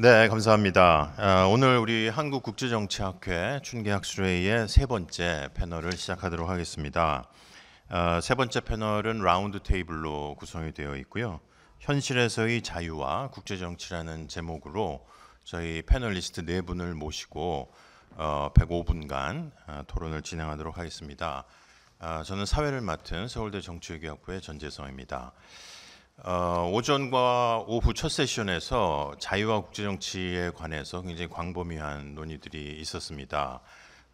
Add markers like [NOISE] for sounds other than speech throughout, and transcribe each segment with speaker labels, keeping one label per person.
Speaker 1: 네, 감사합니다. 어, 오늘 우리 한국국제정치학회 춘계학술회의의 세 번째 패널을 시작하도록 하겠습니다. 어, 세 번째 패널은 라운드 테이블로 구성이 되어 있고요. 현실에서의 자유와 국제정치라는 제목으로 저희 패널리스트 네 분을 모시고 105분간 어, 토론을 진행하도록 하겠습니다. 저는 사회를 맡은 서울대 정치외교학부의 전재성입니다. 어, 오전과 오후 첫 세션에서 자유와 국제정치에 관해서 굉장히 광범위한 논의들이 있었습니다.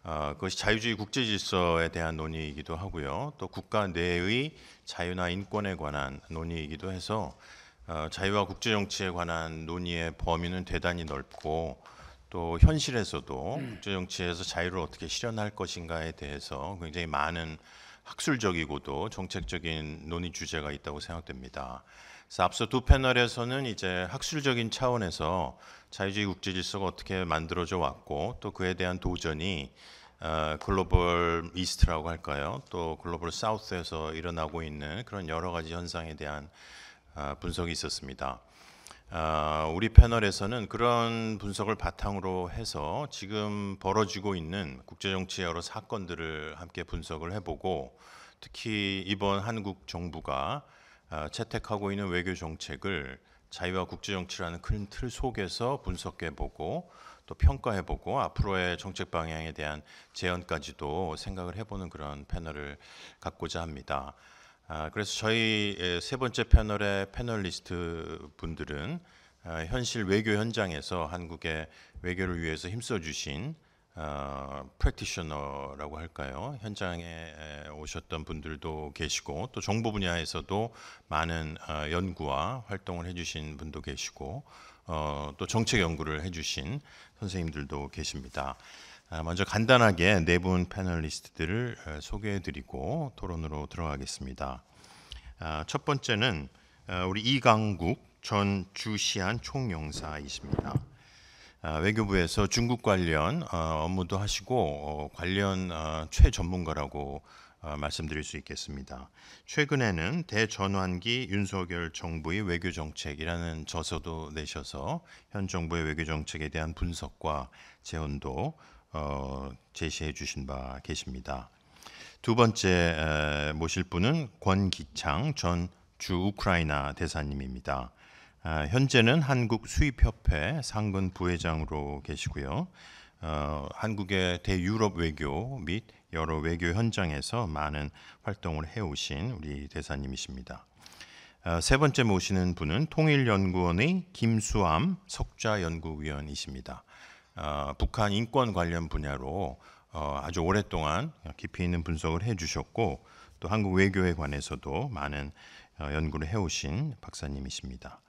Speaker 1: 어, 그것이 자유주의 국제 질서에 대한 논의이기도 하고요. 또 국가 내의 자유나 인권에 관한 논의이기도 해서 어, 자유와 국제 정치에 관한 논의의 범위는 대단히 넓고 또 현실에서도 음. 국제 정치에서 자유를 어떻게 실현할 것인가에 대해서 굉장히 많은 학술적이고도 정책적인 논의 주제가 있다고 생각됩니다. 그래서 앞서 두 패널에서는 이제 학술적인 차원에서 자유주의 국제 질서가 어떻게 만들어져 왔고 또 그에 대한 도전이 어, 글로벌 이스트라고 할까요? 또 글로벌 사우스에서 일어나고 있는 그런 여러 가지 현상에 대한 어, 분석이 있었습니다. 아, 우리 패널에서는 그런 분석을 바탕으로 해서 지금 벌어지고 있는 국제정치 여러 사건들을 함께 분석을 해보고 특히 이번 한국 정부가 아, 채택하고 있는 외교 정책을 자유와 국제정치라는 큰 틀 속에서 분석해보고 또 평가해보고 앞으로의 정책 방향에 대한 제언까지도 생각을 해보는 그런 패널을 갖고자 합니다. 아, 그래서 저희 예, 세 번째 패널의 패널리스트 분들은 아, 현실 외교 현장에서 한국의 외교를 위해서 힘써 주신 어, 프랙티셔너라고 할까요? 현장에 오셨던 분들도 계시고 또 정보 분야에서도 많은 아, 연구와 활동을 해주신 분도 계시고 어, 또 정책 연구를 해주신 선생님들도 계십니다. 아, 먼저 간단하게 네 분 패널리스트들을 어, 소개해드리고 토론으로 들어가겠습니다. 아, 첫 번째는 어, 우리 이강국 전 주시안 총영사이십니다. 아, 외교부에서 중국 관련 어, 업무도 하시고 관련 최전문가라고 말씀드릴 수 있겠습니다. 최근에는 대전환기 윤석열 정부의 외교 정책이라는 저서도 내셔서 현 정부의 외교 정책에 대한 분석과 재원도 어, 제시해 주신 바 계십니다. 두 번째 모실 분은 권기창 전 주 우크라이나 대사님입니다. 아, 현재는 한국 수입협회 상근 부회장으로 계시고요. 어, 한국의 대유럽 외교 및 여러 외교 현장에서 많은 활동을 해오신 우리 대사님이십니다. 어, 세 번째 모시는 분은 통일연구원의 김수암 석좌연구위원이십니다. 어, 북한 인권 관련 분야로 어, 아주 오랫동안 깊이 있는 분석을 해주셨고 또 한국 외교에 관해서도 많은 어, 연구를 해오신 박사님이십니다.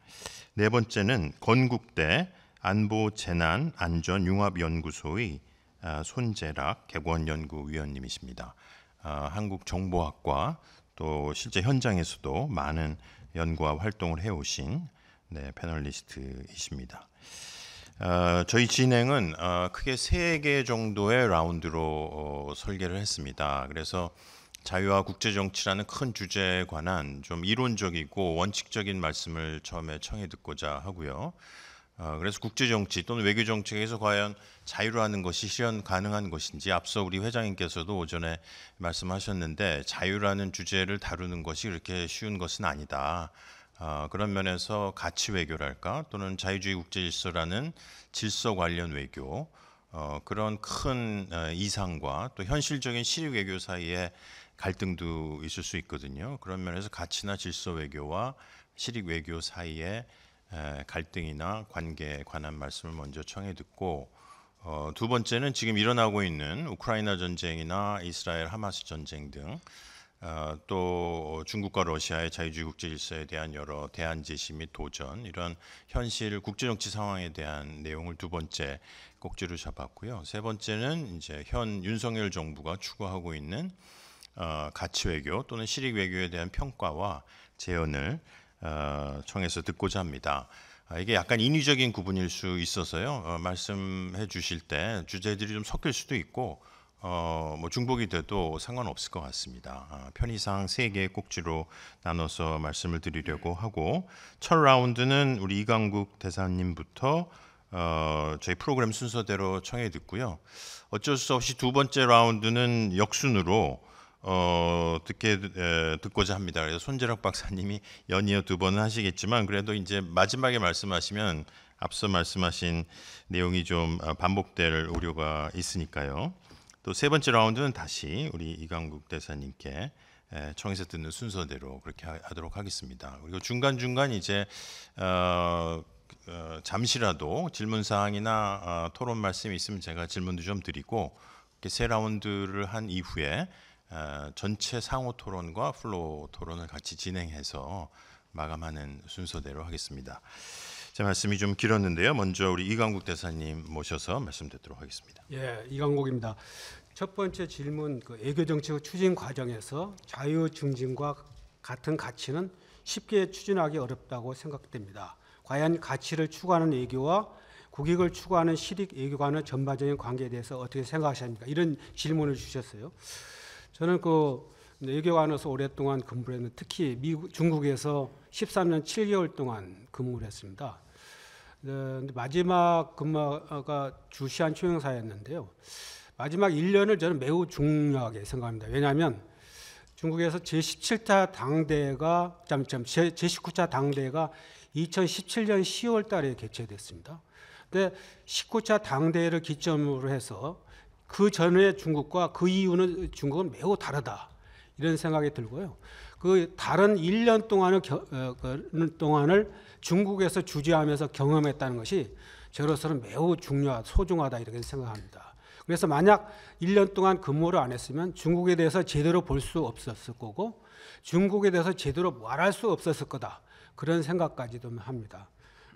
Speaker 1: 네 번째는 건국대 안보 재난 안전 융합 연구소의 어, 손재락 개관 연구위원님이십니다. 어, 한국 정보학과 또 실제 현장에서도 많은 연구와 활동을 해오신 네, 패널리스트이십니다. 어, 저희 진행은 어, 크게 세 개 정도의 라운드로 어, 설계를 했습니다. 그래서 자유와 국제정치라는 큰 주제에 관한 좀 이론적이고 원칙적인 말씀을 처음에 청해 듣고자 하고요. 어, 그래서 국제정치 또는 외교정책에서 과연 자유라는 것이 실현 가능한 것인지 앞서 우리 회장님께서도 오전에 말씀하셨는데 자유라는 주제를 다루는 것이 그렇게 쉬운 것은 아니다. 아, 그런 면에서 가치 외교랄까 또는 자유주의 국제 질서라는 질서 관련 외교 어, 그런 큰 어, 이상과 또 현실적인 실익 외교 사이에 갈등도 있을 수 있거든요. 그런 면에서 가치나 질서 외교와 실익 외교 사이에 에, 갈등이나 관계에 관한 말씀을 먼저 청해 듣고 어, 두 번째는 지금 일어나고 있는 우크라이나 전쟁이나 이스라엘 하마스 전쟁 등 어, 또 중국과 러시아의 자유주의 국제 질서에 대한 여러 대안 제시 및 도전 이런 현실 국제 정치 상황에 대한 내용을 두 번째 꼭지로 잡았고요. 세 번째는 이제 현 윤석열 정부가 추구하고 있는 어, 가치 외교 또는 실익 외교에 대한 평가와 재현을 어, 청해서 듣고자 합니다. 아, 이게 약간 인위적인 구분일 수 있어서요. 어, 말씀해 주실 때 주제들이 좀 섞일 수도 있고 어, 뭐 중복이 돼도 상관없을 것 같습니다. 아, 편의상 세 개의 꼭지로 나눠서 말씀을 드리려고 하고 첫 라운드는 우리 이강국 대사님부터 어, 저희 프로그램 순서대로 청해 듣고요. 어쩔 수 없이 두 번째 라운드는 역순으로 어, 듣게 에, 듣고자 합니다. 그래서 손재락 박사님이 연이어 두 번은 하시겠지만 그래도 이제 마지막에 말씀하시면 앞서 말씀하신 내용이 좀 아, 반복될 우려가 있으니까요. 또세 번째 라운드는 다시 우리 이강국 대사님께 청해서 듣는 순서대로 그렇게 하도록 하겠습니다. 그리고 중간 중간 이제 어, 그, 어, 잠시라도 질문 사항이나 어, 토론 말씀이 있으면 제가 질문도 좀 드리고 이렇게 세 라운드를 한 이후에 어, 전체 상호 토론과 플로 토론을 같이 진행해서 마감하는 순서대로 하겠습니다. 제 말씀이 좀 길었는데요. 먼저 우리 이강국 대사님 모셔서 말씀 듣도록 하겠습니다.
Speaker 2: 예, 이강국입니다. 첫 번째 질문 그 애교 정책 추진 과정에서 자유 증진과 같은 가치는 쉽게 추진하기 어렵다고 생각됩니다. 과연 가치를 추구하는 애교와 국익을 추구하는 실익 애교간의 전반적인 관계에 대해서 어떻게 생각하십니까? 이런 질문을 주셨어요. 저는 그외교관으서 오랫동안 근무 했는데 특히 미국, 중국에서 13년 7개월 동안 근무 했습니다. 어, 마지막 근무가 주시한 초행사였는데요. 마지막 1년을 저는 매우 중요하게 생각합니다. 왜냐하면 중국에서 제17차 당대가 제19차 당대가 2017년 10월 달에 개최됐습니다. 근데 19차 당대회를 기점으로 해서 그 전에 중국과 그 이후는 중국은 매우 다르다. 이런 생각이 들고요. 그 다른 1년 동안을 어, 그, 그 동안을 중국에서 주재하면서 경험했다는 것이 저로서는 매우 중요하 소중하다 이렇게 생각합니다. 그래서 만약 1년 동안 근무를 안 했으면 중국에 대해서 제대로 볼 수 없었을 거고 중국에 대해서 제대로 말할 수 없었을 거다. 그런 생각까지도 합니다.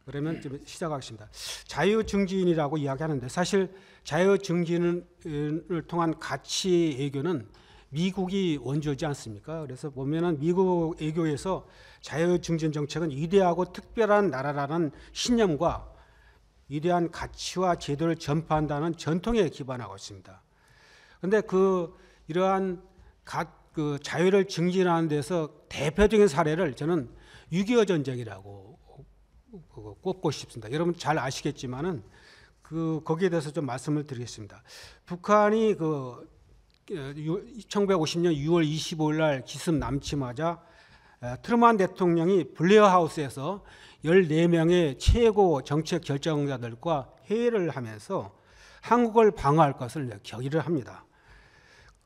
Speaker 2: 그러면 좀 시작하겠습니다. 자유증진이라고 이야기하는데 사실 자유증진을 통한 가치 애교는 미국이 원조지 않습니까? 그래서 보면은 미국 외교에서 자유 증진 정책은 위대하고 특별한 나라라는 신념과 위대한 가치와 제도를 전파한다는 전통에 기반하고 있습니다. 그런데 그 이러한 각그 자유를 증진하는 데서 대표적인 사례를 저는 6.25 전쟁이라고 꼽고 싶습니다. 여러분 잘 아시겠지만은 그 거기에 대해서 좀 말씀을 드리겠습니다. 북한이 그 1950년 6월 25일 날 기습 남침하자 트루만 대통령이 블레어 하우스에서 14명의 최고 정책 결정자들과 회의를 하면서 한국을 방어할 것을 격의를 합니다.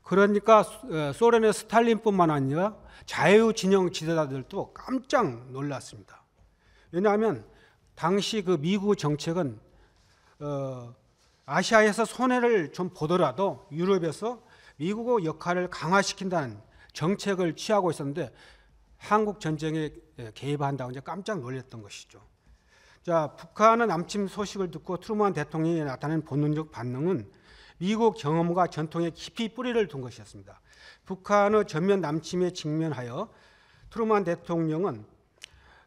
Speaker 2: 그러니까 소련의 스탈린뿐만 아니라 자유진영 지도자들도 깜짝 놀랐습니다. 왜냐하면 당시 그 미국 정책은 어, 아시아에서 손해를 좀 보더라도 유럽에서 미국의 역할을 강화시킨다는 정책을 취하고 있었는데 한국 전쟁에 예, 개입한다고 이제 깜짝 놀랐던 것이죠. 자, 북한은 남침 소식을 듣고 트루먼 대통령이 나타낸 본능적 반응은 미국 경험과 전통에 깊이 뿌리를 둔 것이었습니다. 북한의 전면 남침에 직면하여 트루먼 대통령은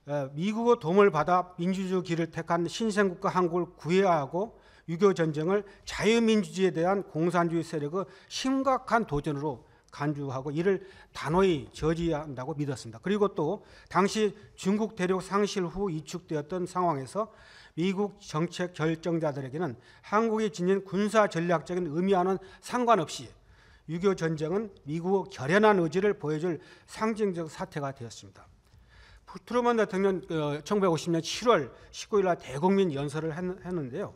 Speaker 2: 어, 미국의 도움을 받아 민주주의 길을 택한 신생국가 한국을 구해야 하고 유교 전쟁을 자유민주주의에 대한 공산주의 세력의 심각한 도전으로 간주하고 이를 단호히 저지한다고 믿었습니다. 그리고 또 당시 중국 대륙 상실 후 이축되었던 상황에서 미국 정책 결정자들에게는 한국이 지닌 군사 전략적인 의미와는 상관없이 유교 전쟁은 미국의 결연한 의지를 보여줄 상징적 사태가 되었습니다. 트루먼 대통령 1950년 7월 19일 날 대국민 연설을 했는데요.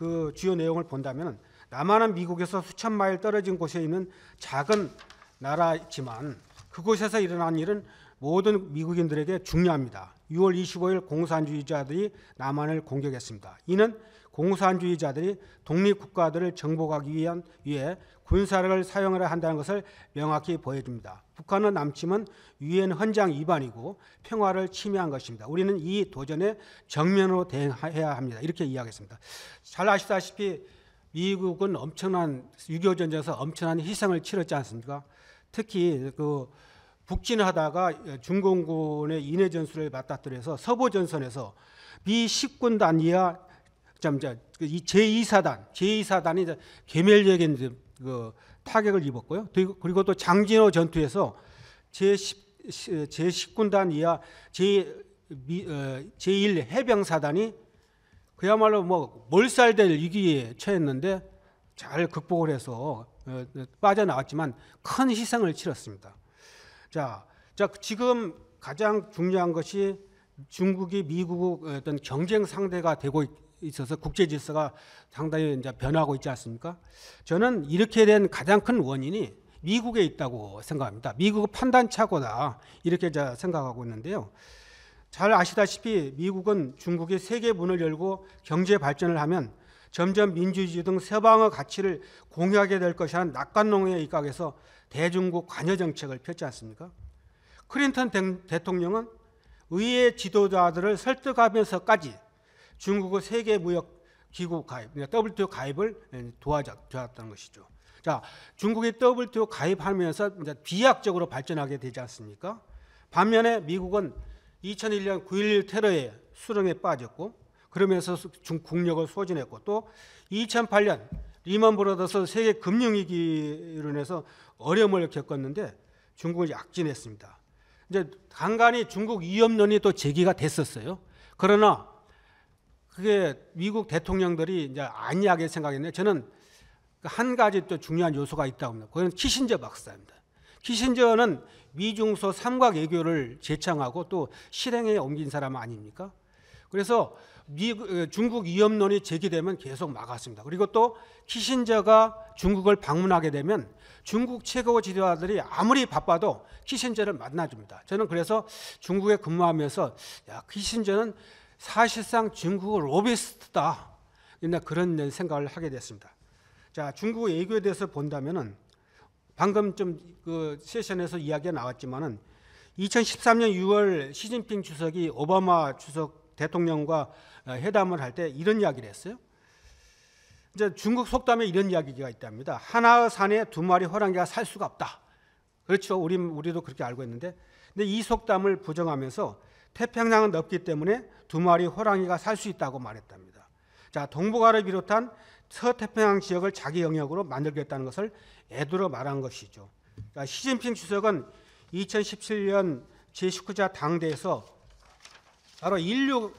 Speaker 2: 그 주요 내용을 본다면 남한은 미국에서 수천 마일 떨어진 곳에 있는 작은 나라지만 그곳에서 일어난 일은 모든 미국인들에게 중요합니다. 6월 25일 공산주의자들이 남한을 공격했습니다. 이는 공산주의자들이 독립국가들을 정복하기 위한 위해 군사력을 사용해야 한다는 것을 명확히 보여줍니다. 북한은 남침은 유엔 헌장 위반이고 평화를 침해한 것입니다. 우리는 이 도전에 정면으로 대응해야 합니다. 이렇게 이야기했습니다. 잘 아시다시피 미국은 엄청난 6.25 전쟁에서 엄청난 희생을 치렀지 않습니까? 특히 그 북진하다가 중공군의 인해 전술을 맞닥뜨려서 서부 전선에서 미 10군단 이하 야 참이 그 제2사단, 제2사단이 개멸적인 그 타격을 입었고요. 그리고 또 장진호 전투에서 제1군단 이하 제, 어, 제1 해병사단이 그야말로 뭐 몰살될 위기에 처했는데 잘 극복을 해서 어, 빠져나왔지만 큰 희생을 치렀습니다. 자, 자 지금 가장 중요한 것이 중국이 미국 어떤 경쟁 상대가 되고 있, 있어서 국제 질서가 상당히 이제 변하고 있지 않습니까? 저는 이렇게 된 가장 큰 원인이 미국에 있다고 생각합니다. 미국 판단 착오다 이렇게 생각하고 있는데요. 잘 아시다시피 미국은 중국이 세계 문을 열고 경제 발전을 하면 점점 민주주의 등 서방의 가치를 공유하게 될 것이 한 낙관농에 입각해서 대중국 관여 정책을 폈지 않습니까? 클린턴 대통령은 의회 지도자들을 설득하면서까지 중국을 세계 무역 기구 가입, 그러니까 WTO 가입을 예, 도와줬다는 것이죠. 자, 중국이 WTO 가입하면서 비약적으로 발전하게 되지 않습니까? 반면에 미국은 2001년 9.11 테러에 수렁에 빠졌고 그러면서 중 국력을 소진했고 또 2008년 리먼 브라더스 세계 금융위기로 인해서 어려움을 겪었는데 중국을 약진했습니다. 이제 간간히 중국 위협론이 또 제기가 됐었어요. 그러나 그게 미국 대통령들이 이제 안이하게 생각했는데 저는 한 가지 또 중요한 요소가 있다고 합니다. 그건 키신저 박사입니다. 키신저는 미중소 삼각 외교를 제창하고 또 실행에 옮긴 사람 아닙니까? 그래서 미국, 어, 중국 위협론이 제기되면 계속 막았습니다. 그리고 또 키신저가 중국을 방문하게 되면 중국 최고 지도자들이 아무리 바빠도 키신저를 만나줍니다. 저는 그래서 중국에 근무하면서 야, 키신저는 사실상 중국의 로비스트다. 옛날 그런 생각을 하게 됐습니다. 자, 중국 외교에 대해서 본다면은 방금 좀그 세션에서 이야기가 나왔지만은 2013년 6월 시진핑 주석이 오바마 주석 대통령과 어, 회담을 할 때 이런 이야기를 했어요. 이제 중국 속담에 이런 이야기가 있답니다. 하나의 산에 두 마리 호랑이가 살 수가 없다. 그렇죠. 우리 우리도 그렇게 알고 있는데, 근데 이 속담을 부정하면서 태평양은 넓기 때문에 두 마리 호랑이가 살 수 있다고 말했답니다. 자, 동북아를 비롯한 서태평양 지역을 자기 영역으로 만들겠다는 것을 애도로 말한 것이죠. 자, 시진핑 주석은 2017년 제19차 당대에서 바로 인류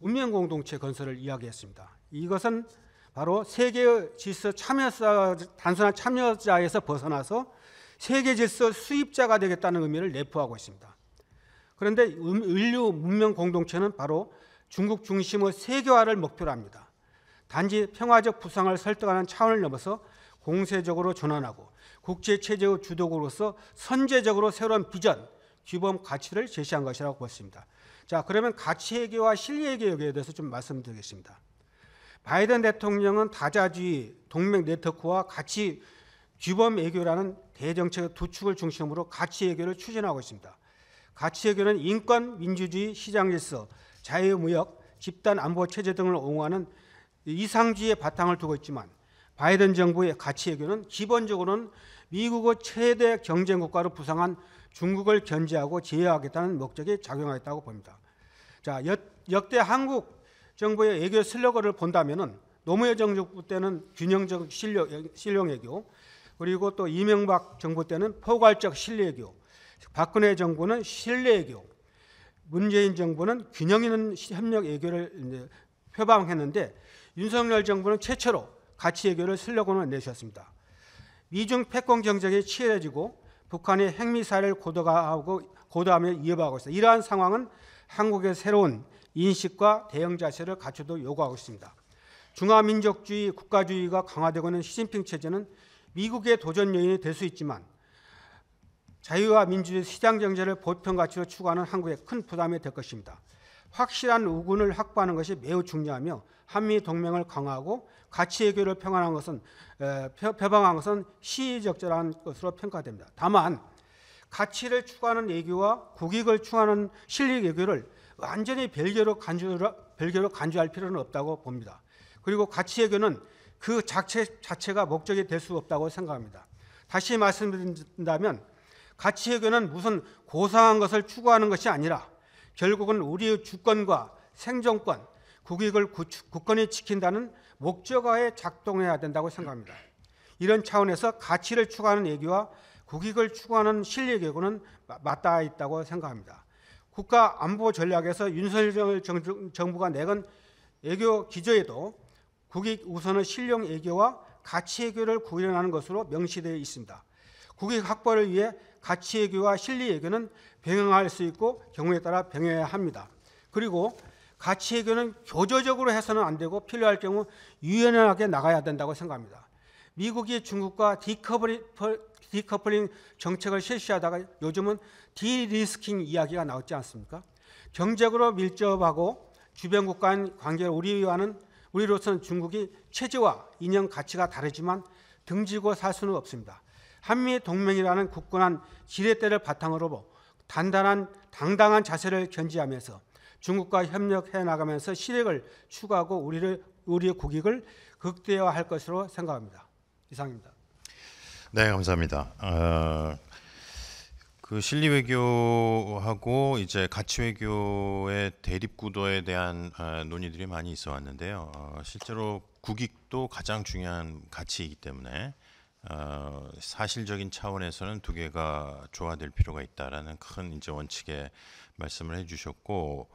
Speaker 2: 운명 공동체 건설을 이야기했습니다. 이것은 바로 세계 질서 참여자 단순한 참여자에서 벗어나서 세계 질서 수입자가 되겠다는 의미를 내포하고 있습니다. 그런데 음, 인류 문명 공동체는 바로 중국 중심의 세계화를 목표로 합니다. 단지 평화적 부상을 설득하는 차원을 넘어서 공세적으로 전환하고 국제 체제의 주도국으로서 선제적으로 새로운 비전, 규범 가치를 제시한 것이라고 보습니다 자, 그러면 가치 회계와 실리 회계에 대해서 좀 말씀드리겠습니다. 바이든 대통령은 다자주의, 동맹 네트워크와 가치 규범 외교라는 대정책의 두 축을 중심으로 가치 외교를 추진하고 있습니다. 가치외교는 인권, 민주주의, 시장 질서, 자유무역, 집단 안보 체제 등을 옹호하는 이상주의의 바탕을 두고 있지만 바이든 정부의 가치외교는 기본적으로는 미국의 최대 경쟁 국가로 부상한 중국을 견제하고 제어하겠다는 목적이 작용하였다고 봅니다. 자, 역, 대 한국 정부의 외교 슬로건을 본다면 노무현 정부 때는 균형적 실용, 실용외교, 그리고 또 이명박 정부 때는 포괄적 신뢰외교, 박근혜 정부는 신뢰외교, 문재인 정부는 균형 있는 협력 외교를 표방했는데 윤석열 정부는 최초로 가치 외교를 슬로건을 내셨습니다. 미중 패권 경쟁이 치열해지고 북한이 핵미사일을 고도화하고 고도하며 이어가고 있습 이러한 상황은 한국의 새로운 인식과 대응 자세를 갖추도 요구하고 있습니다. 중화민족주의 국가주의가 강화되고 있는 시진핑 체제는 미국의 도전 요인이 될 수 있지만 자유와 민주주의 시장 경제를 보편 가치로 추구하는 한국에 큰 부담이 될 것입니다. 확실한 우군을 확보하는 것이 매우 중요하며 한미 동맹을 강화하고 가치 의교류를 평안한 것은 에, 표방한 것은 시의적절한 것으로 평가됩니다. 다만 가치를 추구하는 외교와 국익을 추구하는 실리 외교를 완전히 별개로 간주 별개로 간주할 필요는 없다고 봅니다. 그리고 가치 의교는그 자체 자체가 목적이 될 수 없다고 생각합니다. 다시 말씀드린다면 가치 해결은 무슨 고상한 것을 추구하는 것이 아니라 결국은 우리의 주권과 생존권, 국익을 구축, 굳건히 지킨다는 목적하에 작동해야 된다고 생각합니다. 이런 차원에서 가치를 추구하는 예교와 국익을 추구하는 실리예구는 맞닿아 있다고 생각합니다. 국가 안보 전략에서 윤석열 정부가 내건 애교 기조에도 국익 우선의 실용 애교와 가치 애교를 구현하는 것으로 명시되어 있습니다. 국익 확보를 위해 가치외교와 실리외교는 병행할 수 있고 경우에 따라 병행해야 합니다. 그리고 가치외교는 교조적으로 해서는 안 되고 필요할 경우 유연하게 나가야 된다고 생각합니다. 미국이 중국과 디커플링, 디커플링 정책을 실시하다가 요즘은 디리스킹 이야기가 나왔지 않습니까? 경제적으로 밀접하고 주변국 간 관계를 우리와는 우리로서는 중국이 체제와 인연 가치가 다르지만 등지고 살 수는 없습니다. 한미 동맹이라는 굳건한 지렛대를 바탕으로 뭐 단단한 당당한 자세를 견지하면서 중국과 협력해 나가면서 실익을 추구하고 우리를 우리의 국익을 극대화할 것으로 생각합니다. 이상입니다.
Speaker 1: 네, 감사합니다. 어, 그 실리 외교하고 이제 가치 외교의 대립 구도에 대한 어, 논의들이 많이 있어 왔는데요. 어, 실제로 국익도 가장 중요한 가치이기 때문에 어, 사실적인 차원에서는 두 개가 조화될 필요가 있다라는 큰 이제 원칙에 말씀을 해주셨고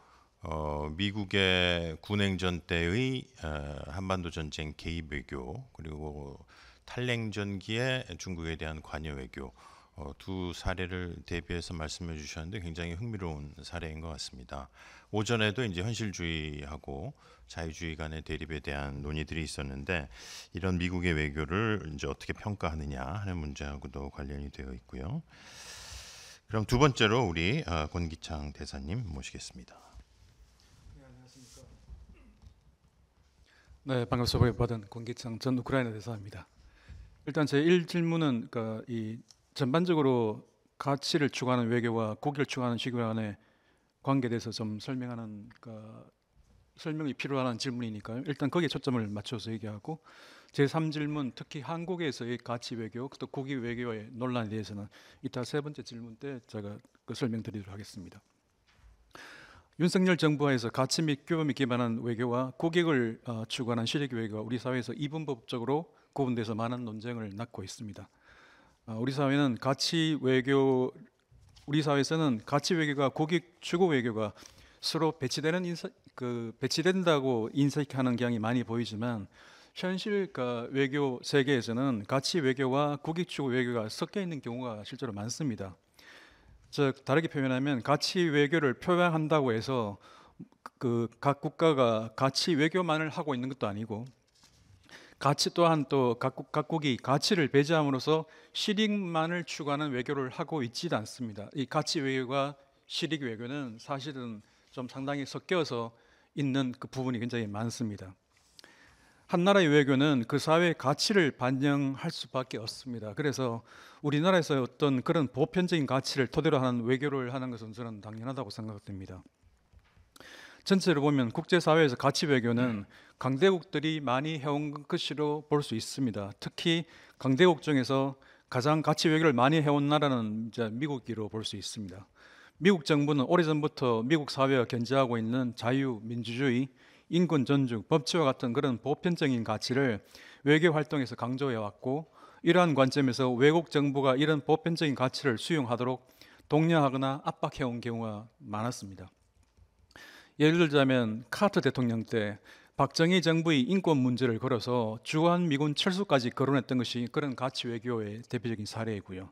Speaker 1: 어, 미국의 군행전 때의 어, 한반도 전쟁 개입 외교 그리고 탈냉전기에 중국에 대한 관여 외교 어, 두 사례를 대비해서 말씀해 주셨는데 굉장히 흥미로운 사례인 것 같습니다. 오전에도 이제 현실주의하고 자유주의 간의 대립에 대한 논의들이 있었는데 이런 미국의 외교를 이제 어떻게 평가하느냐 하는 문제하고도 관련이 되어 있고요. 그럼 두 번째로 우리 어, 권기창 대사님 모시겠습니다. 네,
Speaker 3: 안녕하니까 네, 받은 권기창 전 우크라이나 대사입니다. 일단 제1 질문은 그러니까 이 전반적으로 가치를 추구하는 외교와 고기를 추구하는 시교 안에 관계에 대해서 좀 설명하는 그 설명이 필요한 질문이니까요. 일단 거기에 초점을 맞춰서 얘기하고 제 3 질문 특히 한국에서의 가치 외교 또 국위 외교의 논란에 대해서는 이따 세 번째 질문 때 제가 그 설명드리도록 하겠습니다. 윤석열 정부하에서 가치 및 규범에 기반한 외교와 고객을 어, 추구하는 실익 외교가 우리 사회에서 이분법적으로 구분돼서 많은 논쟁을 낳고 있습니다. 어, 우리 사회는 가치 외교 우리 사회에서는 가치 외교가 고객 추구 외교가 서로 배치되는 인사, 그 배치된다고 인식하는 경향이 많이 보이지만 현실 그 외교 세계에서는 가치 외교와 고객 추구 외교가 섞여 있는 경우가 실제로 많습니다. 즉 다르게 표현하면 가치 외교를 표방한다고 해서 그각 국가가 가치 외교만을 하고 있는 것도 아니고 가치 또한 또 각국 각국이 가치를 배제함으로써 실익만을 추구하는 외교를 하고 있지도 않습니다. 이 가치 외교가 실익 외교는 사실은 좀 상당히 섞여서 있는 그 부분이 굉장히 많습니다. 한 나라의 외교는 그 사회의 가치를 반영할 수밖에 없습니다. 그래서 우리나라에서 어떤 그런 보편적인 가치를 토대로 하는 외교를 하는 것은 저는 당연하다고 생각됩니다. 전체를 보면 국제사회에서 가치 외교는 네. 강대국들이 많이 해온 것으로 볼 수 있습니다. 특히 강대국 중에서 가장 가치 외교를 많이 해온 나라는 이제 미국이로 볼 수 있습니다. 미국 정부는 오래전부터 미국 사회와견제하고 있는 자유, 민주주의, 인권 존중, 법치와 같은 그런 보편적인 가치를 외교 활동에서 강조해 왔고 이러한 관점에서 외국 정부가 이런 보편적인 가치를 수용하도록 독려하거나 압박해 온 경우가 많았습니다. 예를 들자면 카트 대통령 때 박정희 정부의 인권 문제를 걸어서 주한 미군 철수까지 거론했던 것이 그런 가치 외교의 대표적인 사례이고요.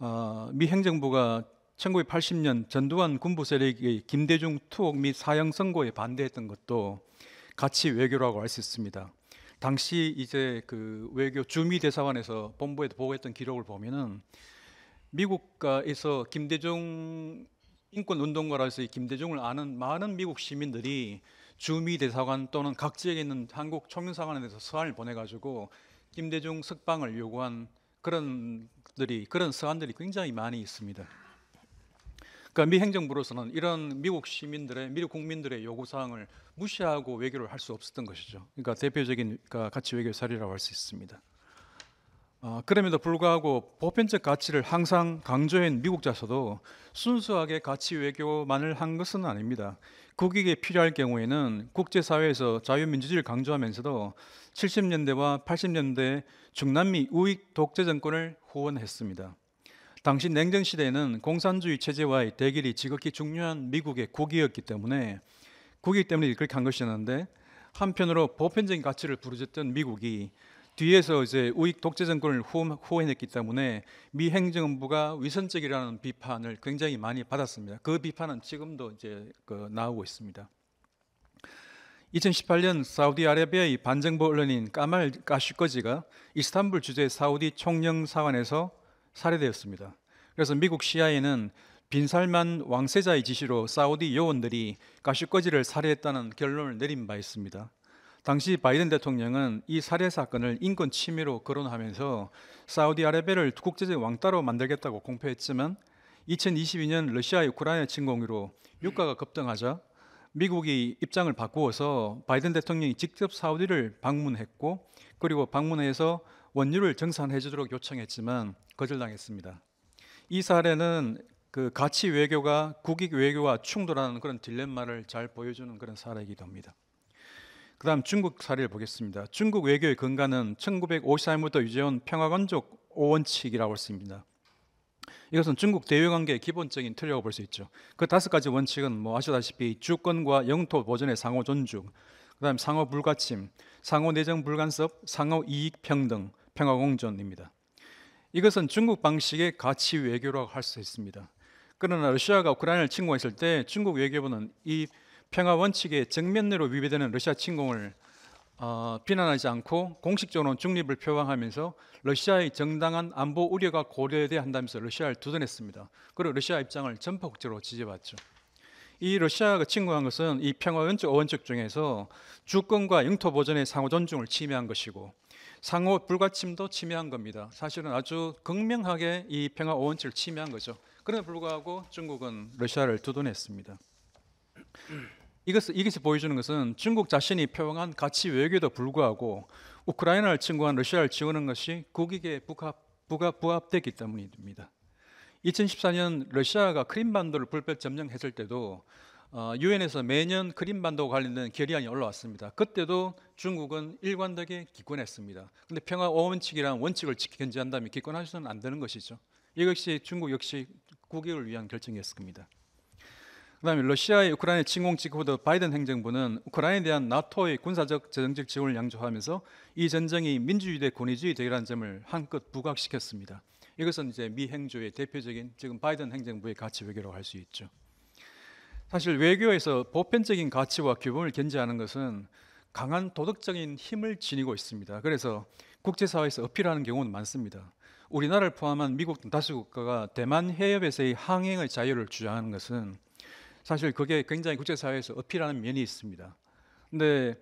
Speaker 3: 어, 미 행정부가 1980년 전두환 군부 세력의 김대중 투옥 및 사형 선고에 반대했던 것도 가치 외교라고 알수 있습니다. 당시 이제 그 외교 주미 대사관에서 본부에 보고했던 기록을 보면은 미국가에서 김대중 인권 운동가로서의 김대중을 아는 많은 미국 시민들이 주미 대사관 또는 각지에 있는 한국 총영사관에서 서한을 보내가지고 김대중 석방을 요구한 그런 들이 그런 서한들이 굉장히 많이 있습니다. 그러니까 미 행정부로서는 이런 미국 시민들의 미국 국민들의 요구 사항을 무시하고 외교를 할 수 없었던 것이죠. 그러니까 대표적인 그러니까 가치 외교 사례라고 할 수 있습니다. 어, 그럼에도 불구하고 보편적 가치를 항상 강조한 미국 자서도 순수하게 가치 외교만을 한 것은 아닙니다. 국익이 필요할 경우에는 국제사회에서 자유민주주의를 강조하면서도 70년대와 80년대 중남미 우익 독재 정권을 후원했습니다. 당시 냉전 시대에는 공산주의 체제와의 대결이 지극히 중요한 미국의 국이었기 때문에 국익 때문에 그렇게 한 것이었는데 한편으로 보편적인 가치를 부르짖던 미국이 뒤에서 이제 우익 독재 정권을 후원했기 때문에 미 행정부가 위선적이라는 비판을 굉장히 많이 받았습니다. 그 비판은 지금도 이제 그 나오고 있습니다. 2018년 사우디아라비아의 반정부 언론인 까말 까슈거지가 이스탄불 주재 사우디 총영사관에서 살해되었습니다. 그래서 미국 시 i a 는 빈살만 왕세자의 지시로 사우디 요원들이 가슈거지를 살해했다는 결론을 내린 바 있습니다. 당시 바이든 대통령은 이 살해 사건을 인권 침해로 거론하면서 사우디아라비아를 국제적 왕따로 만들겠다고 공표했지만 2022년 러시아 의 우크라이나 침공으로 유가가 급등하자 미국이 입장을 바꾸어서 바이든 대통령이 직접 사우디를 방문했고 그리고 방문해서 원유를 정산해 주도록 요청했지만 거절당했습니다. 이 사례는 그 가치 외교가 국익 외교와 충돌하는 그런 딜레마를 잘 보여주는 그런 사례이기도 합니다. 그다음 중국 사례를 보겠습니다. 중국 외교의 근간은 1954년부터 유지해온 평화건적 5원칙이라고 했습니다 이것은 중국 대외관계의 기본적인 틀이라고 볼 수 있죠. 그 다섯 가지 원칙은 뭐 아시다시피 주권과 영토 보존의 상호 존중, 그다음 상호 불가침, 상호 내정 불간섭, 상호 이익 평등, 평화 공존입니다. 이것은 중국 방식의 가치 외교라고 할 수 있습니다. 그러나 러시아가 우크라이나를 침공했을 때 중국 외교부는 이 평화 원칙에 정면으로 위배되는 러시아 침공을 어, 비난하지 않고 공식적으로 중립을 표방하면서 러시아의 정당한 안보 우려가 고려돼야 한다면서 러시아를 두둔했습니다. 그리고 러시아 입장을 전폭적으로 지지받죠. 이 러시아가 침공한 것은 이 평화 원칙 원칙 중에서 주권과 영토 보전의 상호 존중을 침해한 것이고 상호 불가침도 침해한 겁니다. 사실은 아주 극명하게 이 평화 원칙을 침해한 거죠. 그럼에 불구하고 중국은 러시아를 두둔했습니다. 이것, 이것이 보여주는 것은 중국 자신이 표방한 가치 외교에도 불구하고 우크라이나를 침공한 러시아를 지원한 것이 국익에 부합, 부합, 부합되기 때문입니다. 2014년 러시아가 크림반도를 불법 점령했을 때도 어, 유엔에서 어, 매년 크림반도와 관련된 결의안이 올라왔습니다. 그때도 중국은 일관되게 기권했습니다. 근데 평화 5원칙이라는 원칙을 견지한다면 기권할 수는 안 되는 것이죠. 이것이 중국 역시 국익을 위한 결정이었습니다. 그다음에 러시아의 우크라이나 침공 직후부터 바이든 행정부는 우크라이나에 대한 나토의 군사적 재정적 지원을 양조하면서 이 전쟁이 민주주의 대 권위주의 대결한 점을 한껏 부각시켰습니다. 이것은 이제 미 행조의 대표적인 지금 바이든 행정부의 가치 외교라고 할 수 있죠. 사실 외교에서 보편적인 가치와 규범을 견제하는 것은 강한 도덕적인 힘을 지니고 있습니다. 그래서 국제사회에서 어필하는 경우는 많습니다. 우리나라를 포함한 미국 등 다수 국가가 대만 해협에서의 항행의 자유를 주장하는 것은 사실 그게 굉장히 국제사회에서 어필하는 면이 있습니다. 근데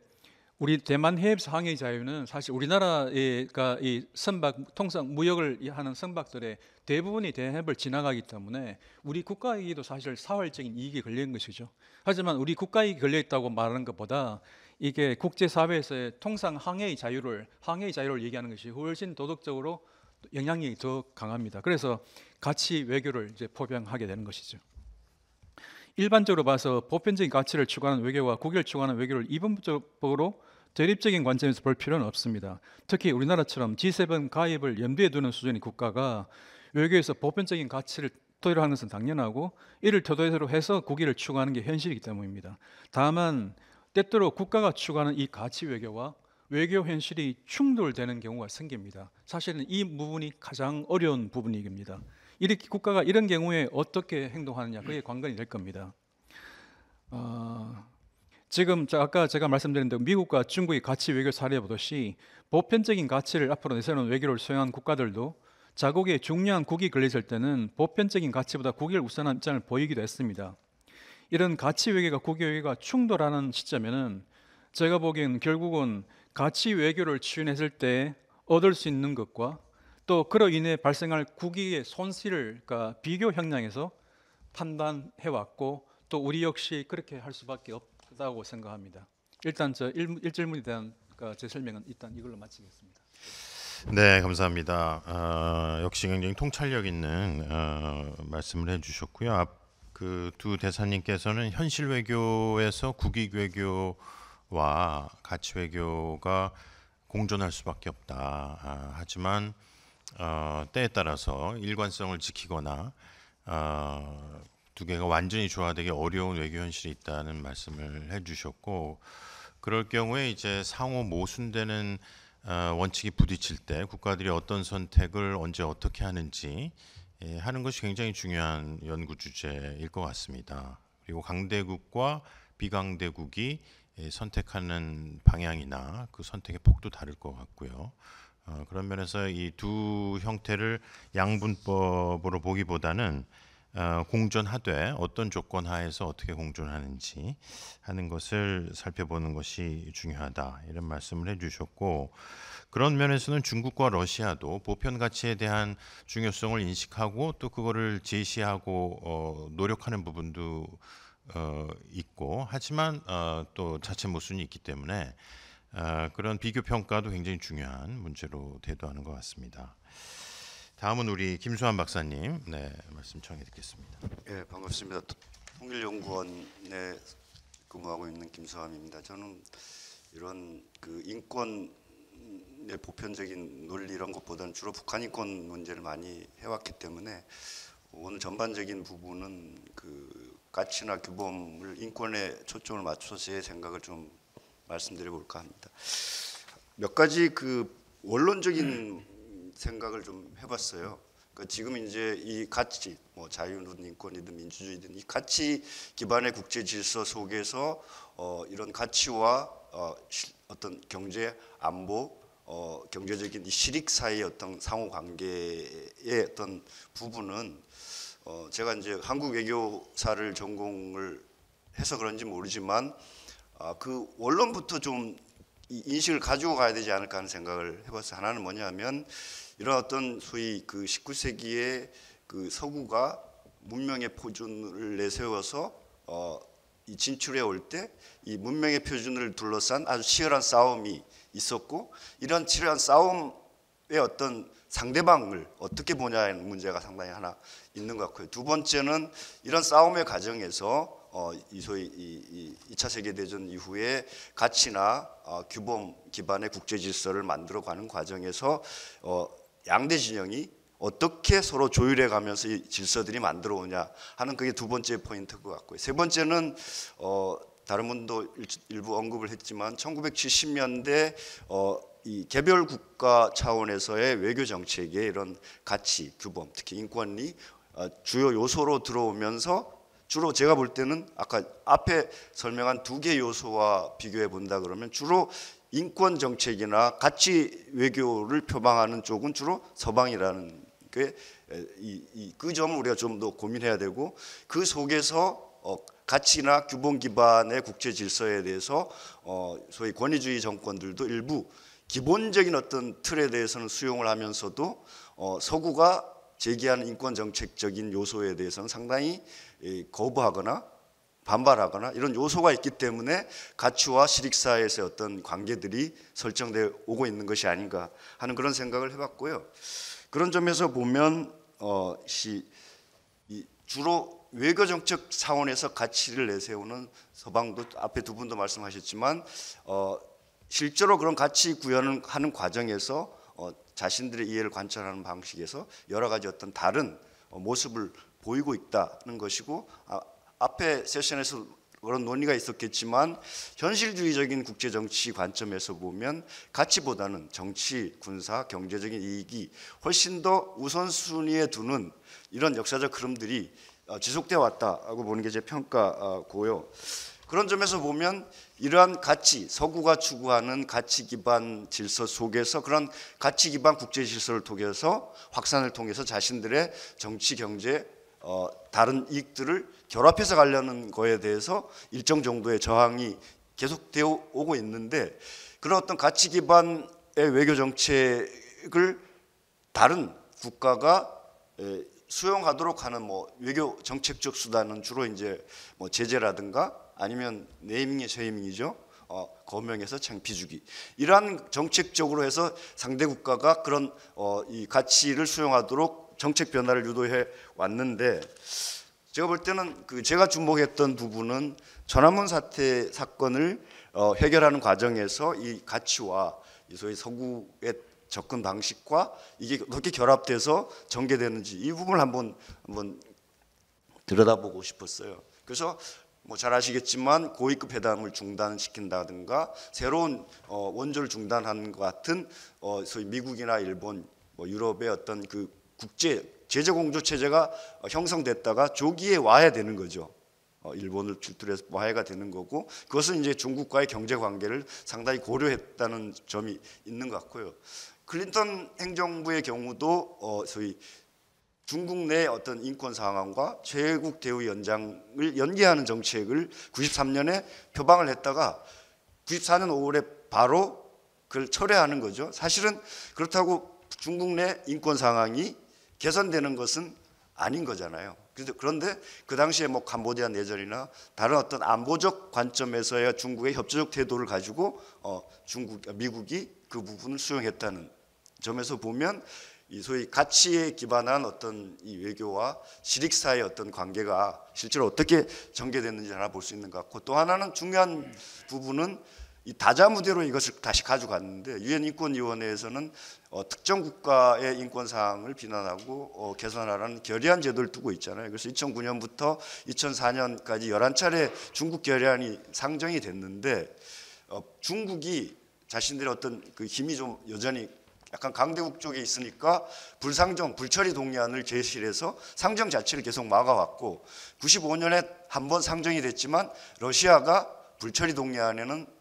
Speaker 3: 우리 대만 해협 상의 자유는 사실 우리나라가 이 선박 통상 무역을 하는 선박들의 대부분이 대해협을 지나가기 때문에 우리 국가에게도 사실 사활적인 이익이 걸리 것이죠. 하지만 우리 국가에 걸려 있다고 말하는 것보다 이게 국제 사회에서의 통상 항해의 자유를 항해의 자유를 얘기하는 것이 훨씬 도덕적으로 영향이 더 강합니다. 그래서 같이 외교를 이제 포병하게 되는 것이죠. 일반적으로 봐서 보편적인 가치를 추구하는 외교와 국익을 추구하는 외교를 이분법적으로 대립적인 관점에서 볼 필요는 없습니다. 특히 우리나라처럼 G7 가입을 염두에 두는 수준의 국가가 외교에서 보편적인 가치를 토대로 하는 것은 당연하고 이를 토대로 해서 국익을 추구하는 게 현실이기 때문입니다. 다만 때때로 국가가 추구하는 이 가치 외교와 외교 현실이 충돌되는 경우가 생깁니다. 사실은 이 부분이 가장 어려운 부분입니다. 이렇게 국가가 이런 경우에 어떻게 행동하느냐 그게 관건이 될 겁니다. 어, 지금 아까 제가 말씀드린 대로 미국과 중국이 같이 외교 사례 보듯이 보편적인 가치를 앞으로 내세우는 외교를 수행한 국가들도 자국의 중요한 국익 걸렸을 때는 보편적인 가치보다 국익을 우선한 입장을 보이기도 했습니다. 이런 가치 외교가 국익 외교가 충돌하는 시점에는 제가 보기엔 결국은 가치 외교를 추진했을 때 얻을 수 있는 것과 또 그로 인해 발생할 국익의 손실을 그러니까 비교 형량에서 판단해 왔고 또 우리 역시 그렇게 할 수밖에 없다고 생각합니다. 일단 저 일, 질문에 대한 그러니까 제 설명은 일단 이걸로 마치겠습니다.
Speaker 1: 네, 감사합니다. 어, 역시 굉장히 통찰력 있는 어, 말씀을 해주셨고요. 그두 대사님께서는 현실 외교에서 국익 외교와 가치 외교가 공존할 수밖에 없다. 아, 하지만 어, 때에 따라서 일관성을 지키거나 어, 두 개가 완전히 조화되기 어려운 외교 현실이 있다는 말씀을 해주셨고 그럴 경우에 이제 상호 모순되는 어, 원칙이 부딪힐 때 국가들이 어떤 선택을 언제 어떻게 하는지 예, 하는 것이 굉장히 중요한 연구 주제일 것 같습니다. 그리고 강대국과 비강대국이 예, 선택하는 방향이나 그 선택의 폭도 다를 것 같고요. 어, 그런 면에서 이 두 형태를 양분법으로 보기보다는 어, 공존하되 어떤 조건 하에서 어떻게 공존하는지 하는 것을 살펴보는 것이 중요하다 이런 말씀을 해주셨고 그런 면에서는 중국과 러시아도 보편 가치에 대한 중요성을 인식하고 또 그거를 제시하고 어, 노력하는 부분도 어, 있고 하지만 어, 또 자체 모순이 있기 때문에 아, 그런 비교 평가도 굉장히 중요한 문제로 대두하는 것 같습니다. 다음은 우리 김수환 박사님 네, 말씀 청해 듣겠습니다. 예, 네, 반갑습니다.
Speaker 4: 통일연구원에 근무하고 있는 김수환입니다. 저는 이런 그 인권의 보편적인 논리 이런 것보다는 주로 북한 인권 문제를 많이 해왔기 때문에 오늘 전반적인 부분은 그 가치나 규범을 인권에 초점을 맞춰서 제 생각을 좀 말씀드려 볼까 합니다. 몇 가지 그 원론적인 생각을 좀 해봤어요. 그러니까 지금 이제 이 가치, 뭐 자유든 인권이든 민주주의든 이 가치 기반의 국제 질서 속에서 어, 이런 가치와 어, 어떤 경제 안보 어, 경제적인 이 실익 사이의 어떤 상호 관계의 어떤 부분은 어, 제가 이제 한국 외교사를 전공을 해서 그런지 모르지만 아, 그 원론부터 좀 인식을 가지고 가야 되지 않을까 하는 생각을 해봤어요. 하나는 뭐냐면 이런 어떤 소위 그 19세기의 그 서구가 문명의 표준을 내세워서 어, 이 진출해 올 때 이 문명의 표준을 둘러싼 아주 치열한 싸움이 있었고 이런 치열한 싸움의 어떤 상대방을 어떻게 보냐는 문제가 상당히 하나 있는 것 같고요. 두 번째는 이런 싸움의 과정에서 어, 이 소위 이, 이, 2차 세계대전 이후에 가치나 어, 규범 기반의 국제 질서를 만들어가는 과정에서 어, 양대 진영이 어떻게 서로 조율해 가면서 이 질서들이 만들어 오냐 하는 그게 두 번째 포인트 인것 같고요. 세 번째는 어, 다른 분도 일부 언급을 했지만 1970년대 어, 이 개별 국가 차원에서의 외교 정책의 이런 가치, 규범, 특히 인권이 어, 주요 요소로 들어오면서 주로 제가 볼 때는 아까 앞에 설명한 두개의 요소와 비교해 본다 그러면 주로 인권 정책이나 가치 외교를 표방하는 쪽은 주로 서방이라는 게그 점을 우리가 좀 더 고민해야 되고 그 속에서 어, 가치나 규범 기반의 국제 질서에 대해서 어, 소위 권위주의 정권들도 일부 기본적인 어떤 틀에 대해서는 수용을 하면서도 어, 서구가 제기하는 인권 정책적인 요소에 대해서는 상당히 거부하거나 반발하거나 이런 요소가 있기 때문에 가치와 실익 사이에서 어떤 관계들이 설정되어 오고 있는 것이 아닌가 하는 그런 생각을 해봤고요. 그런 점에서 보면 어, 시, 주로 외교정책 차원에서 가치를 내세우는 서방도 앞에 두 분도 말씀하셨지만 어, 실제로 그런 가치 구현 하는 과정에서 어, 자신들의 이해를 관찰하는 방식에서 여러 가지 어떤 다른 어, 모습을 보이고 있다는 것이고 아, 앞에 세션에서 그런 논의가 있었겠지만 현실주의적인 국제 정치 관점에서 보면 가치보다는 정치, 군사, 경제적인 이익이 훨씬 더 우선순위에 두는 이런 역사적 흐름들이 어, 지속돼 왔다고 보는 게 제 평가고요. 그런 점에서 보면 이러한 가치, 서구가 추구하는 가치 기반 질서 속에서 그런 가치 기반 국제 질서를 통해서 확산을 통해서 자신들의 정치, 경제, 어, 다른 이익들을 결합해서 가려는 거에 대해서 일정 정도의 저항이 계속되어 오고 있는데 그런 어떤 가치 기반의 외교 정책을 다른 국가가 수용하도록 하는 뭐 외교 정책적 수단은 주로 이제 뭐 제재라든가 아니면 네이밍의 쉐이밍이죠. 어, 거명에서 창피 주기 이러한 정책적으로 해서 상대 국가가 그런 어, 이 가치를 수용하도록 정책 변화를 유도해 왔는데 제가 볼 때는 그 제가 주목했던 부분은 전화문 사태 사건을 어, 해결하는 과정에서 이 가치와 이 소위 서구의 접근 방식과 이게 어떻게 결합돼서 전개되는지 이 부분을 한번 한번 들여다보고 싶었어요. 그래서 뭐 잘 아시겠지만 고위급 회담을 중단시킨다든가 새로운 어, 원조를 중단한는것 같은 어, 소위 미국이나 일본 뭐 유럽의 어떤 그 국제 제재 공조 체제가 형성됐다가 조기에 와야 되는 거죠. 어, 일본을 줄들여서 와해가 되는 거고 그것은 이제 중국과의 경제 관계를 상당히 고려했다는 점이 있는 것 같고요. 클린턴 행정부의 경우도 어 소위 중국 내 어떤 인권 상황과 제국 대우 연장을 연기하는 정책을 93년에 표방을 했다가 94년 5월에 바로 그걸 철회하는 거죠. 사실은 그렇다고 중국 내 인권 상황이 개선되는 것은 아닌 거잖아요. 그런데 그 당시에 뭐 캄보디아 내전이나 다른 어떤 안보적 관점에서의 중국의 협조적 태도를 가지고 어 중국 미국이 그 부분을 수용했다는 점에서 보면 이 소위 가치에 기반한 어떤 이 외교와 실익 사이의 어떤 관계가 실제로 어떻게 전개됐는지 하나 볼 수 있는 것 그 같고 또 하나는 중요한 부분은 이 다자무대로 이것을 다시 가져갔는데 유엔 인권위원회에서는 어, 특정 국가의 인권 사항을 비난하고 어, 개선하라는 결의안 제도를 두고 있잖아요. 그래서 2009년부터 2004년까지 11차례 중국 결의안이 상정이 됐는데 어, 중국이 자신들의 어떤 그 힘이 좀 여전히 약간 강대국 쪽에 있으니까 불상정, 불처리 동의안을 제시해서 상정 자체를 계속 막아왔고 95년에 한 번 상정이 됐지만 러시아가 불처리 동의안에는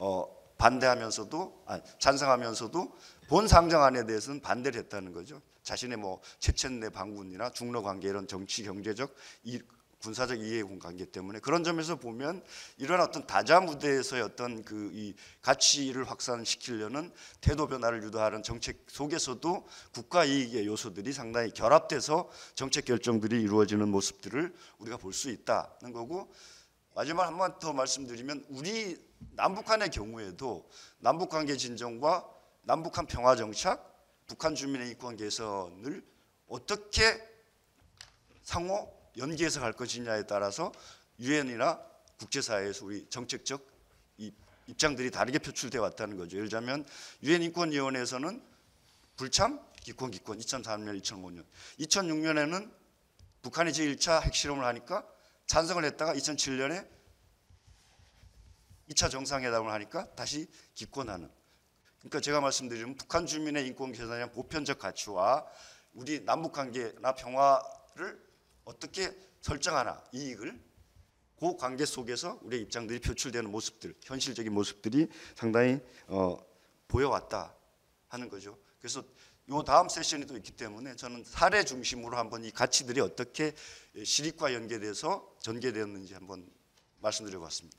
Speaker 4: 어, 반대하면서도 아니, 찬성하면서도 본 상정안에 대해서는 반대를 했다는 거죠. 자신의 뭐최첸내방군이나 중러 관계 이런 정치 경제적 이, 군사적 이해군 관계 때문에 그런 점에서 보면 이런 어떤 다자 무대에서의 어떤 그 이 가치를 확산시키려는 태도 변화를 유도하는 정책 속에서도 국가 이익의 요소들이 상당히 결합돼서 정책 결정들이 이루어지는 모습들을 우리가 볼 수 있다는 거고 마지막 한 번 더 말씀드리면 우리 남북한의 경우에도 남북관계 진정과 남북한 평화 정착, 북한 주민의 인권 개선을 어떻게 상호 연계해서 갈 것이냐에 따라서 유엔이나 국제사회에서 우리 정책적 입장들이 다르게 표출돼 왔다는 거죠. 예를 들자면 유엔 인권위원회에서는 불참, 기권, 기권 2004년, 2005년, 2006년에는 북한이 제1차 핵실험을 하니까 찬성을 했다가 2007년에 2차 정상회담을 하니까 다시 기권하는 그러니까 제가 말씀드리면 북한 주민의 인권 개선에 대 보편적 가치와 우리 남북 관계나 평화를 어떻게 설정하나 이익을 그 관계 속에서 우리 입장들이 표출되는 모습들, 현실적인 모습들이 상당히 어, 보여왔다 하는 거죠. 그래서 요 다음 세션이 도 있기 때문에 저는 사례 중심으로 한번 이 가치들이 어떻게 실익과 연계돼서 전개되었는지 한번 말씀드려 봤습니다.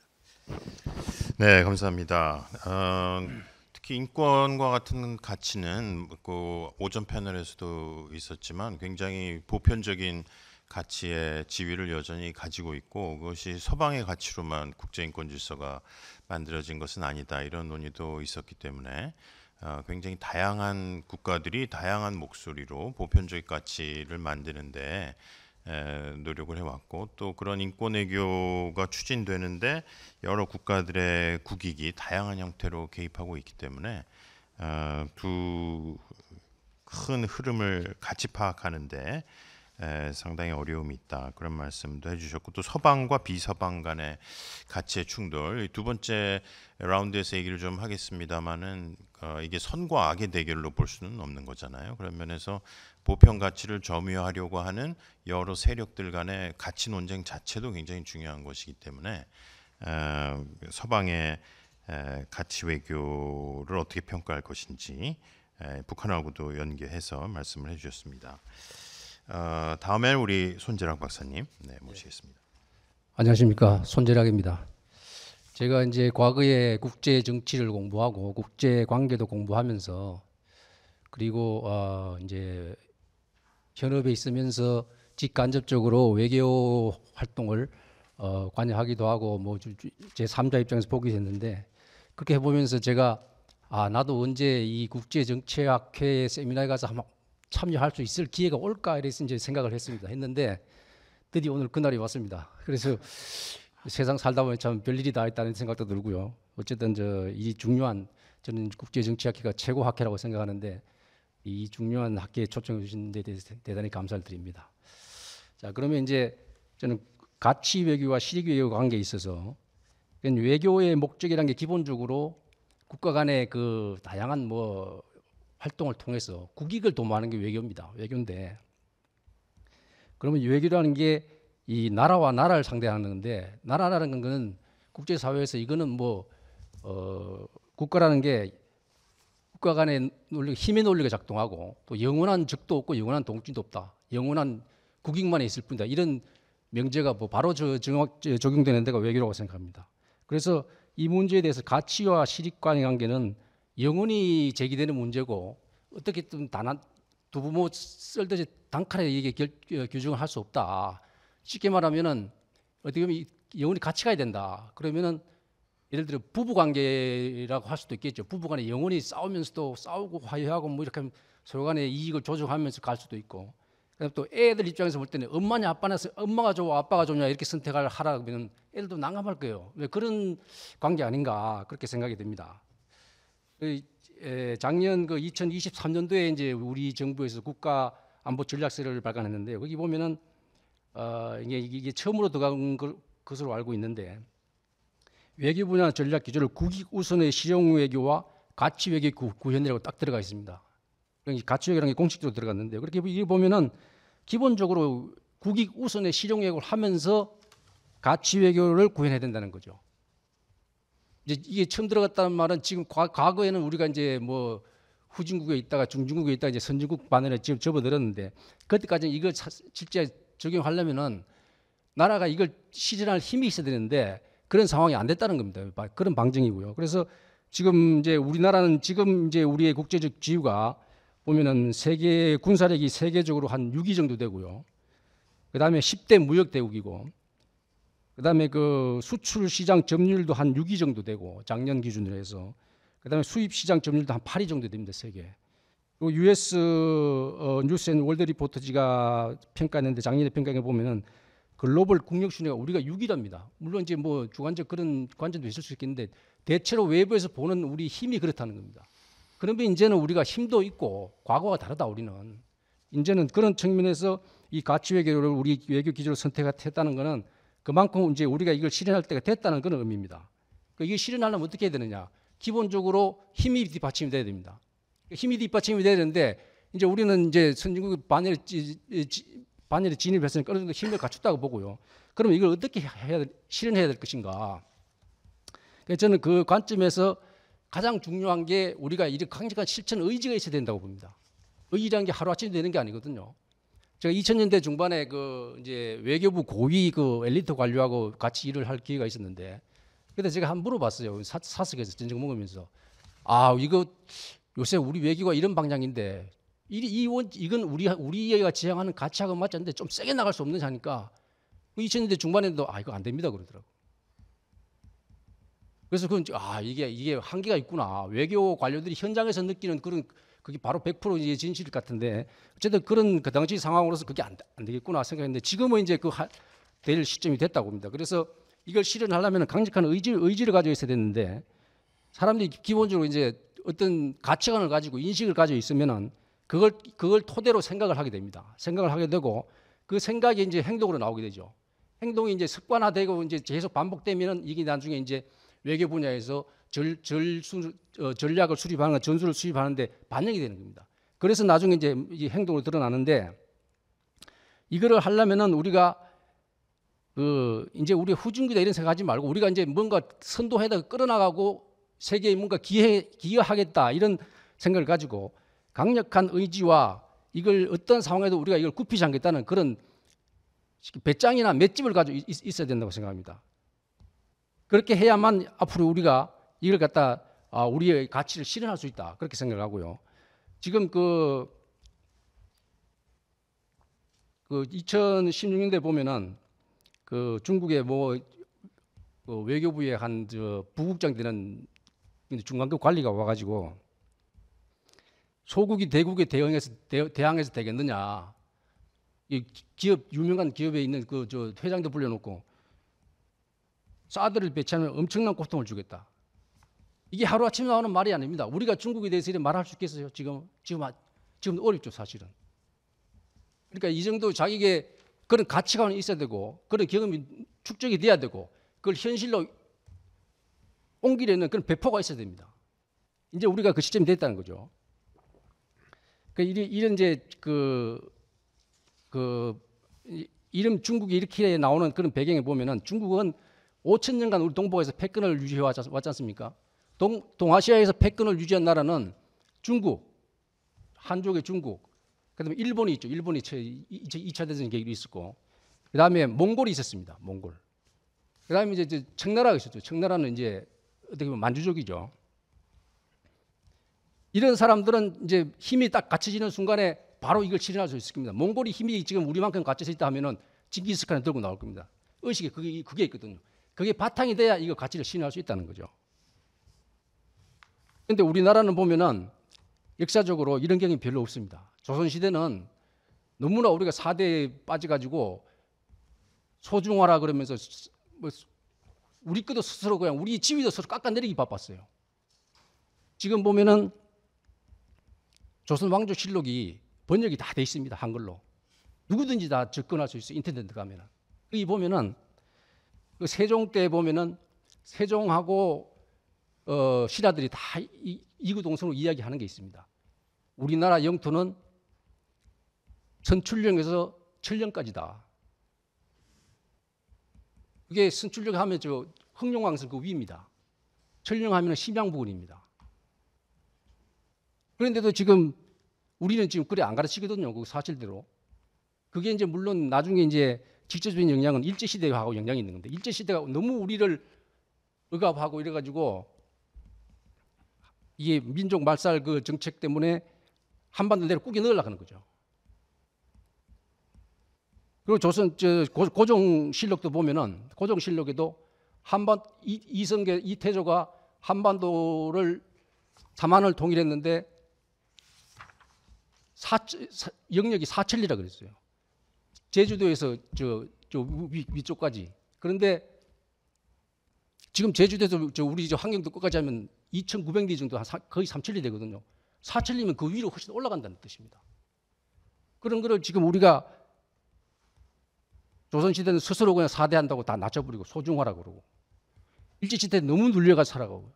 Speaker 1: 네, 감사합니다. 어, 특히 인권과 같은 가치는 그 오전 패널에서도 있었지만 굉장히 보편적인 가치의 지위를 여전히 가지고 있고 그것이 서방의 가치로만 국제인권 질서가 만들어진 것은 아니다 이런 논의도 있었기 때문에 아, 굉장히 다양한 국가들이 다양한 목소리로 보편적 가치를 만드는데 노력을 해왔고 또 그런 인권 외교가 추진되는데 여러 국가들의 국익이 다양한 형태로 개입하고 있기 때문에 어, 두큰 흐름을 같이 파악하는데 상당히 어려움이 있다 그런 말씀도 해주셨고 또 서방과 비서방 간의 가치의 충돌 두 번째 라운드에서 얘기를 좀 하겠습니다만은 어, 이게 선과 악의 대결로 볼 수는 없는 거잖아요. 그런 면에서 보편 가치를 점유하려고 하는 여러 세력들 간의 가치 논쟁 자체도 굉장히 중요한 것이기 때문에 어, 서방의 에, 가치 외교를 어떻게 평가할 것인지 에, 북한하고도 연계해서 말씀을 해주셨습니다. 어, 다음에 우리 손재락 박사님 네, 모시겠습니다. 네.
Speaker 5: 안녕하십니까 손재락입니다. 제가 이제 과거에 국제 정치를 공부하고 국제 관계도 공부하면서 그리고 어 이제 현업에 있으면서 직간접적으로 외교 활동을 어 관여하기도 하고 뭐 제 3자 입장에서 보게 됐는데 그렇게 해보면서 제가 아 나도 언제 이 국제 정치학회 세미나에 가서 한번 참여할 수 있을 기회가 올까 이래서 이제 생각을 했습니다. 했는데 드디어 오늘 그날이 왔습니다. 그래서 세상 살다 보면 참 별일이 다 있다는 생각도 들고요. 어쨌든 저 이 중요한 저는 국제 정치 학회가 최고 학회라고 생각하는데 이 중요한 학회에 초청해 주신 데 대해서 대단히 감사를 드립니다. 자, 그러면 이제 저는 가치 외교와 실익 외교 관계에 있어서 외교의 목적이라는 게 기본적으로 국가 간의 그 다양한 뭐 활동을 통해서 국익을 도모하는 게 외교입니다. 외교인데 그러면 외교라는 게이 나라와 나라를 상대하는 건데 나라라는 거는 국제 사회에서 이거는 뭐 어, 국가라는 게 국가 간의 논리, 힘의 논리가 작동하고 또 영원한 적도 없고 영원한 동진도 없다. 영원한 국익만 있을 뿐이다. 이런 명제가 뭐 바로 저, 정확, 적용되는 데가 외교라고 생각합니다. 그래서 이 문제에 대해서 가치와 실익 간의 관계는 영원히 제기되는 문제고 어떻게든 단한 두 부모 쓸듯이 단칼에 이게 결, 어, 규정을 할 수 없다. 쉽게 말하면은 어떻게 보면 영혼이 같이 가야 된다. 그러면은 예를 들어 부부 관계라고 할 수도 있겠죠. 부부 간에 영혼이 싸우면서도 싸우고 화해하고 뭐 이렇게 서로 간에 이익을 조정하면서 갈 수도 있고. 그다음에 또 애들 입장에서 볼 때는 엄마냐 아빠냐서 엄마가 좋아 아빠가 좋냐 이렇게 선택을 하라 그러면 애들도 난감할 거예요. 왜 그런 관계 아닌가 그렇게 생각이 됩니다. 그, 작년 그 2023년도에 이제 우리 정부에서 국가 안보 전략서를 발간했는데 거기 보면은 어, 이게, 이게 처음으로 들어간 걸, 것으로 알고 있는데 외교 분야 전략 기조를 국익 우선의 실용 외교와 가치 외교 구현이라고 딱 들어가 있습니다. 그러니까 가치 외교라는 게 공식적으로 들어갔는데 그렇게 보면은 기본적으로 국익 우선의 실용 외교를 하면서 가치 외교를 구현해야 된다는 거죠. 이제 이게 처음 들어갔다는 말은 지금 과, 거에는 우리가 이제 뭐 후진국에 있다가 중진국에 있다가 이제 선진국 반열에 지금 접어들었는데 그때까지는 이걸 실제 적용하려면은 나라가 이걸 시전할 힘이 있어야 되는데 그런 상황이 안 됐다는 겁니다. 그런 방증이고요. 그래서 지금 이제 우리나라는 지금 이제 우리의 국제적 지위가 보면은 세계 군사력이 세계적으로 한 6위 정도 되고요. 그다음에 10대 무역 대국이고 그다음에 그 수출 시장 점유율도 한 6위 정도 되고 작년 기준으로 해서 그다음에 수입 시장 점유율도 한 8위 정도 됩니다, 세계. 그 US 어, 뉴스앤월드 리포터지가 평가했는데 작년에 평가해 보면은 글로벌 국력 순위가 우리가 6위랍니다. 물론 이제 뭐 주관적 그런 관점도 있을 수 있겠는데 대체로 외부에서 보는 우리 힘이 그렇다는 겁니다. 그런데 이제는 우리가 힘도 있고 과거와 다르다 우리는 이제는 그런 측면에서 이 가치 외교를 우리 외교 기조를 선택했다는 것은 그만큼 이제 우리가 이걸 실현할 때가 됐다는 그런 의미입니다. 그러니까 이게 실현하려면 어떻게 해야 되느냐? 기본적으로 힘이 뒷받침이 돼야 됩니다. 그 힘이 뒷받침이 돼야 되는데 이제 우리는 이제 선진국 반열 반열에 진입했으니까 어느 정도 힘을 갖췄다고 보고요. 그러면 이걸 어떻게 해야 실현해야 될 것인가? 저는 그 관점에서 가장 중요한 게 우리가 이렇게 강력한 실천 의지가 있어야 된다고 봅니다. 의지라는 게 하루아침에 되는 게 아니거든요. 제가 2000년대 중반에 그 이제 외교부 고위 그 엘리트 관료하고 같이 일을 할 기회가 있었는데 그때 제가 한 물어봤어요. 사, 사석에서 전쟁 먹으면서 아 이거 요새 우리 외교가 이런 방향인데 이, 이 원, 이건 우리 우리가 지향하는 가치하고 맞지 않는데 좀 세게 나갈 수 없는 자니까 2000년대 뭐 중반에도 아 이거 안 됩니다 그러더라고. 그래서 그건 아 이게 이게 한계가 있구나 외교 관료들이 현장에서 느끼는 그런 그게 바로 100% 이제 진실 같은데 어쨌든 그런 그 당시 상황으로서 그게 안, 안 되겠구나 생각했는데 지금은 이제 그 될 시점이 됐다고 봅니다. 그래서 이걸 실현하려면 강직한 의지 의지를 가지고 있어야 되는데 사람들이 기본적으로 이제 어떤 가치관을 가지고 인식을 가지고 있으면은 그걸 그걸 토대로 생각을 하게 됩니다. 생각을 하게 되고 그 생각이 이제 행동으로 나오게 되죠. 행동이 이제 습관화되고 이제 계속 반복되면은 이게 나중에 이제 외교 분야에서 절, 절 어, 전략을 수립하는 전술을 수립하는데 반영이 되는 겁니다. 그래서 나중에 이제 이 행동으로 드러나는데 이거를 하려면은 우리가 그 이제 우리 후진기다 이런 생각하지 말고 우리가 이제 뭔가 선도해다 끌어나가고 세계에 뭔가 기해, 기여하겠다 이런 생각을 가지고 강력한 의지와 이걸 어떤 상황에도 우리가 이걸 굽히지 않겠다는 그런 배짱이나 맷집을 가지고 있, 어야 된다고 생각합니다. 그렇게 해야만 앞으로 우리가 이걸 갖다 아, 우리의 가치를 실현할 수 있다 그렇게 생각하고요. 지금 그, 그 2016년대 보면은 그 중국의 뭐그 외교부의 한저 부국장 되는 근데 중간급 관리가 와가지고 소국이 대국에 대응해서 대, 항해서 되겠느냐? 이 기업 유명한 기업에 있는 그 저 회장도 불려놓고 사드를 배치하면 엄청난 고통을 주겠다. 이게 하루 아침에 나오는 말이 아닙니다. 우리가 중국에 대해서 이런 말할 수 있겠어요? 지금 지금 지금 어렵죠 사실은. 그러니까 이 정도 자기게 그런 가치관이 있어야 되고 그런 경험이 축적이 돼야 되고 그걸 현실로 옮기려는 그런 배포가 있어야 됩니다. 이제 우리가 그 시점이 됐다는 거죠. 그러니까 이런 이제 그, 그, 이름 중국이 이렇게 나오는 그런 배경에 보면은 중국은 5천 년간 우리 동북아에서 패권을 유지해 왔지 않습니까? 동, 동아시아에서 패권을 유지한 나라는 중국, 한족의 중국, 그다음에 일본이 있죠. 일본이 2차, 차 대전 계획이 있었고, 그다음에 몽골이 있었습니다. 몽골. 그다음에 이제 청나라가 있었죠. 청나라는 이제 어떻게 보면 만주족이죠. 이런 사람들은 이제 힘이 딱 갖춰지는 순간에 바로 이걸 실현할 수 있을 겁니다. 몽골이 힘이 지금 우리만큼 갖춰져 있다 하면은 징기스칸을 들고 나올 겁니다. 의식에 그게, 그게 있거든요. 그게 바탕이 돼야 이거 가치를 실현할 수 있다는 거죠. 그런데 우리나라는 보면은 역사적으로 이런 경향이 별로 없습니다. 조선시대는 너무나 우리가 사대에 빠져가지고 소중화라 그러면서 뭐 우리 것도 스스로 그냥 우리 지위도 스스로 깎아내리기 바빴어요. 지금 보면은 조선 왕조 실록이 번역이 다 돼 있습니다. 한글로. 누구든지 다 접근할 수 있어요. 인터넷 가면은. 여기 보면은 그 세종 때 보면은 세종하고 어, 신하들이 다 이, 구동성으로 이야기하는 게 있습니다. 우리나라 영토는 선출령에서 천령까지다. 그게 순출력 하면 저흑룡왕성그 위입니다. 천룡 하면 심양 부근입니다. 그런데도 지금 우리는 지금 그래 안 가르치거든요. 그 사실대로. 그게 이제 물론 나중에 이제 직접적인 영향은 일제 시대하고 영향이 있는 건데 일제 시대가 너무 우리를 억압하고 이래 가지고 이게 민족 말살 그 정책 때문에 한반도 내로 꾸겨 넣으려고 하는 거죠. 그리고 조선 저 고종실록도 보면은 고종실록에도 한반 이, 이성계 이태조가 한반도를 자만을 통일했는데 사, 사, 영역이 사천리라 그랬어요. 제주도에서 저, 저 위, 위쪽까지. 그런데 지금 제주도에서 저 우리 저 환경도 끝까지 하면 2,900리 정도 한 사, 거의 3천리 되거든요. 4천리면그 위로 훨씬 올라간다는 뜻입니다. 그런 거를 지금 우리가 조선시대는 스스로 그냥 사대한다고 다 낮춰버리고 소중하라고 그러고 일제시대 너무 눌려가 살아가고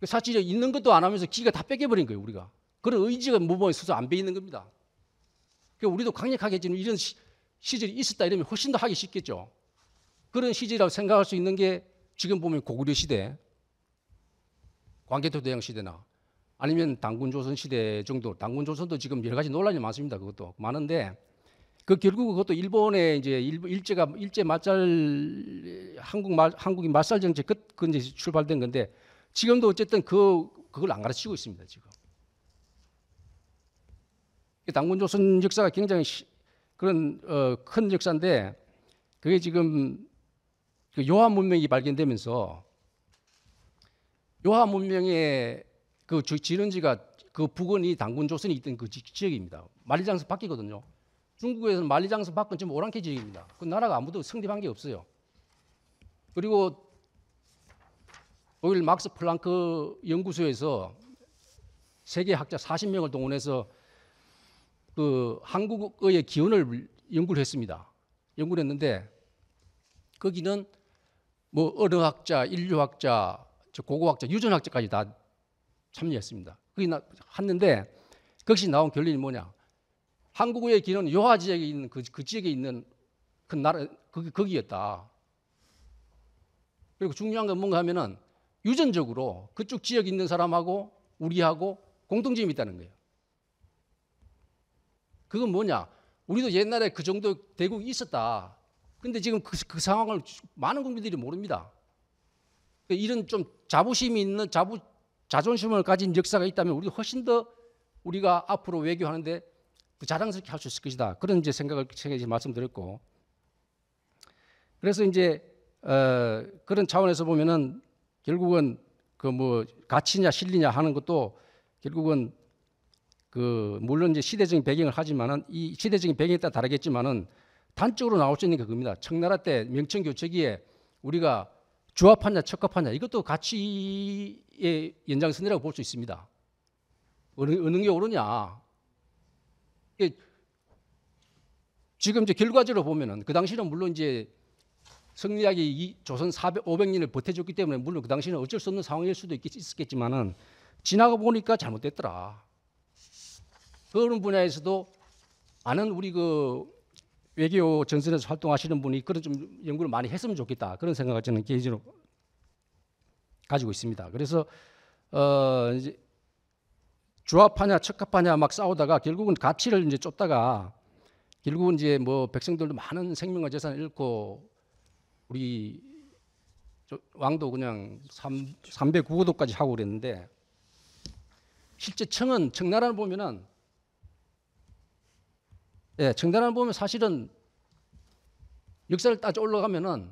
Speaker 5: 그 사실 있는 것도 안 하면서 기가 다 뺏겨버린 거예요 우리가 그런 의지가 모범에 스스로 안 배있는 겁니다 그러니 우리도 강력하게 지금 이런 시, 절이 있었다 이러면 훨씬 더 하기 쉽겠죠 그런 시절이라고 생각할 수 있는 게 지금 보면 고구려 시대 광개토 대왕 시대나 아니면 당군 조선 시대 정도 당군 조선도 지금 여러 가지 논란이 많습니다 그것도 많은데 그 결국 그것도 일본의 이제 일제가 일제 맞살 한국 말한국인 맞살 정책 그 근제 출발된 건데 지금도 어쨌든 그 그걸 안 가르치고 있습니다 지금. 당군 조선 역사가 굉장히 시, 그런 어, 큰 역사인데 그게 지금 그요하 문명이 발견되면서 요하 문명의 그 지런지가 그 북원이 당군 조선이 있던 그 지역입니다. 말리장서 바뀌거든요. 중국에서는 만리장성 밖은 지금 오랑캐 지역입니다. 그 나라가 아무도 성립한 게 없어요. 그리고 독일 막스 플랑크 연구소에서 세계 학자 40명을 동원해서 그 한국의 기원을 연구를 했습니다. 연구를 했는데 거기는 뭐 언어학자, 인류학자, 고고학자, 유전학자까지 다 참여했습니다. 거기 나, 했는데 거기서 나온 결론이 뭐냐? 한국의 기는 요하 지역에 있는 그, 그 지역에 있는 그 나라 거기, 그, 거기였다. 그리고 중요한 건 뭔가 하면은 유전적으로 그쪽 지역에 있는 사람하고 우리하고 공통점이 있다는 거예요. 그건 뭐냐? 우리도 옛날에 그 정도 대국이 있었다. 근데 지금 그, 그 상황을 많은 국민들이 모릅니다. 그러니까 이런 좀 자부심이 있는 자부 자존심을 가진 역사가 있다면 우리도 훨씬 더 우리가 앞으로 외교하는데 그 자랑스럽게 할 수 있을 것이다. 그런 이제 생각을 제가 이제 말씀드렸고 그래서 이제 어, 그런 차원에서 보면은 결국은 그 뭐 가치냐 실리냐 하는 것도 결국은 그 물론 이제 시대적인 배경을 하지만은 이 시대적인 배경에 따라 다르겠지만은 단적으로 나올 수 있는 게 그겁니다. 청나라 때 명청 교체기에 우리가 조합하냐 적합하냐 이것도 가치의 연장선이라고 볼 수 있습니다. 어느 어느 게 옳으냐 지금 이제 결과적으로 보면은 그 당시는 물론 이제 성리학이 이 조선 400, 500년을 버텨줬기 때문에 물론 그 당시는 어쩔 수 없는 상황일 수도 있겠, 었겠지만은 지나가 보니까 잘못됐더라. 그런 분야에서도 아는 우리 그 외교 전선에서 활동하시는 분이 그런 좀 연구를 많이 했으면 좋겠다 그런 생각을 저는 개인적으로 가지고 있습니다. 그래서 어 이제 조합하냐 적합하냐 막 싸우다가 결국은 가치를 이제 쫓다가 결국은 이제 뭐 백성들도 많은 생명과 재산을 잃고 우리 왕도 그냥 3, 309호도까지 하고 그랬는데 실제 청은 청나라를 보면은 예, 청나라를 보면 사실은 역사를 따져 올라가면은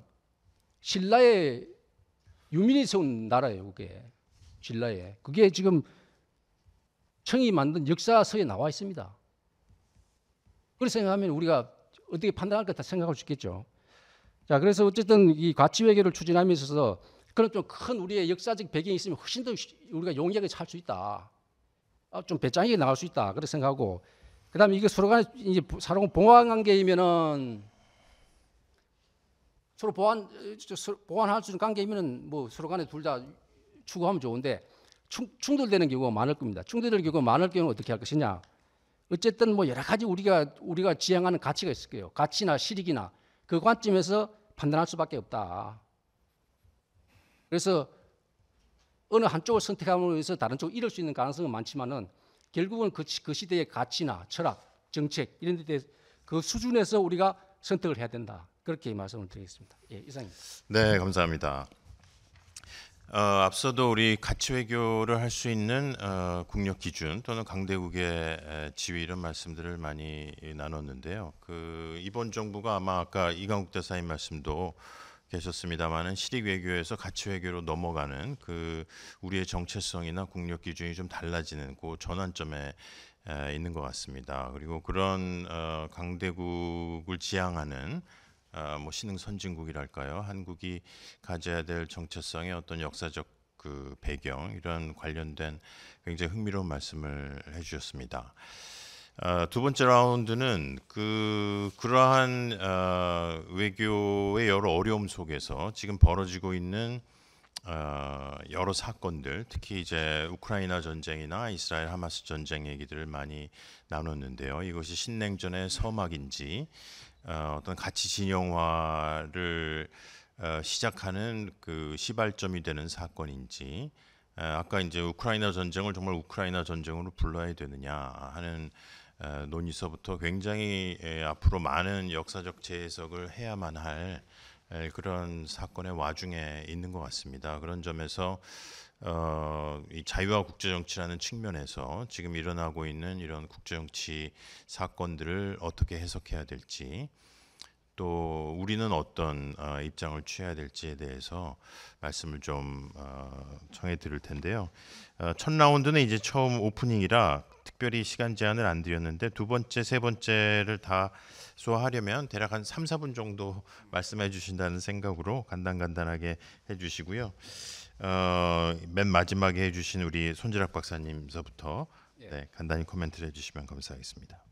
Speaker 5: 신라의 유민이 세운 나라예요, 그게. 신라에. 그게 지금 청이 만든 역사서에 나와 있습니다. 그렇게 생각하면 우리가 어떻게 판단할 것다 생각할 수 있겠죠. 자, 그래서 어쨌든 이 가치 외교를 추진함에 서 그런 좀 큰 우리의 역사적 배경이 있으면 훨씬 더 우리가 용이하게 살수 있다. 아, 좀 배짱이게 나갈 수 있다. 그렇게 생각하고 그다음에 이게 서로 간에 이제 사랑은 봉황 관계이면은 서로 보완 보완할 수 있는 관계이면은 뭐 서로 간에 둘 다 추구하면 좋은데 충,돌되는 경우가 많을 겁니다. 충돌되는 경우가 많을 경우 어떻게 할 것이냐? 어쨌든 뭐 여러 가지 우리가 우리가 지향하는 가치가 있을 거예요. 가치나 실익이나 그 관점에서 판단할 수밖에 없다. 그래서 어느 한쪽을 선택함으로써 다른 쪽을 잃을 수 있는 가능성은 많지만은 결국은 그, 그 시대의 가치나 철학, 정책 이런 데그 수준에서 우리가 선택을 해야 된다. 그렇게 말씀을 드리겠습니다. 예, 이상입니다.
Speaker 1: 네, 감사합니다. 어, 앞서도 우리 가치 외교를 할 수 있는 어, 국력 기준 또는 강대국의 지위 이런 말씀들을 많이 나눴는데요. 그 이번 정부가 아마 아까 이강국 대사님 말씀도 계셨습니다만은 실익 외교에서 가치 외교로 넘어가는 그 우리의 정체성이나 국력 기준이 좀 달라지는 그 전환점에 에, 있는 것 같습니다. 그리고 그런 어, 강대국을 지향하는 아, 뭐 신흥 선진국이랄까요? 한국이 가져야 될 정체성의 어떤 역사적 그 배경 이런 관련된 굉장히 흥미로운 말씀을 해주셨습니다. 아, 두 번째 라운드는 그 그러한 아, 외교의 여러 어려움 속에서 지금 벌어지고 있는 아, 여러 사건들 특히 이제 우크라이나 전쟁이나 이스라엘 하마스 전쟁 얘기들을 많이 나눴는데요. 이것이 신냉전의 서막인지 어, 어떤 가치 진영화를 어, 시작하는 그 시발점이 되는 사건인지 어, 아까 이제 우크라이나 전쟁을 정말 우크라이나 전쟁으로 불러야 되느냐 하는 어, 논의서부터 굉장히 에, 앞으로 많은 역사적 재해석을 해야만 할 에, 그런 사건의 와중에 있는 것 같습니다. 그런 점에서 어, 이자유와 국제 정치라는 측면에서 지금 일어나고 있는 이런 국제 정치 사건들을 어떻게 해석해야 될지 또 우리는 어떤 어, 입장을 취해야 될지에 대해서 말씀을 좀 어, 청해 드릴 텐데요. 어, 첫 라운드는 이제 처음 오프닝이라 특별히 시간 제한을 안 드렸는데 두 번째, 세 번째를 다 소화하려면 대략 한 3, 4분 정도 말씀해 주신다는 생각으로 간단간단하게 해 주시고요. 어, 맨 마지막에 해주신 우리 손지락 박사님서부터 예. 네, 간단히 코멘트를 해주시면 감사하겠습니다.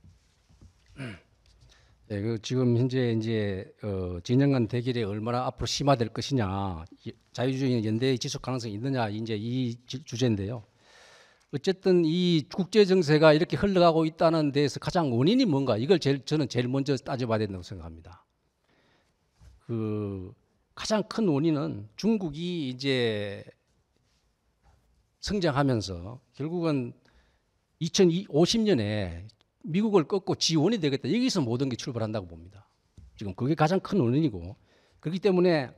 Speaker 5: [CLEARS THROAT] 네, 그 지금 현재 이제 어, 진영간 대결이 얼마나 앞으로 심화될 것이냐, 자유주의 연대의 지속 가능성이 있느냐, 이제 이 주제인데요. 어쨌든 이 국제 정세가 이렇게 흘러가고 있다는 데서 가장 원인이 뭔가 이걸 제일, 저는 제일 먼저 따져봐야 된다고 생각합니다. 그 가장 큰 원인은 중국이 이제 성장하면서 결국은 2050년에 미국을 꺾고 지원이 되겠다. 여기서 모든 게 출발한다고 봅니다. 지금 그게 가장 큰 원인이고 그렇기 때문에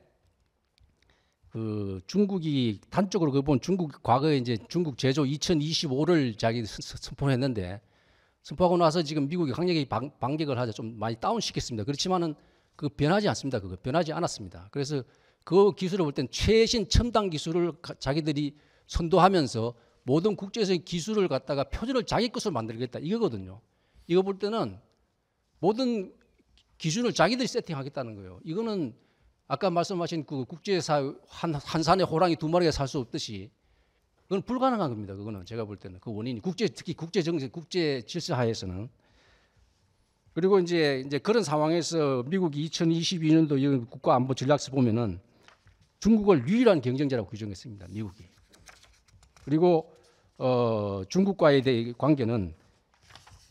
Speaker 5: 그 중국이 단적으로 그 보면 중국 과거에 이제 중국 제조 2025를 자기 선포했는데 선포하고 나서 지금 미국이 강력히 방, 방격을 하자 좀 많이 다운 시켰습니다. 그렇지만은 그 변하지 않습니다. 그거 변하지 않았습니다. 그래서 그 기술을 볼 땐 최신 첨단 기술을 자기들이 선도하면서 모든 국제적인 기술을 갖다가 표준을 자기 것으로 만들겠다 이거거든요. 이거 볼 때는 모든 기준을 자기들이 세팅하겠다는 거예요. 이거는 아까 말씀하신 그 국제사 한, 한산에 호랑이 두 마리가 살 수 없듯이 그건 불가능한 겁니다. 그거는 제가 볼 때는 그 원인이 국제 특히 국제 정세 국제 질서 하에서는 그리고 이제 이제 그런 상황에서 미국이 2022년도 국가 안보 전략서 보면은 중국을 유일한 경쟁자라고 규정했습니다. 미국이. 그리고 어, 중국과의 관계는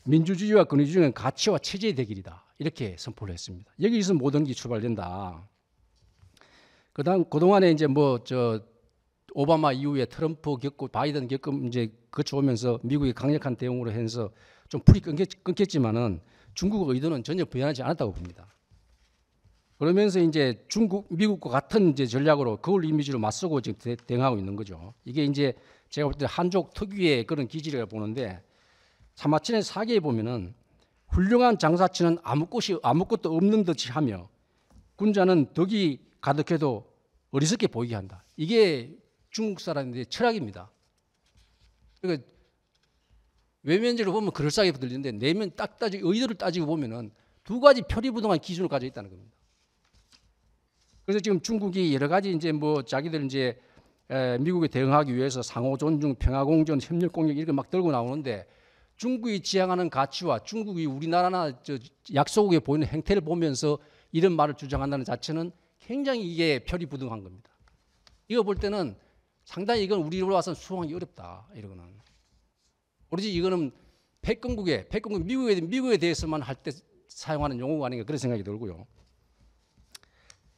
Speaker 5: 민주주의와 권위주의는 가치와 체제의 대결이다. 이렇게 선포를 했습니다. 여기서 모든 게 출발된다. 그다음 그동안에 이제 뭐 저 오바마 이후에 트럼프 겪고 바이든 겪음 이제 거쳐오면서 미국이 강력한 대응으로 해서 좀 풀이 끊겼, 끊겠지만은 중국의 의도는 전혀 부연하지 않았다고 봅니다. 그러면서 이제 중국, 미국과 같은 이제 전략으로 거울 이미지로 맞서고 지금 대응하고 있는 거죠. 이게 이제 제가 볼 때 한족 특유의 그런 기질이라고 보는데 사마친의 사기에 보면은 훌륭한 장사치는 아무것이 아무것도 없는 듯이 하며 군자는 덕이 가득해도 어리석게 보이게 한다. 이게 중국 사람들의 철학입니다. 그러니까 외면지으로 보면 그럴싸하게 들리는데 내면 딱 따지고 의도를 따지고 보면은 두 가지 표리부동한 기준을 가지고 있다는 겁니다. 그래서 지금 중국이 여러 가지 이제 뭐 자기들 이제 미국에 대응하기 위해서 상호 존중, 평화 공존, 협력 공격 이렇게 막 들고 나오는데 중국이 지향하는 가치와 중국이 우리나라나 저 약소국에 보이는 행태를 보면서 이런 말을 주장한다는 자체는 굉장히 이게 표리부동한 겁니다. 이거 볼 때는 상당히 이건 우리로 와서 수긍하기 어렵다. 이러거는. 오로지 이거는 백건국에백건국 미국에, 미국에 대해서만 할 때 사용하는 용어가 아닌가 그런 생각이 들고요.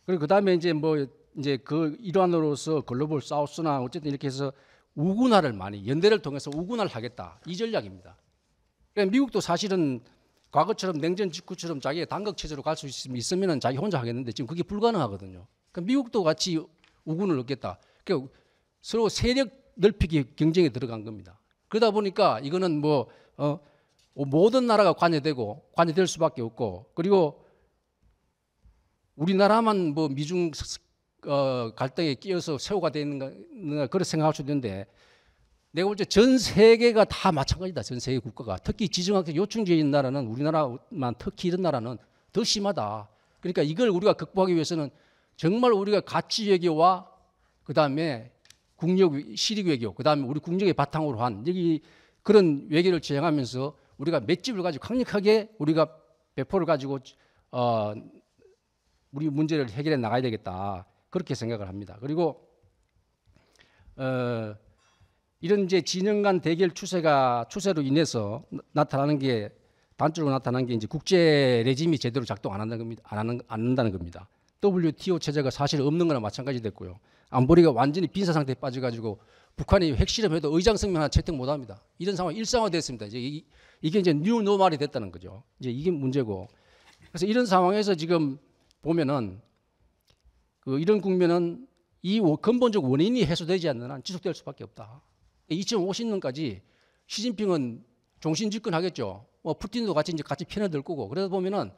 Speaker 5: 그리고 그 다음에 이제 뭐 이제 그 일환으로서 글로벌 사우스나 어쨌든 이렇게 해서 우군화를 많이 연대를 통해서 우군화를 하겠다 이 전략입니다. 그러니까 미국도 사실은 과거처럼 냉전 직후처럼 자기의 단극 체제로 갈 수 있으면 자기 혼자 하겠는데 지금 그게 불가능하거든요. 그러니까 미국도 같이 우군을 얻겠다. 그러니까 서로 세력 넓히기 경쟁에 들어간 겁니다. 그러다 보니까 이거는 뭐 어, 모든 나라가 관여되고 관여될 수밖에 없고 그리고 우리나라만 뭐 미중 어, 갈등에 끼어서 새우가 되는 가 그런 생각할 수도 있는데 내가 볼 때 전 세계가 다 마찬가지다. 전 세계 국가가 특히 지정학적 요충지인 나라는 우리나라만 특히 이런 나라는 더 심하다. 그러니까 이걸 우리가 극복하기 위해서는 정말 우리가 가치 외교와 그 다음에 국력 시립 외교, 그다음에 우리 국력의 바탕으로 한 여기 그런 외교를 지향하면서 우리가 맷집을 가지고 강력하게 우리가 배포를 가지고 어, 우리 문제를 해결해 나가야 되겠다 그렇게 생각을 합니다. 그리고 어, 이런 이제 진영 간 대결 추세가 추세로 인해서 나타나는 게 단적으로 나타난 게 이제 국제 레짐이 제대로 작동 안 한다는 겁니다. 안, 하는, 안 한다는 겁니다. WTO 체제가 사실 없는 거나 마찬가지 됐고요. 안보리가 완전히 빈사 상태에 빠져가지고 북한이 핵실험해도 의장성명 하나 채택 못합니다. 이런 상황 일상화됐습니다. 이제 이, 이게 이제 뉴 노말이 됐다는 거죠. 이제 이게 문제고. 그래서 이런 상황에서 지금 보면은 그 이런 국면은 이 근본적 원인이 해소되지 않는 한 지속될 수밖에 없다. 2050년까지 시진핑은 종신 집권하겠죠. 뭐 푸틴도 같이 이제 같이 편을 들 거고. 그러다 보면은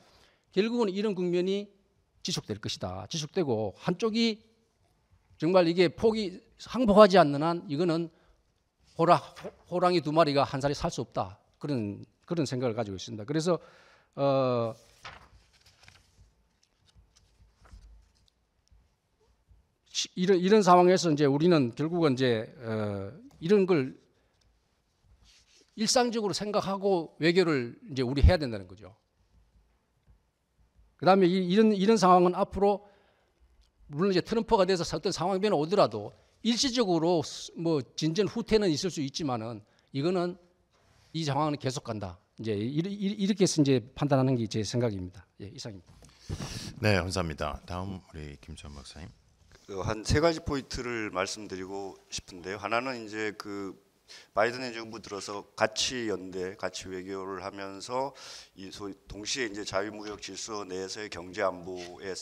Speaker 5: 결국은 이런 국면이 지속될 것이다. 지속되고 한쪽이 정말 이게 폭이 항복하지 않는 한 이거는 호랑, 호랑이 두 마리가 한살이살 수 없다. 그런 그런 생각을 가지고 있습니다. 그래서 어, 이런 이런 상황에서 이제 우리는 결국은 이제 어, 이런 걸 일상적으로 생각하고 외교를 이제 우리 해야 된다는 거죠. 그 다음에 이런, 이런 상황은 앞으로 물론 이제 트럼프가 돼서 어떤 상황 이 변화 오더라도 일시적으로 뭐 진전 후퇴는 있을 수 있지만은
Speaker 1: 이거는 이 상황은 계속 간다.
Speaker 5: 이제 이렇게 해서 이제 판단하는 게 제 생각입니다.
Speaker 1: 예, 이상입니다. 네, 감사합니다. 다음 우리 김천 박사님. 그 한세
Speaker 4: 가지 포인트를 말씀드리고 싶은데요. 하나는 이제 그 바이든 행정부 들어서 같이 연대, 같이 외교를 하면서 이 소위 동시에 이제 자유무역 질서 내에서의 경제 안보의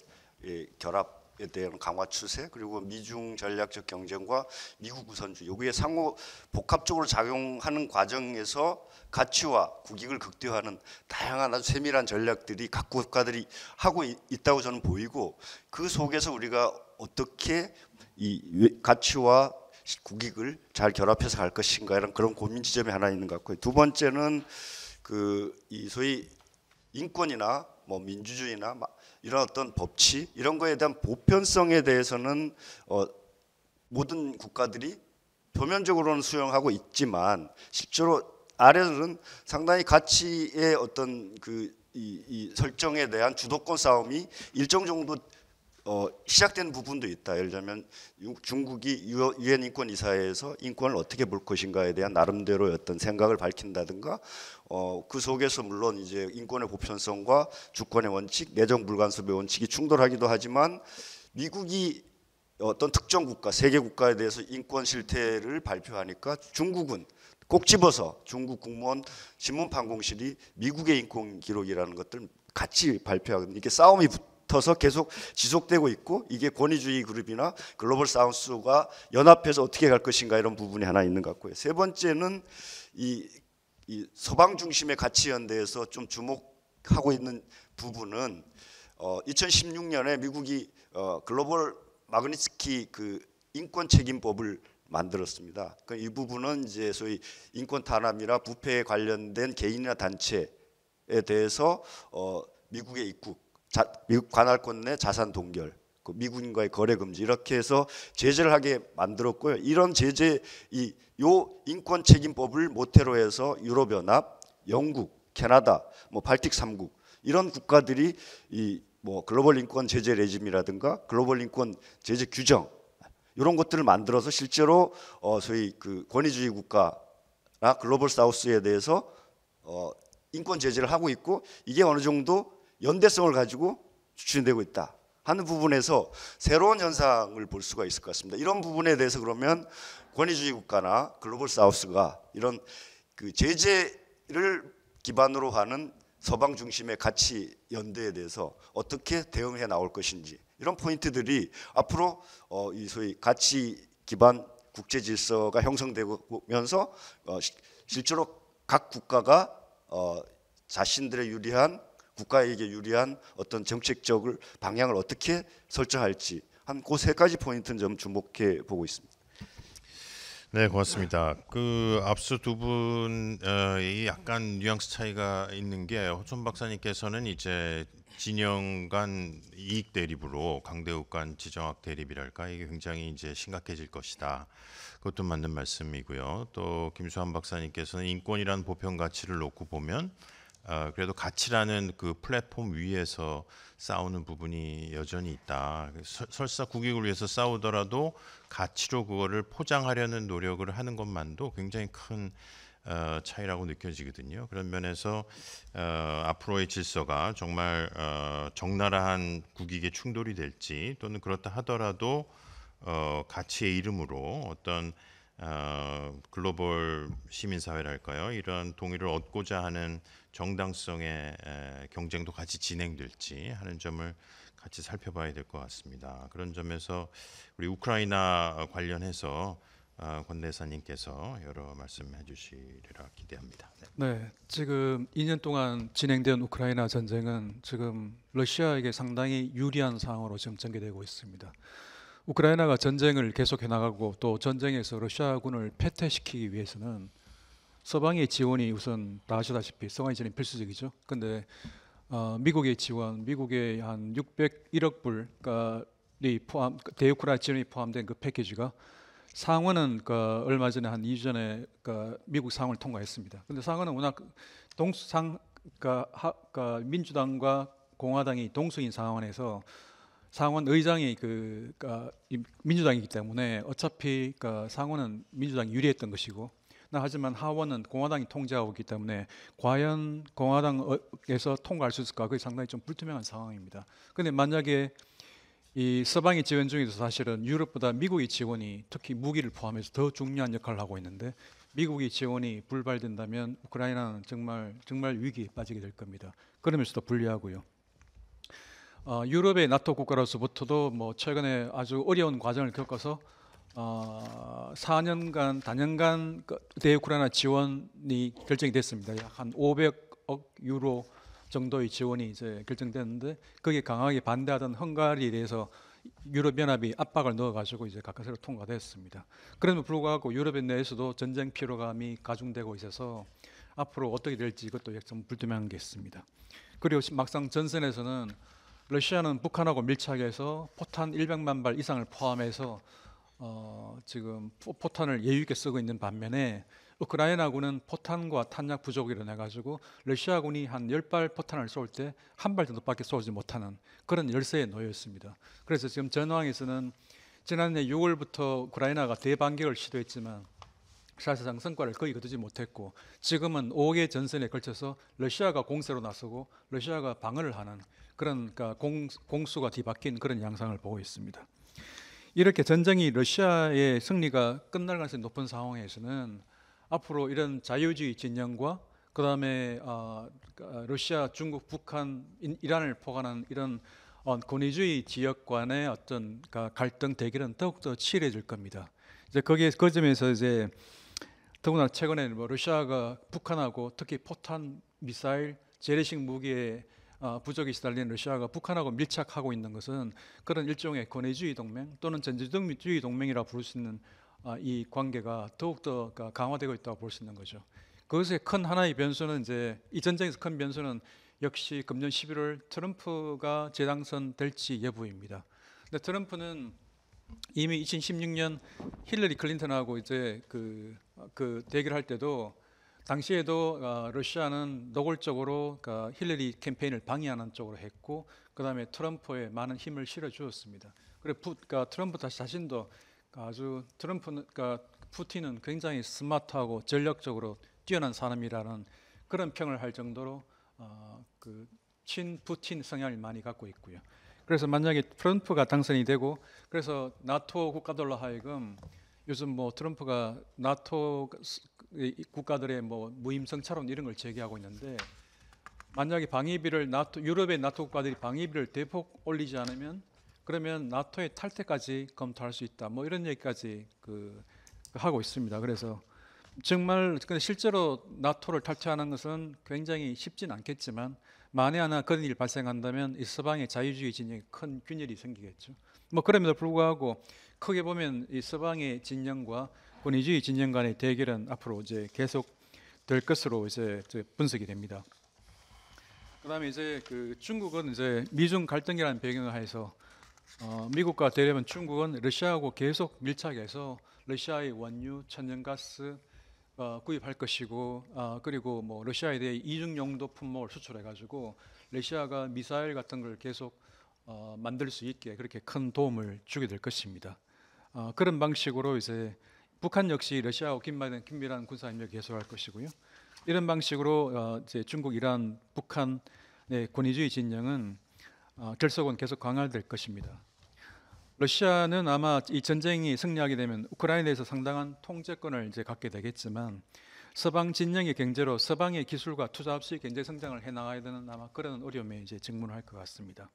Speaker 4: 예, 결합에 대한 강화 추세 그리고 미중 전략적 경쟁과 미국 우선주의 여기에 상호 복합적으로 작용하는 과정에서 가치와 국익을 극대화하는 다양한 아주 세밀한 전략들이 각 국가들이 하고 있다고 저는 보이고 그 속에서 우리가 어떻게 이 가치와 국익을 잘 결합해서 갈 것인가 이런 그런 고민 지점이 하나 있는 것 같고요. 두 번째는 그 이 소위 인권이나 뭐 민주주의나 이런 어떤 법치 이런 거에 대한 보편성에 대해서는 어 모든 국가들이 표면적으로는 수용하고 있지만 실제로 아래들은 상당히 가치의 어떤 그 이, 이 설정에 대한 주도권 싸움이 일정 정도 어, 시작된 부분도 있다. 예를 들면 중국이 유엔 인권 이사회에서 인권을 어떻게 볼 것인가에 대한 나름대로의 어떤 생각을 밝힌다든가 어, 그 속에서 물론 이제 인권의 보편성과 주권의 원칙, 내정 불간섭의 원칙이 충돌하기도 하지만 미국이 어떤 특정 국가, 세계 국가에 대해서 인권 실태를 발표하니까 중국은 꼭 집어서 중국 공무원 신문판 공실이 미국의 인권 기록이라는 것들 같이 발표하거든요 이게 싸움이 붙 붙어서 계속 지속되고 있고 이게 권위주의 그룹이나 글로벌 사우스가 연합해서 어떻게 갈 것인가 이런 부분이 하나 있는 것 같고요. 세 번째는 이, 이 서방 중심의 가치 연대에서 좀 주목하고 있는 부분은 어, 2016년에 미국이 어, 글로벌 마그니츠키 그 인권 책임법을 만들었습니다. 그 이 부분은 이제 소위 인권 탄압이나 부패에 관련된 개인이나 단체에 대해서 어, 미국의 입국 자, 미국 관할권 내 자산 동결, 그 미군과의 거래 금지 이렇게 해서 제재를 하게 만들었고요. 이런 제재 이 요 인권 책임법을 모태로 해서 유럽연합, 영국, 캐나다, 뭐 발틱 3국 이런 국가들이 이 뭐 글로벌 인권 제재 레짐이라든가 글로벌 인권 제재 규정 이런 것들을 만들어서 실제로 어 소위 그 권위주의 국가나 글로벌 사우스에 대해서 어 인권 제재를 하고 있고 이게 어느 정도 연대성을 가지고 추진되고 있다 하는 부분에서 새로운 현상을 볼 수가 있을 것 같습니다. 이런 부분에 대해서 그러면 권위주의 국가나 글로벌 사우스가 이런 그 제재를 기반으로 하는 서방 중심의 가치 연대에 대해서 어떻게 대응해 나올 것인지 이런 포인트들이 앞으로 어, 이 소위 가치 기반 국제 질서가 형성되면서 어, 실제로 각 국가가 어, 자신들의 유리한 국가에게 유리한 어떤 정책적 방향을 어떻게 설정할지 한그세 가지 포인트는 좀
Speaker 1: 주목해 보고 있습니다. 네, 고맙습니다. 그 앞서 두 분이 어, 약간 뉘앙스 차이가 있는 게 호천 박사님께서는 이제 진영 간 이익 대립으로 강대국 간 지정학 대립이랄까 이게 굉장히 이제 심각해질 것이다. 그것도 맞는 말씀이고요. 또 김수환 박사님께서는 인권이란 보편 가치를 놓고 보면 어, 그래도 가치라는 그 플랫폼 위에서 싸우는 부분이 여전히 있다. 설사 국익을 위해서 싸우더라도 가치로 그거를 포장하려는 노력을 하는 것만도 굉장히 큰 어, 차이라고 느껴지거든요. 그런 면에서 어, 앞으로의 질서가 정말 어, 적나라한 국익의 충돌이 될지 또는 그렇다 하더라도 어, 가치의 이름으로 어떤 어, 글로벌 시민사회랄까요? 이런 동의를 얻고자 하는 정당성의 경쟁도 같이 진행될지 하는 점을 같이 살펴봐야 될 것 같습니다. 그런 점에서 우리 우크라이나 관련해서 아, 권 대사님께서 여러 말씀해 주시리라 기대합니다.
Speaker 3: 네. 네, 지금 2년 동안 진행된 우크라이나 전쟁은 지금 러시아에게 상당히 유리한 상황으로 지금 전개되고 있습니다. 우크라이나가 전쟁을 계속해 나가고 또 전쟁에서 러시아군을 패퇴시키기 위해서는 서방의 지원이 우선 다 아시다시피 서방의 지원이 필수적이죠. 근데 어, 미국의 지원, 미국의 한 601억 불이 포함 그 대우크라 지원이 포함된 그 패키지가 상원은 그 얼마 전에 한 2주 전에 그 미국 상원을 통과했습니다. 근데 상원은 워낙 동상 그러니까, 그러니까, 민주당과 공화당이 동수인 상원에서 상원 의장이 그 그러니까 민주당이기 때문에 어차피 그 상원은 민주당이 유리했던 것이고 하지만 하원은 공화당이 통제하고 있기 때문에 과연 공화당에서 통과할 수 있을까 그게 상당히 좀 불투명한 상황입니다. 근데 만약에 이 서방의 지원 중에도 사실은 유럽보다 미국의 지원이 특히 무기를 포함해서 더 중요한 역할을 하고 있는데 미국의 지원이 불발된다면 우크라이나는 정말 정말 위기에 빠지게 될 겁니다. 그러면서도 불리하고요. 어, 유럽의 나토 국가로서부터도 뭐 최근에 아주 어려운 과정을 겪어서 어, 4년간 단연간 그 대우크라나 지원이 결정이 됐습니다. 약 한 500억 유로 정도의 지원이 이제 결정됐는데 거기에 강하게 반대하던 헝가리에 대해서 유럽연합이 압박을 넣어가지고 이제 가까스로 통과됐습니다. 그럼에도 불구하고 유럽 내에서도 전쟁 피로감이 가중되고 있어서 앞으로 어떻게 될지 이것도 좀 불투명한 게 있습니다. 그리고 막상 전선에서는 러시아는 북한하고 밀착해서 포탄 100만 발 이상을 포함해서 어, 지금 포탄을 예의 있게 쓰고 있는 반면에 우크라이나군은 포탄과 탄약 부족이 일어나가지고 러시아군이 한 열 발 포탄을 쏠 때 한 발 정도밖에 쏘지 못하는 그런 열쇠에 놓여 있습니다. 그래서 지금 전황에서는 지난해 6월부터 우크라이나가 대반격을 시도했지만 사실상 성과를 거의 거두지 못했고 지금은 5개 전선에 걸쳐서 러시아가 공세로 나서고 러시아가 방어를 하는 그런 그러니까 공, 공수가 뒤바뀐 그런 양상을 보고 있습니다. 이렇게 전쟁이 러시아의 승리가 끝날 가능성이 높은 상황에서는 앞으로 이런 자유주의 진영과 그 다음에 어, 러시아, 중국, 북한, 이란을 포괄한 이런 어, 권위주의 지역 간의 어떤 갈등 대결은 더욱더 치열해질 겁니다. 이제 거기에 그 점에서 이제 더구나 최근에 뭐 러시아가 북한하고 특히 포탄 미사일 재래식 무기에 어, 부족이 시달리는 러시아가 북한하고 밀착하고 있는 것은 그런 일종의 권위주의 동맹 또는 전제주의 동맹이라 부를 수 있는 어, 이 관계가 더욱더 강화되고 있다고 볼 수 있는 거죠. 그것의 큰 하나의 변수는 이제 이 전쟁에서 큰 변수는 역시 금년 11월 트럼프가 재당선될지 여부입니다. 근데 트럼프는 이미 2016년 힐러리 클린턴하고 이제 그, 어, 그 대결할 때도 당시에도 어, 러시아는 노골적으로 그 힐러리 캠페인을 방해하는 쪽으로 했고 그다음에 트럼프에 많은 힘을 실어 주었습니다. 그리고 그러니까 트럼프 자신도 아주 트럼프 그 그러니까 푸틴은 굉장히 스마트하고 전략적으로 뛰어난 사람이라는 그런 평을 할 정도로 어, 그친 푸틴 성향을 많이 갖고 있고요. 그래서 만약에 트럼프가 당선이 되고 그래서 나토 국가들로 하여금 요즘 뭐 트럼프가 나토 국가들의 뭐 무임승차론 이런 걸 제기하고 있는데 만약에 방위비를 나토, 유럽의 나토 국가들이 방위비를 대폭 올리지 않으면 그러면 나토의 탈퇴까지 검토할 수 있다. 뭐 이런 얘기까지 그 하고 있습니다. 그래서 정말 근데 실제로 나토를 탈퇴하는 것은 굉장히 쉽진 않겠지만 만에 하나 그런 일이 발생한다면 이 서방의 자유주의 진영에 큰 균열이 생기겠죠. 뭐 그럼에도 불구하고 크게 보면 이 서방의 진영과 권위주의 진영 간의 대결은 앞으로 이제 계속 될 것으로 이제 분석이 됩니다. 그다음에 이제 그 중국은 이제 미중 갈등이라는 배경을 하에서 어, 미국과 대립한 중국은 러시아하고 계속 밀착해서 러시아의 원유, 천연가스 어, 구입할 것이고 어, 그리고 뭐 러시아에 대해 이중 용도 품목을 수출해 가지고 러시아가 미사일 같은 걸 계속 어, 만들 수 있게 그렇게 큰 도움을 주게 될 것입니다. 어, 그런 방식으로 이제 북한 역시 러시아와 긴밀한, 긴밀한 군사 협력 계속할 것이고요. 이런 방식으로 어, 이제 중국, 이란, 북한의 권위주의 진영은 어, 결속은 계속 강화될 것입니다. 러시아는 아마 이 전쟁이 승리하게 되면 우크라이나에서 상당한 통제권을 이제 갖게 되겠지만 서방 진영의 경제로 서방의 기술과 투자 없이 경제 성장을 해나가야 되는 아마 그런 어려움에 이제 직면할 것 같습니다.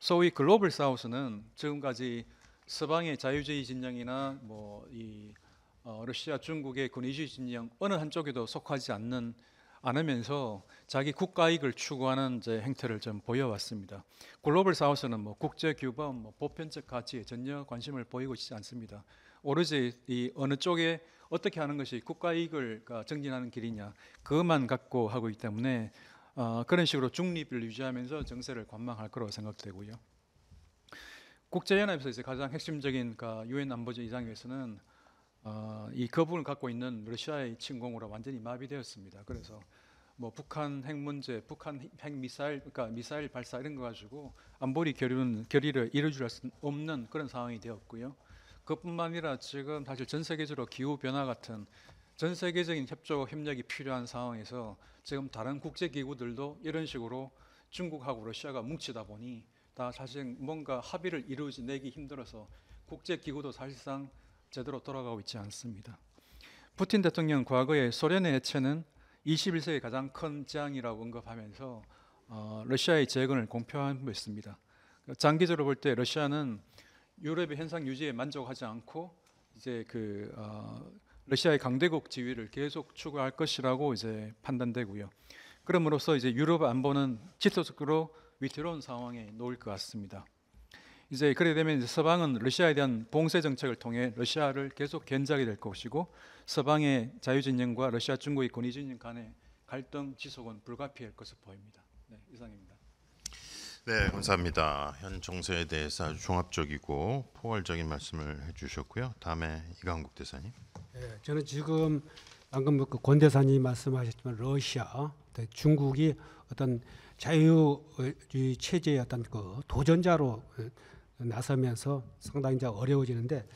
Speaker 3: 소위 글로벌 사우스는 지금까지 서방의 자유주의 진영이나 뭐이 어, 러시아 중국의 군의주의 진영 어느 한쪽에도 속하지 않는 않으면서 자기 국가 이익을 추구하는 이제 행태를 좀 보여왔습니다. 글로벌 사우스는 뭐 국제 규범, 뭐 보편적 가치에 전혀 관심을 보이고 있지 않습니다. 오로지 이 어느 쪽에 어떻게 하는 것이 국가 이익을 정진하는 길이냐 그것만 갖고 하고 있기 때문에 어, 그런 식으로 중립을 유지하면서 정세를 관망할 거라고 생각되고요. 국제연합에서 이제 가장 핵심적인 유엔 안보제 이상에서는 어, 이 거부를 갖고 있는 러시아의 침공으로 완전히 마비되었습니다. 그래서 뭐 북한 핵 문제, 북한 핵 미사일, 그러니까 미사일 발사 이런 거 가지고 안보리 결의는 결의를 이루어줄 수 없는 그런 상황이 되었고요. 그뿐만 아니라 지금 사실 전 세계적으로 기후 변화 같은 전 세계적인 협조 협력이 필요한 상황에서 지금 다른 국제 기구들도 이런 식으로 중국하고 러시아가 뭉치다 보니 다 사실 뭔가 합의를 이루어내기 힘들어서 국제 기구도 사실상 제대로 돌아가고 있지 않습니다. 푸틴 대통령 과거에 소련의 해체는 21세기 가장 큰 재앙이라고 언급하면서 어, 러시아의 재건을 공표한 바 있습니다. 장기적으로 볼 때 러시아는 유럽의 현상 유지에 만족하지 않고 이제 그 어, 러시아의 강대국 지위를 계속 추구할 것이라고 이제 판단되고요. 그럼으로써 이제 유럽 안보는 지속적으로 위태로운 상황에 놓일 것 같습니다. 이제 그래 되면 이제 서방은 러시아에 대한 봉쇄 정책을 통해 러시아를 계속 견제하게 될 것이고 서방의 자유진영과 러시아 중국의 권위진영 간의 갈등 지속은 불가피할 것으로 보입니다. 네, 이상입니다.
Speaker 1: 네, 감사합니다. 현 정세에 대해서 아주 종합적이고 포괄적인 말씀을 해주셨고요. 다음에 이강국 대사님.
Speaker 2: 네, 저는 지금 방금 뭐 그권 대사님 말씀하셨지만 러시아, 중국이 어떤 자유주의 체제의 어떤 그 도전자로 나서면서 상당히 이제 어려워지는데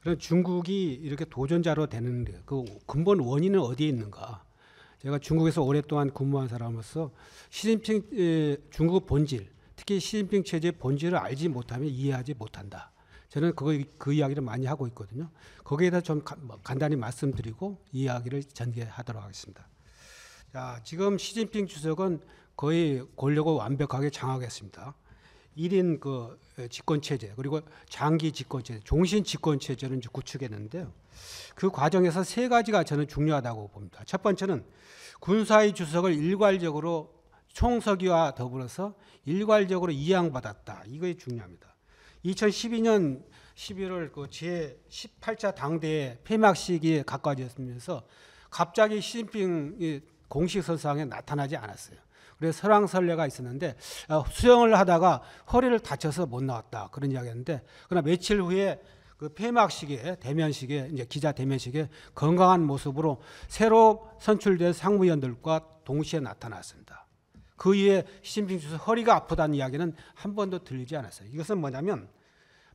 Speaker 2: 그럼 중국이 이렇게 도전자로 되는 그 근본 원인은 어디에 있는가? 제가 중국에서 오랫동안 근무한 사람으로서 시진핑 에, 중국 본질 특히 시진핑 체제 본질을 알지 못하면 이해하지 못한다. 저는 그그 이야기를 많이 하고 있거든요. 거기에 다좀 뭐 간단히 말씀드리고 이야기를 전개하도록 하겠습니다. 자, 지금 시진핑 주석은 거의 권력을 완벽하게 장악했습니다. 1인 그 집권체제 그리고 장기 집권체제 종신 집권체제를 이제 구축했는데요. 그 과정에서 세 가지가 저는 중요하다고 봅니다. 첫 번째는 군사의 주석을 일괄적으로 총서기와 더불어서 일괄적으로 이양받았다. 이거 중요합니다. 2012년 11월 그 제18차 당대회 폐막식이 가까워졌으면서 갑자기 시진핑이 공식 선상에 나타나지 않았어요. 그래서 설왕설래가 있었는데 어, 수영을 하다가 허리를 다쳐서 못 나왔다 그런 이야기였는데 그러나 며칠 후에 그 폐막식에 대면식에 이제 기자 대면식에 건강한 모습으로 새로 선출된 상무위원들과 동시에 나타났습니다. 그 이후에 시진핑 주석 허리가 아프다는 이야기는 한 번도 들리지 않았어요. 이것은 뭐냐면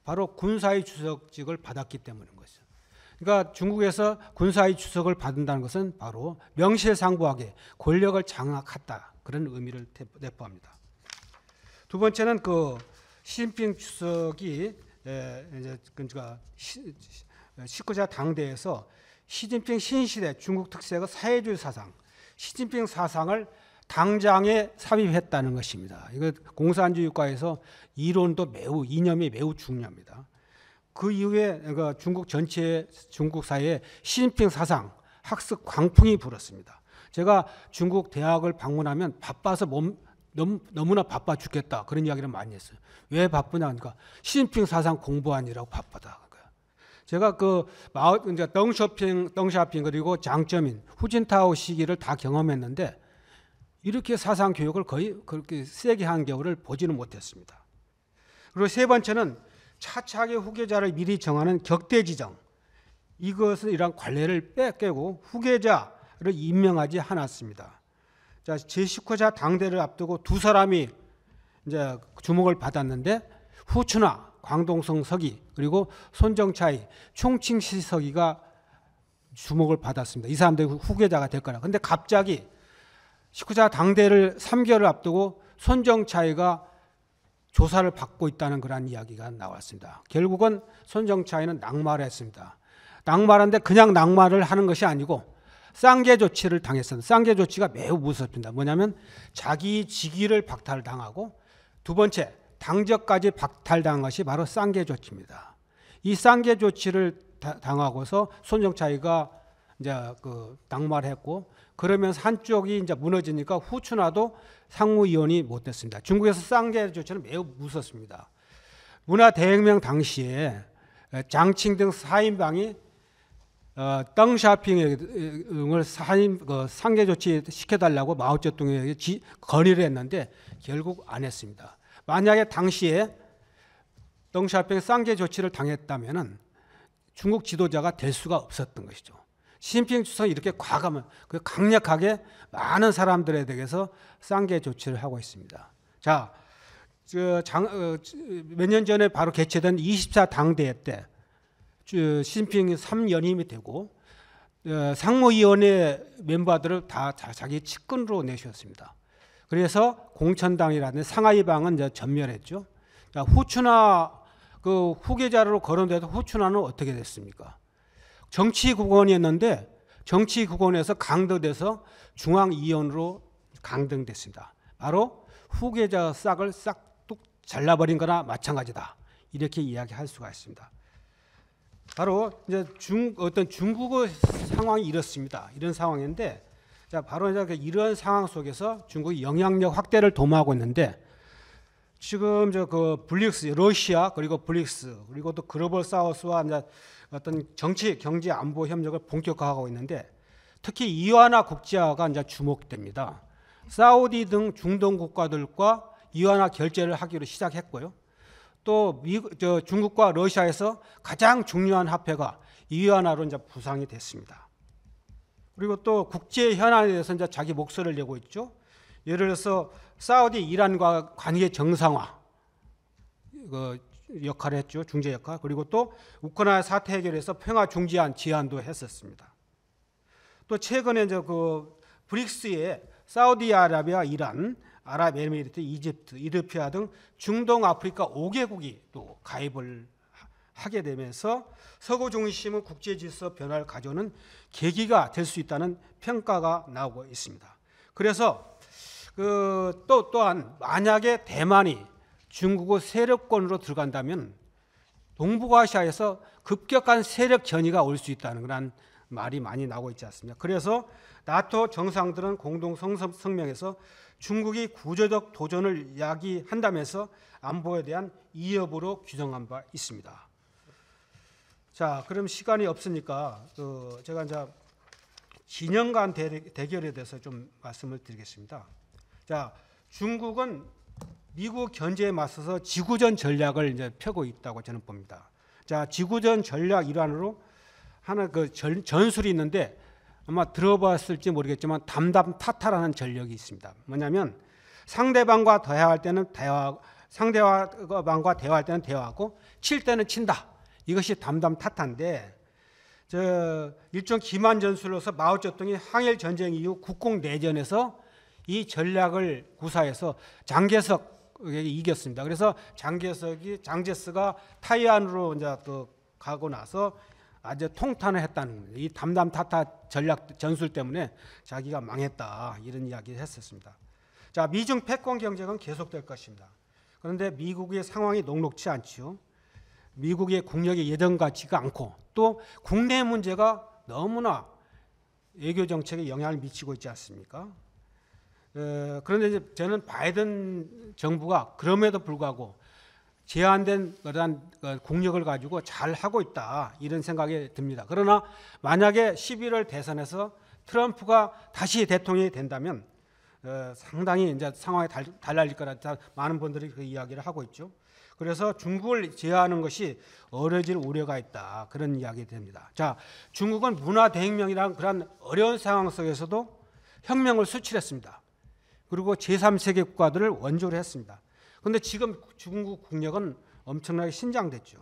Speaker 2: 바로 군사의 주석직을 받았기 때문인 것이죠. 그러니까 중국에서 군사의 주석을 받는다는 것은 바로 명실상부하게 권력을 장악했다. 그런 의미를 내포합니다. 두 번째는 그 시진핑 주석이 이제 그니까 19자 당대에서 시진핑 신시대 중국 특색의 사회주의 사상, 시진핑 사상을 당장에 삽입했다는 것입니다. 이거 공산주의과에서 이론도 매우 이념이 매우 중요합니다. 그 이후에 그러니까 중국 전체 중국 사회에 시진핑 사상 학습 광풍이 불었습니다. 제가 중국 대학을 방문하면 바빠서 몸 너무나 바빠 죽겠다 그런 이야기를 많이 했어요. 왜 바쁘냐 하니까 시진핑 사상 공부하느라고 바쁘다. 제가 그 마오 이제 덩쇼핑, 덩샤핑 그리고 장점인 후진타오 시기를 다 경험했는데 이렇게 사상 교육을 거의 그렇게 세게 한 경우를 보지는 못했습니다. 그리고 세 번째는 차차하게 후계자를 미리 정하는 격대지정 이것은 이러한 관례를 빼 깨고 후계자 장관을 임명하지 않았습니다. 자, 제19차 당대를 앞두고 두 사람이 이제 주목을 받았는데 후추나 광동성 서기 그리고 손정차이 총칭시 서기가 주목을 받았습니다. 이 사람들이 후계자가 될 거라. 근데 갑자기 19차 당대를 3개월을 앞두고 손정차이가 조사를 받고 있다는 그런 이야기가 나왔습니다. 결국은 손정차이는 낙마를 했습니다. 낙마하는데 그냥 낙마를 하는 것이 아니고 쌍계 조치를 당했었는데 쌍계 조치가 매우 무섭습니다. 뭐냐면 자기 직위를 박탈당하고 두 번째 당적까지 박탈당한 것이 바로 쌍계 조치입니다. 이 쌍계 조치를 당하고서 손정차이가 이제 그 낙말했고 그러면서 한쪽이 이제 무너지니까 후추나도 상무위원이 못 됐습니다. 중국에서 쌍계 조치는 매우 무섭습니다. 문화대혁명 당시에 장칭 등 사인방이 어, 땅 샤핑을 사임 그 상계 조치 시켜달라고 마오쩌둥에게 지, 건의를 했는데 결국 안 했습니다. 만약에 당시에 땅 샤핑 상계 조치를 당했다면은 중국 지도자가 될 수가 없었던 것이죠. 시진핑 주석이 이렇게 과감한, 그 강력하게 많은 사람들에 대해서 상계 조치를 하고 있습니다. 자, 어, 몇년 전에 바로 개최된 24 당대회 때 시진핑이 3연임이 되고 어, 상무위원회 멤버들을 다 자기 측근으로 내셨습니다. 그래서 공천당이라는 상하이방은 이제 전멸했죠. 후추나 그 후계자로 거론돼서 후추나는 어떻게 됐습니까? 정치국원이었는데 정치국원에서 강등돼서 중앙위원으로 강등됐습니다. 바로 후계자 싹을 싹둑 잘라버린 거나 마찬가지다. 이렇게 이야기할 수가 있습니다. 바로 이제 중 어떤 중국의 상황이 이렇습니다. 이런 상황인데 자 바로 이제 그 이런 상황 속에서 중국이 영향력 확대를 도모하고 있는데 지금 저 그 블릭스 러시아 그리고 블릭스 그리고 또 글로벌 사우스와 이제 어떤 정치 경제 안보 협력을 본격화하고 있는데 특히 이완화 국제화가 이제 주목됩니다. 사우디 등 중동 국가들과 이완화 결제를 하기로 시작했고요. 또 미국, 저, 중국과 러시아에서 가장 중요한 화폐가 위안화로 이제 부상이 됐습니다. 그리고 또 국제 현안에 대해서 이제 자기 목소리를 내고 있죠. 예를 들어서 사우디 이란과 관계 정상화 그 역할을 했죠. 중재 역할. 그리고 또 우크라이나 사태 해결에서 평화 중재안 제안도 했었습니다. 또 최근에 이제 그 브릭스에 사우디아라비아, 이란, 아랍에미리트, 이집트, 이르피아 등 중동 아프리카 5개국이 또 가입을 하게 되면서 서구 중심의 국제 질서 변화를 가져오는 계기가 될 수 있다는 평가가 나오고 있습니다. 그래서 그또 또한 만약에 대만이 중국의 세력권으로 들어간다면 동북아시아에서 급격한 세력 전이가 올 수 있다는 그런 말이 많이 나오고 있지 않습니까? 그래서 나토 정상들은 공동 성명에서 중국이 구조적 도전을 야기한다면서 안보에 대한 이협으로 규정한 바 있습니다. 자, 그럼 시간이 없으니까 그 제가 이제 진영 간 대결에 대해서 좀 말씀을 드리겠습니다. 자, 중국은 미국 견제에 맞서서 지구전 전략을 이제 펴고 있다고 저는 봅니다. 자, 지구전 전략 일환으로 하나 그 전, 전술이 있는데 아마 들어봤을지 모르겠지만 담담타타라는 전력이 있습니다. 뭐냐면 상대방과 대화할 때는 대화, 상대방과 대화할 때는 대화하고 칠 때는 친다. 이것이 담담타타인데 저 일종 기만 전술로서 마오쩌둥이 항일 전쟁 이후 국공 내전에서 이 전략을 구사해서 장개석에게 이겼습니다. 그래서 장개석이 장제스가 타이안으로 이제 또 가고 나서 아주 통탄을 했다는 거예요. 이 담담타타 전략 전술 때문에 자기가 망했다 이런 이야기를 했었습니다. 자 미중 패권 경쟁은 계속될 것입니다. 그런데 미국의 상황이 녹록치 않지요. 미국의 국력이 예전 같지가 않고 또 국내 문제가 너무나 외교 정책에 영향을 미치고 있지 않습니까? 에, 그런데 이제 저는 바이든 정부가 그럼에도 불구하고 제한된 그러한 그 국력을 가지고 잘 하고 있다 이런 생각이 듭니다. 그러나 만약에 11월 대선에서 트럼프가 다시 대통령이 된다면 어, 상당히 이제 상황이 달, 달라질 거라 많은 분들이 그 이야기를 하고 있죠. 그래서 중국을 제어하는 것이 어려질 우려가 있다 그런 이야기 됩니다. 자, 중국은 문화 대혁명이란 그런 어려운 상황 속에서도 혁명을 수출했습니다. 그리고 제3세계 국가들을 원조를 했습니다. 근데 지금 중국 국력은 엄청나게 신장됐죠.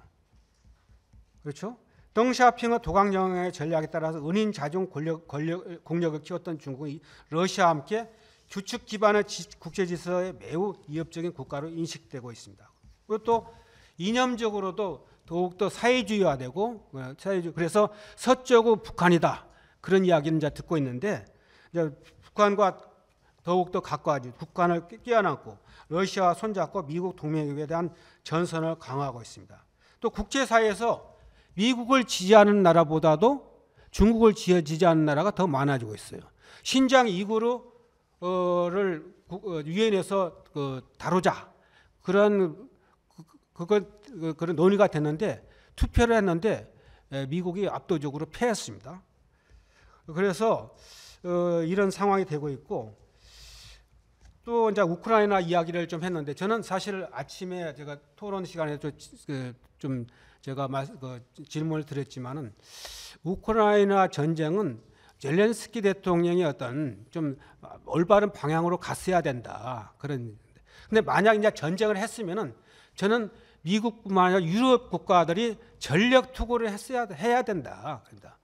Speaker 2: 그렇죠? 덩샤핑의 도강 영의 전략에 따라서 은인 자종 권력, 권력, 공력을 키웠던 중국이 러시아와 함께 규칙 기반의 국제 질서에 매우 이협적인 국가로 인식되고 있습니다. 그리고 또 이념적으로도 더욱더 사회주의화되고 어, 사회주의 그래서 서쪽은 북한이다 그런 이야기는 이제 듣고 있는데 이제 북한과 더욱더 가까워진 북한을 뛰어넘고 러시아와 손잡고 미국 동맹에 대한 전선을 강화하고 있습니다. 또 국제사회에서 미국을 지지하는 나라보다도 중국을 지지하는 나라가 더 많아지고 있어요. 신장 이구를 어, 유엔에서 그 다루자 그런 그건 그, 그런 논의가 됐는데 투표를 했는데 미국이 압도적으로 패했습니다. 그래서 어, 이런 상황이 되고 있고 또 이제 우크라이나 이야기를 좀 했는데 저는 사실 아침에 제가 토론 시간에 좀 그 제가 그 질문을 드렸지만은 우크라이나 전쟁은 젤렌스키 대통령이 어떤 좀 올바른 방향으로 갔어야 된다 그런 근데 만약 이제 전쟁을 했으면은 저는 미국뿐만 아니라 유럽 국가들이 전력 투구를 했어야 해야 된다 그럽다자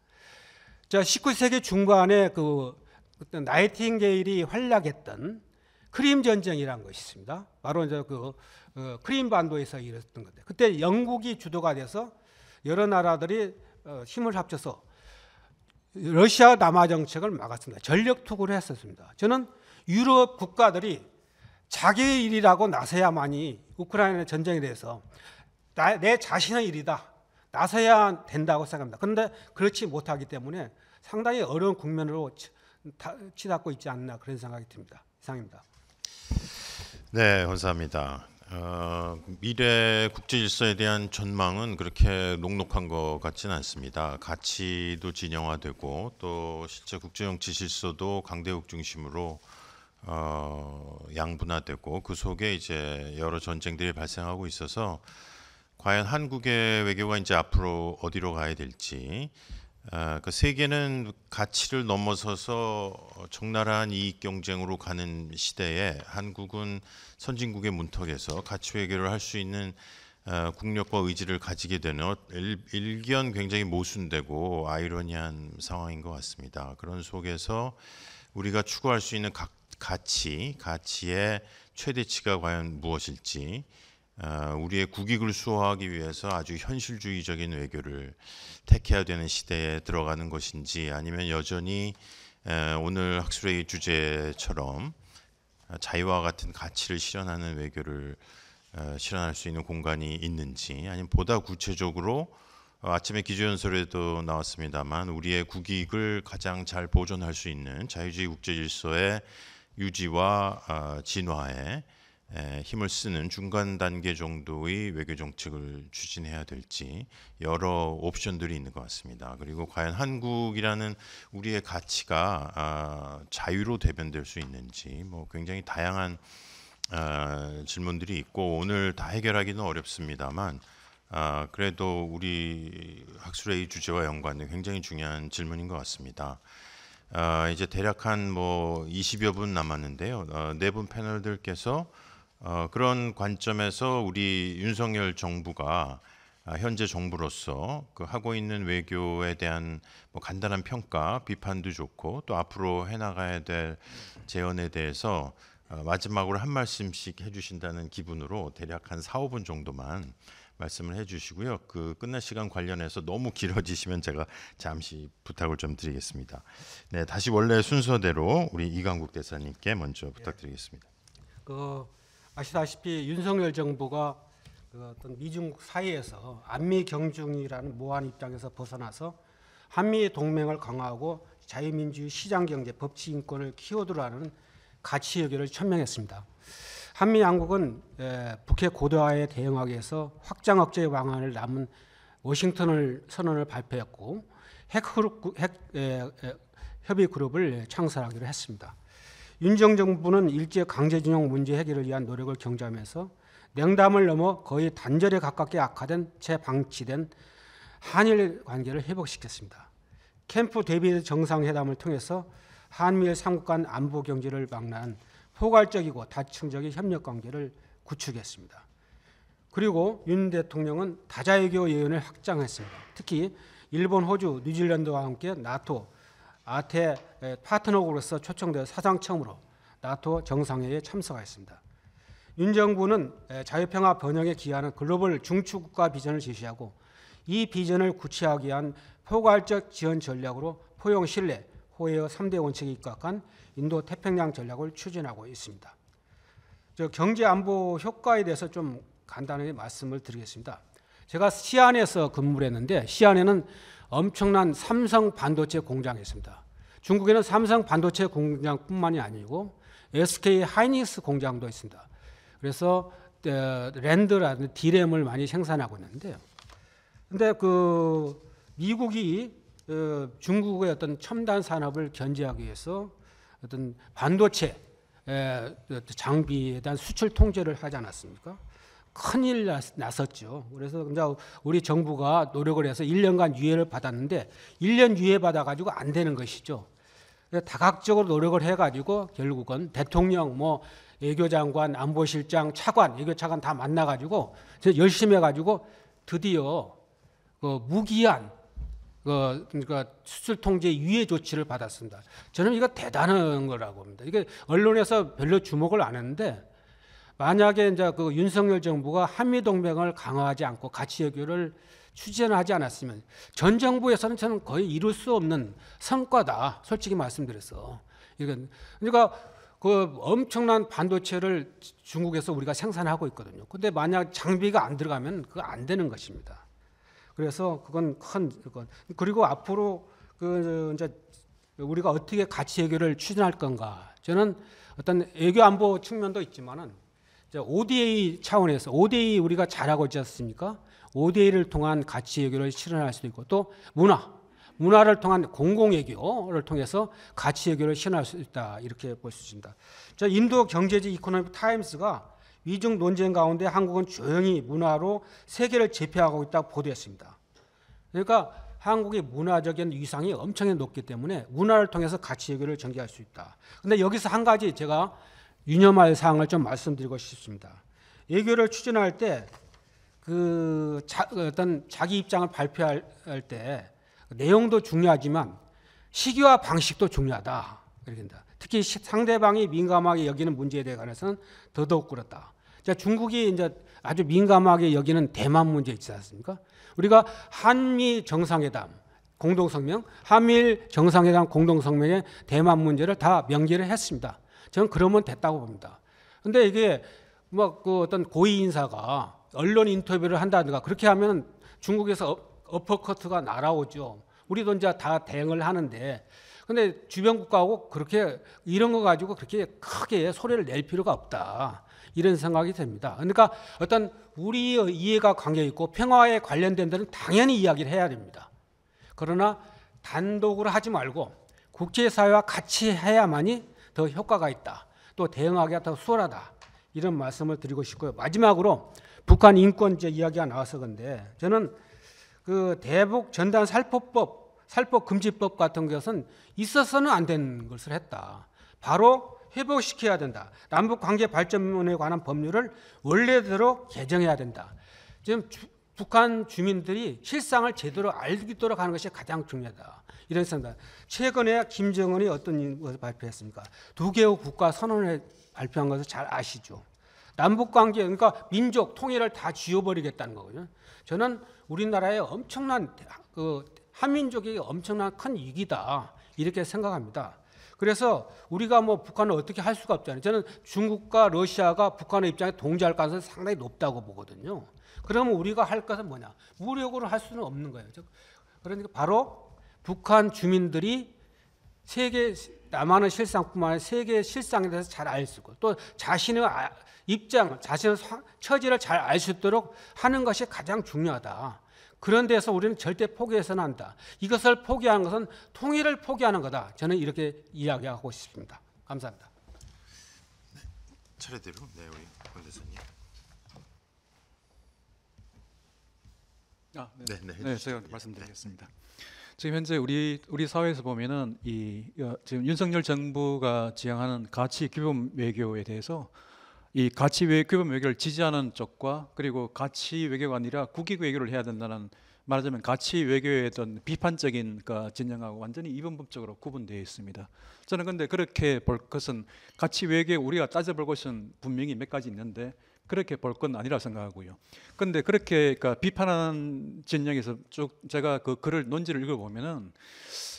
Speaker 2: 19세기 중반에 그 나이팅게일이 활약했던 크림 전쟁이라는 것이 있습니다. 바로 이제 그 어, 크림 반도에서 일었던 건데 그때 영국이 주도가 돼서 여러 나라들이 어, 힘을 합쳐서 러시아 남하 정책을 막았습니다. 전력 투구를 했었습니다. 저는 유럽 국가들이 자기 일이라고 나서야만이 우크라이나 전쟁에 대해서 나, 내 자신의 일이다 나서야 된다고 생각합니다. 그런데 그렇지 못하기 때문에 상당히 어려운 국면으로 치닫고 있지 않나 그런 생각이 듭니다. 이상입니다.
Speaker 1: 네, 감사합니다. 어, 미래 국제 질서에 대한 전망은 그렇게 녹록한 것 같지는 않습니다. 가치도 진영화되고 또 실제 국제 정치 질서도 강대국 중심으로 어, 양분화되고 그 속에 이제 여러 전쟁들이 발생하고 있어서 과연 한국의 외교가 이제 앞으로 어디로 가야 될지 아, 그 세계는 가치를 넘어서서 적나라한 이익 경쟁으로 가는 시대에 한국은 선진국의 문턱에서 가치 회계를 할 수 있는 어, 국력과 의지를 가지게 되는 어, 일, 견 굉장히 모순되고 아이러니한 상황인 것 같습니다. 그런 속에서 우리가 추구할 수 있는 가치, 가치의 최대치가 과연 무엇일지 어, 우리의 국익을 수호하기 위해서 아주 현실주의적인 외교를 택해야 되는 시대에 들어가는 것인지 아니면 여전히 오늘 학술회의 주제처럼 자유와 같은 가치를 실현하는 외교를 어, 실현할 수 있는 공간이 있는지 아니면 보다 구체적으로 어, 아침에 기조연설에도 나왔습니다만 우리의 국익을 가장 잘 보존할 수 있는 자유주의 국제 질서의 유지와 진화에 힘을 쓰는 중간 단계 정도의 외교 정책을 추진해야 될지 여러 옵션들이 있는 것 같습니다. 그리고 과연 한국이라는 우리의 가치가 아, 자유로 대변될 수 있는지 뭐 굉장히 다양한 아, 질문들이 있고 오늘 다 해결하기는 어렵습니다만 아, 그래도 우리 학술의 주제와 연관된 굉장히 중요한 질문인 것 같습니다. 이제 대략 한뭐 20여 분 남았는데요. 어, 네분 패널들께서 어, 그런 관점에서 우리 윤석열 정부가 아, 현재 정부로서 그 하고 있는 외교에 대한 뭐 간단한 평가, 비판도 좋고 또 앞으로 해나가야 될재언에 대해서 어, 마지막으로 한 말씀씩 해주신다는 기분으로 대략 한 4, 5분 정도만 말씀을 해주시고요. 그 끝날 시간 관련해서 너무 길어지시면 제가 잠시 부탁을 좀 드리겠습니다. 네, 다시 원래 순서대로 우리 이강국 대사님께 먼저 부탁드리겠습니다.
Speaker 2: 그 아시다시피 윤석열 정부가 그 어떤 미중 사이에서 안미 경중이라는 모한 입장에서 벗어나서 한미 동맹을 강화하고 자유민주주의 시장 경제 법치 인권을 키워두라는 가치 여결을 천명했습니다. 한미 양국은 북해 고도화에 대응하기 위해서 확장 억제 방안을 남은 워싱턴을 선언을 발표했고 핵, 그룹, 핵 에, 에, 협의 그룹을 창설하기로 했습니다. 윤정 정부는 일제 강제징용 문제 해결을 위한 노력을 경자하면서 냉담을 넘어 거의 단절에 가깝게 악화된 채 방치된 한일 관계를 회복시켰습니다. 캠프 데이비드 정상회담을 통해서 한미일 삼국 간 안보 경제를 망라 포괄적이고 다층적인 협력 관계를 구축했습니다. 그리고 윤 대통령은 다자외교 예언을 확장했습니다. 특히 일본, 호주, 뉴질랜드와 함께 나토 아태 예, 파트너국으로서 초청되어 사상 처음으로 나토 정상회의에 참석하였습니다. 윤 정부는 예, 자유평화 번영에 기여하는 글로벌 중추국가 비전을 제시하고 이 비전을 구체화하기 위한 포괄적 지원 전략으로 포용 신뢰, 호혜의 3대 원칙에 입각한 인도 태평양 전략을 추진하고 있습니다. 저 경제 안보 효과에 대해서 좀 간단하게 말씀을 드리겠습니다. 제가 시안에서 근무를 했는데 시안에는 엄청난 삼성 반도체 공장이 있습니다. 중국에는 삼성 반도체 공장뿐만이 아니고 SK 하이닉스 공장도 있습니다. 그래서 랜드라든 디램을 많이 생산하고 있는데요. 근데 그 미국이 어, 중국의 어떤 첨단 산업을 견제하기 위해서 어떤 반도체 장비에 대한 수출 통제를 하지 않았습니까? 큰일 났었죠. 그래서 우리 정부가 노력을 해서 1년간 유예를 받았는데 1년 유예 받아가지고 안 되는 것이죠. 다각적으로 노력을 해가지고 결국은 대통령, 뭐 외교장관, 안보실장, 차관, 외교차관 다 만나가지고 열심히 해가지고 드디어 그 무기한 그 그러니까 수출 통제 유예 조치를 받았습니다. 저는 이거 대단한 거라고 봅니다. 이게 언론에서 별로 주목을 안 했는데 만약에 이제 그 윤석열 정부가 한미 동맹을 강화하지 않고 가치 외교를 추진하지 않았으면 전 정부에서는 저는 거의 이룰 수 없는 성과다. 솔직히 말씀드렸어. 이건 그러니까 그 엄청난 반도체를 중국에서 우리가 생산하고 있거든요. 근데 만약 장비가 안 들어가면 그거 안 되는 것입니다. 그래서 그건 큰 그건 그리고 앞으로 그 이제 우리가 어떻게 가치 외교를 추진할 건가? 저는 어떤 외교 안보 측면도 있지만은 자, ODA 차원에서 ODA 우리가 잘하고 있지 않습니까? ODA를 통한 가치 해결을 실현할 수도 있고 또 문화, 문화를 통한 공공 외교를 통해서 가치 해결을 실현할 수 있다 이렇게 볼 수 있습니다. 자, 인도 경제지 이코노믹 타임스가 위중 논쟁 가운데 한국은 조용히 문화로 세계를 제패하고 있다고 보도했습니다. 그러니까 한국의 문화적인 위상이 엄청 높기 때문에 문화를 통해서 가치 해결을 전개할 수 있다. 근데 여기서 한 가지 제가 유념할 사항을 좀 말씀드리고 싶습니다. 예교를 추진할 때 그 어떤 자기 입장을 발표할 때 내용도 중요하지만 시기와 방식도 중요하다. 그렇게다 특히 상대방이 민감하게 여기는 문제에 대해 관해서는 더더욱 그렇다. 자, 중국이 이제 아주 민감하게 여기는 대만 문제 있지 않습니까? 우리가 한미 정상회담 공동성명, 한미 정상회담 공동성명에 대만 문제를 다 명기를 했습니다. 저는 그러면 됐다고 봅니다. 근데 이게 뭐그 어떤 고위 인사가 언론 인터뷰를 한다든가 그렇게 하면 중국에서 어퍼커트가 날아오죠. 우리도 이제 다 대응을 하는데 근데 주변 국가하고 그렇게 이런 거 가지고 그렇게 크게 소리를 낼 필요가 없다. 이런 생각이 듭니다. 그러니까 어떤 우리 의 이해가 관계 있고 평화에 관련된 데는 당연히 이야기를 해야 됩니다. 그러나 단독으로 하지 말고 국제사회와 같이 해야만이 더 효과가 있다. 또 대응하기가 더 수월하다. 이런 말씀을 드리고 싶고요. 마지막으로 북한 인권제 이야기가 나와서 근데 저는 그 대북 전단 살포법, 살포 금지법 같은 것은 있어서는 안 된 것을 했다. 바로 회복시켜야 된다. 남북 관계 발전에 관한 법률을 원래대로 개정해야 된다. 지금 주, 북한 주민들이 실상을 제대로 알도록 하는 것이 가장 중요하다. 이런 생각. 최근에 김정은이 어떤 것을 발표했습니까? 두 개의 국가 선언을 발표한 것을 잘 아시죠. 남북 관계 그러니까 민족 통일을 다 지워버리겠다는 거거든요. 저는 우리나라의 엄청난 그한민족이 엄청난 큰 위기다 이렇게 생각합니다. 그래서 우리가 뭐 북한을 어떻게 할 수가 없잖아요. 저는 중국과 러시아가 북한의 입장에 동조할 가능성이 상당히 높다고 보거든요. 그러면 우리가 할 것은 뭐냐? 무력으로 할 수는 없는 거예요. 그러니까 바로 북한 주민들이 세계 남한의 실상뿐만 아니라 세계 의 실상에 대해서 잘 알 수 있고 또 자신의 아, 입장, 자신의 처지를 잘 알 수 있도록 하는 것이 가장 중요하다. 그런 데서 우리는 절대 포기해서는 한다. 이것을 포기하는 것은 통일을 포기하는 거다. 저는 이렇게 이야기하고 싶습니다. 감사합니다.
Speaker 1: 네, 차례대로 네 우리 권 대사님.
Speaker 2: 아, 네, 네, 네, 네
Speaker 1: 제가 예. 말씀드리겠습니다. 네.
Speaker 3: 지금 현재 우리 우리 사회에서 보면은 이 어, 지금 윤석열 정부가 지향하는 가치 규범 외교에 대해서 이 가치 외, 규범 외교를 지지하는 쪽과 그리고 가치 외교가 아니라 국익 외교를 해야 된다는 말하자면 가치 외교에 어떤 비판적인 까 진영하고 완전히 이분법적으로 구분되어 있습니다. 저는 근데 그렇게 볼 것은 가치 외교에 우리가 따져볼 것은 분명히 몇 가지 있는데 그렇게 볼 건 아니라 생각하고요. 근데 그렇게 그러니까 비판하 진영에서 쭉 제가 그 글을 논지를 읽어 보면은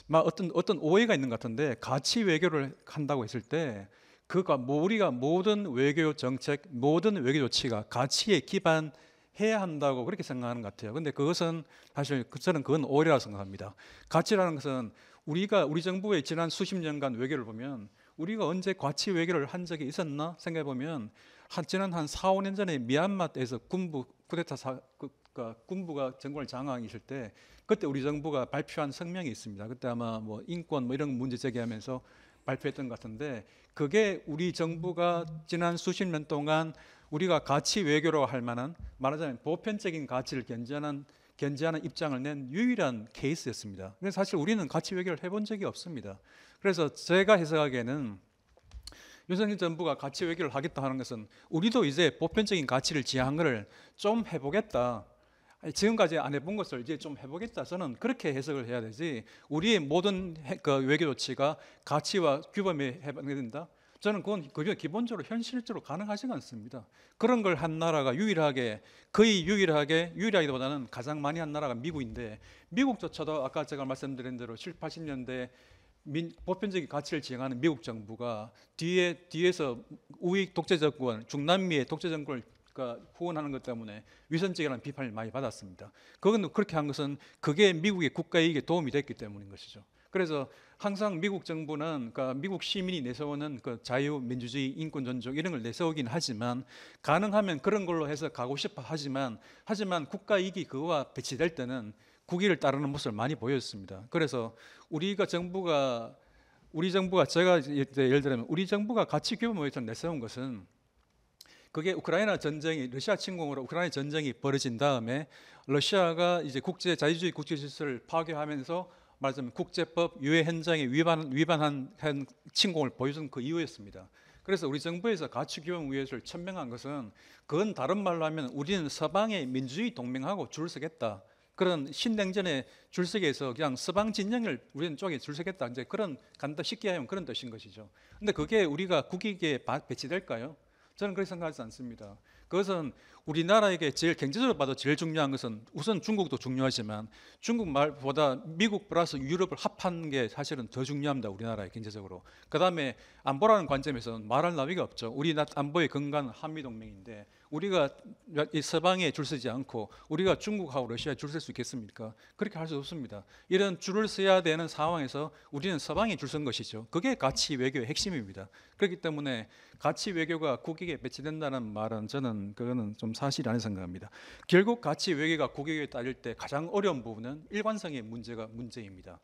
Speaker 3: 막 어떤 어떤 오해가 있는 것 같은데 가치 외교를 한다고 했을 때 그가 뭐 우리가 모든 외교 정책, 모든 외교 조치가 가치에 기반 해야 한다고 그렇게 생각하는 것 같아요. 근데 그것은 사실 그, 저는 그건 오해라 생각합니다. 가치라는 것은 우리가 우리 정부의 지난 수십 년간 외교를 보면 우리가 언제 가치 외교를 한 적이 있었나 생각해 보면 한지난 한 4, 5년 전에 미얀마에서 군부 쿠데타 사, 그, 그 군부가 정권을 장악했을 때 그때 우리 정부가 발표한 성명이 있습니다. 그때 아마 뭐 인권 뭐 이런 문제 제기하면서 발표했던 것 같은데 그게 우리 정부가 지난 수십 년 동안 우리가 가치 외교로 할 만한 말하자면 보편적인 가치를 견제하는 견제하는 입장을 낸 유일한 케이스였습니다. 근데 사실 우리는 가치 외교를 해본 적이 없습니다. 그래서 제가 해석하기에는 윤석열 정부가 가치 외교를 하겠다 하는 것은 우리도 이제 보편적인 가치를 지향한 것을 좀 해보겠다. 지금까지 안 해본 것을 이제 좀 해보겠다. 저는 그렇게 해석을 해야 되지. 우리의 모든 그 외교 조치가 가치와 규범에 해당된다. 저는 그건 그게 기본적으로 현실적으로 가능하지가 않습니다. 그런 걸 한 나라가 유일하게 거의 유일하게 유일하기보다는 가장 많이 한 나라가 미국인데 미국조차도 아까 제가 말씀드린 대로 7, 80년대 민, 보편적인 가치를 지향하는 미국 정부가 뒤에 뒤에서 우익 독재 정권, 중남미의 독재 정권을 그니까 후원하는 것 때문에 위선적이라는 비판을 많이 받았습니다. 그건 그렇게 한 것은 그게 미국의 국가 이익에 도움이 됐기 때문인 것이죠. 그래서 항상 미국 정부는 그러니까 미국 시민이 내세우는 그 자유, 민주주의, 인권 존중 이런 걸 내세우긴 하지만 가능하면 그런 걸로 해서 가고 싶어 하지만 하지만 국가 이익이 그와 배치될 때는 국위를 따르는 모습을 많이 보여습니다 그래서 우리가 정부가 우리 정부가 제가 예를 들면 우리 정부가 가치 규모 모니 내세운 것은 그게 우크라이나 전쟁이 러시아 침공으로 우크라이나 전쟁이 벌어진 다음에 러시아가 이제 국제 자유주의 국제 질서를 파괴하면서 말하자면 국제법 유해 현장에 위반 위반한 침공을 보여준 그 이후였습니다. 그래서 우리 정부에서 가치규범 위해서를 천명한 것은 그건 다른 말로 하면 우리는 서방의 민주주의 동맹하고 줄 서겠다. 그런 신냉전의 줄서기에서 그냥 서방 진영을 우리는 쪽에 줄서겠다 이제 그런 간다 쉽게 하면 그런 뜻인 것이죠. 근데 그게 우리가 국익에 배치될까요? 저는 그렇게 생각하지 않습니다. 그것은 우리나라에게 제일 경제적으로 봐도 제일 중요한 것은 우선 중국도 중요하지만 중국 말보다 미국 플러스 유럽을 합한 게 사실은 더 중요합니다. 우리나라의 경제적으로. 그 다음에 안보라는 관점에서는 말할 나위가 없죠. 우리 안보의 근간 한미동맹인데 우리가 이 서방에 줄 서지 않고 우리가 중국하고 러시아에 줄설수 있겠습니까? 그렇게 할 수 없습니다. 이런 줄을 서야 되는 상황에서 우리는 서방에 줄 선 것이죠. 그게 가치 외교의 핵심입니다. 그렇기 때문에 가치 외교가 국익에 배치된다는 말은 저는 그거는 좀 사실이 아닌 생각합니다. 결국 가치 외교가 국익에 따질 때 가장 어려운 부분은 일관성의 문제가 문제입니다.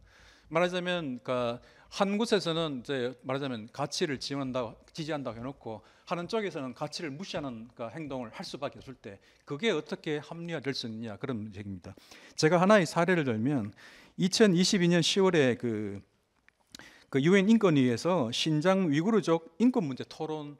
Speaker 3: 말하자면 그러니까 한 곳에서는 이제 말하자면 가치를 지원한다, 지지한다고 해놓고 하는 쪽에서는 가치를 무시하는 그 행동을 할 수밖에 없을 때 그게 어떻게 합리화될 수 있느냐 그런 얘기입니다. 제가 하나의 사례를 들면 2022년 10월에 그, 그 유엔 인권위에서 신장 위구르족 인권 문제 토론을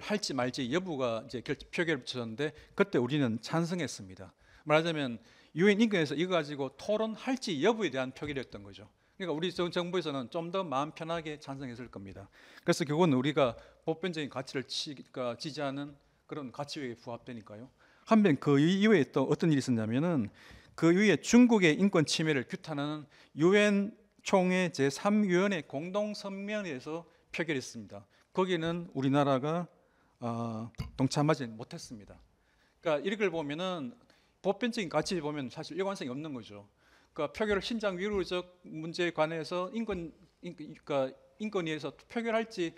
Speaker 3: 할지 말지 여부가 이제 결, 표결을 붙였는데 그때 우리는 찬성했습니다. 말하자면 유엔 인권에서 이거 가지고 토론할지 여부에 대한 표결이었던 거죠. 그러니까 우리 정부에서는 좀 더 마음 편하게 찬성했을 겁니다. 그래서 결국은 우리가 보편적인 가치를 치, 그러니까 지지하는 그런 가치에 부합되니까요. 한편 그 이후에 또 어떤 일이 있었냐면은 그 이후에 중국의 인권 침해를 규탄하는 유엔 총회 제3위원회 공동 성명에서 표결했습니다. 거기는 우리나라가 어, 동참하지 못했습니다. 그러니까 이걸 보면은 보편적인 가치를 보면 사실 일관성이 없는 거죠. 그러니까 표결을 신장 위로적 문제에 관해서 인권 그러니까 인권위에서 표결할지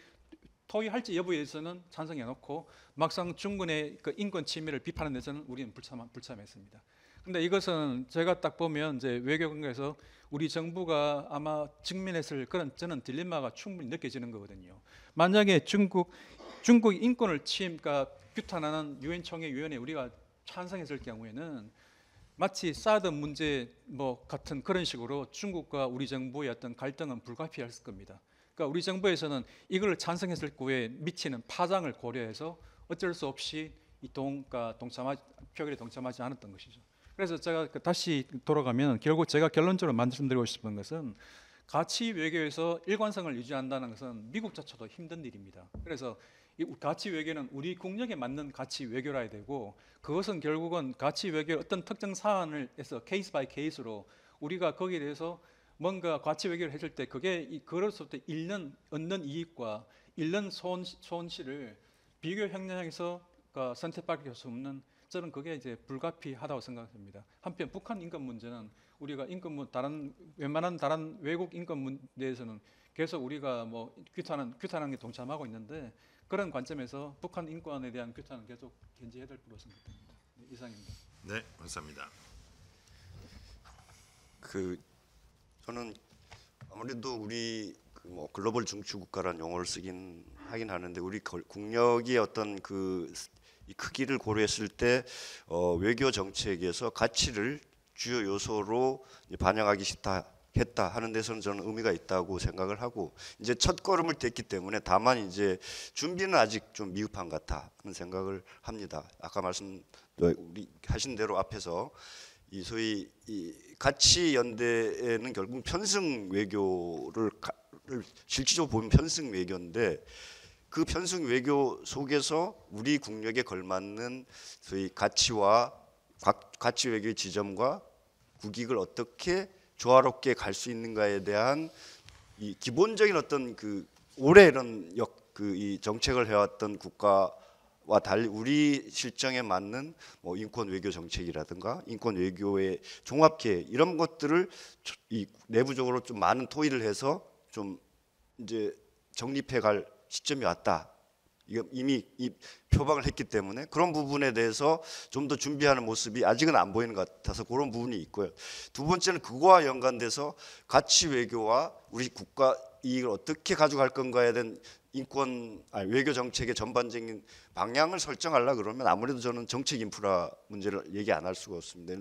Speaker 3: 토의할지 여부에 대해서는 찬성해 놓고 막상 중군의그 인권 침해를 비판하는 데서는 우리는 불참 불참했습니다. 근데 이것은 제가 딱 보면 이제 외교관계에서 우리 정부가 아마 직면했을 그런 저는 딜레마가 충분히 느껴지는 거거든요. 만약에 중국 중국 인권을 침해 그러니까 규탄하는 유엔 총회 위원회 우리가 찬성했을 경우에는 마치 사드 문제 뭐 같은 그런 식으로 중국과 우리 정부의 어떤 갈등은 불가피할 겁니다. 그러니까 우리 정부에서는 이걸 찬성했을 후에 미치는 파장을 고려해서 어쩔 수 없이 이 동가 동참하 표결에 동참하지 않았던 것이죠. 그래서 제가 그 다시 돌아가면 결국 제가 결론적으로 말씀드리고 싶은 것은 가치 외교에서 일관성을 유지한다는 것은 미국 자체도 힘든 일입니다. 그래서 이 가치 외교는 우리 국력에 맞는 가치 외교라야 되고 그것은 결국은 가치 외교 어떤 특정 사안을 해서 케이스 바이 케이스로 우리가 거기에 대해서 뭔가 가치 외교를 해줄 때 그게 그로서부터 잃는 얻는 이익과 일년 손, 손실을 비교 형량에서 선택받을 수 없는 저는 그게 이제 불가피하다고 생각합니다. 한편 북한 인권 문제는 우리가 인권 문 다른 웬만한 다른 외국 인권 문제에서는 계속 우리가 뭐 규탄한 규탄하는게 동참하고 있는데 그런 관점에서 북한 인권에 대한 규탄은 계속 견지해야 될 것으로 생각됩니다.
Speaker 4: 네, 이상입니다.
Speaker 1: 네, 감사합니다. 그
Speaker 4: 저는 아무래도 우리 그뭐 글로벌 중추 국가란 용어를 쓰긴 하긴 하는데 우리 국력의 어떤 그 크기를 고려했을 때 어, 외교 정책에서 가치를 주요 요소로 반영하기 싫다 했다 하는 데서는 저는 의미가 있다고 생각을 하고 이제 첫 걸음을 뗐기 때문에 다만 이제 준비는 아직 좀 미흡한 것 같아 하는 생각을 합니다. 아까 말씀 네. 우리 하신 대로 앞에서 이 소위 이 가치 연대는 에 결국 편승 외교를 가, 실질적으로 보면 편승 외교인데 그 편승 외교 속에서 우리 국력에 걸맞는 소위 가치와 가치 외교의 지점과 국익을 어떻게 조화롭게 갈 수 있는가에 대한 이 기본적인 어떤 그 오래 이런 역 그 이 정책을 해왔던 국가 와 달리 우리 실정에 맞는 뭐 인권 외교 정책이라든가 인권 외교의 종합 계 이런 것들을 이 내부적으로 좀 많은 토의를 해서 좀 이제 정립해 갈 시점이 왔다. 이미 표방을 했기 때문에 그런 부분에 대해서 좀 더 준비하는 모습이 아직은 안 보이는 것 같아서 그런 부분이 있고요. 두 번째는 그거와 연관돼서 가치 외교와 우리 국가 이익을 어떻게 가져갈 건가에 대한 인권 아니, 외교 정책의 전반적인 방향을 설정하려 그러면 아무래도 저는 정책 인프라 문제를 얘기 안 할 수가 없습니다.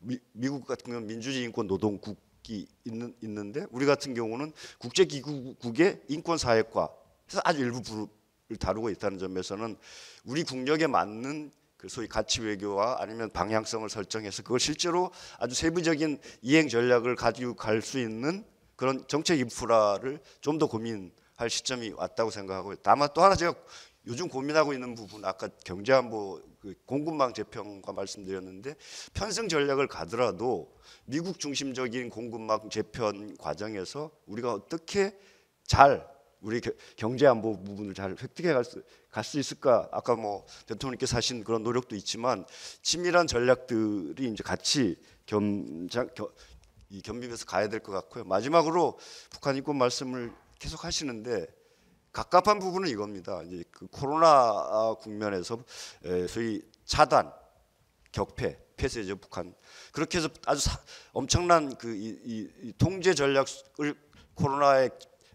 Speaker 4: 미, 국 같은 경우는 민주주의 인권 노동국이 있는 있는데 우리 같은 경우는 국제기구국의 인권 사회과 그래서 아주 일부 이걸 다루고 있다는 점에서는 우리 국력에 맞는 그 소위 가치 외교와 아니면 방향성을 설정해서 그걸 실제로 아주 세부적인 이행 전략을 가지고 갈 수 있는 그런 정책 인프라를 좀 더 고민할 시점이 왔다고 생각하고 다만 또 하나 제가 요즘 고민하고 있는 부분 아까 경제안보 뭐 그 공급망 재편과 말씀드렸는데 편승 전략을 가더라도 미국 중심적인 공급망 재편 과정에서 우리가 어떻게 잘 우리 경제 안보 부분을 잘 획득해 갈수 갈수 있을까? 아까 뭐 대통령께서 하신 그런 노력도 있지만 치밀한 전략들이 이제 같이 겸장 이 겸비면서 가야 될 것 같고요. 마지막으로 북한 인권 말씀을 계속 하시는데 갑갑한 부분은 이겁니다. 이제 그 코로나 국면에서 소위 차단, 격패, 폐쇄죠 북한. 그렇게 해서 아주 사, 엄청난 그 이, 이, 이 통제 전략을 코로나에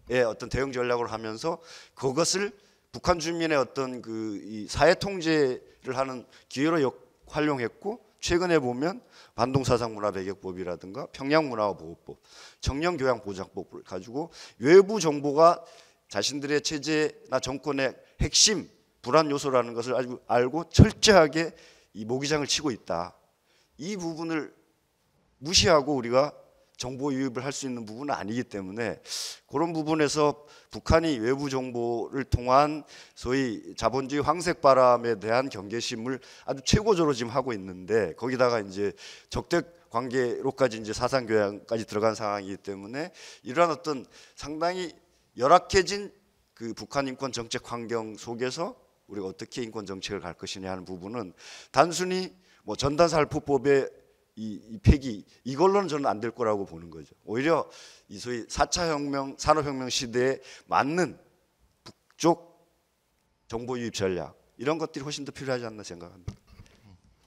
Speaker 4: 예, 어떤 대응 전략을 하면서 그것을 북한 주민의 어떤 그 사회 통제를 하는 기회로 역, 활용했고 최근에 보면 반동사상 문화 배격법이라든가 평양 문화 보호법, 청년 교양 보장법을 가지고 외부 정보가 자신들의 체제나 정권의 핵심 불안 요소라는 것을 알고, 알고 철저하게 이 모기장을 치고 있다. 이 부분을 무시하고 우리가 정보 유입을 할 수 있는 부분은 아니기 때문에 그런 부분에서 북한이 외부 정보를 통한 소위 자본주의 황색 바람에 대한 경계심을 아주 최고조로 지금 하고 있는데 거기다가 이제 적대 관계로까지 이제 사상 교양까지 들어간 상황이기 때문에 이러한 어떤 상당히 열악해진 그 북한 인권 정책 환경 속에서 우리가 어떻게 인권 정책을 갈 것이냐 하는 부분은 단순히 뭐전단살포법에 이, 이 폐기 이걸로는 저는 안 될 거라고 보는 거죠. 오히려 이 소위 4차 혁명 산업혁명 시대에 맞는 북쪽 정보 유입 전략 이런 것들이 훨씬 더 필요하지 않나 생각합니다.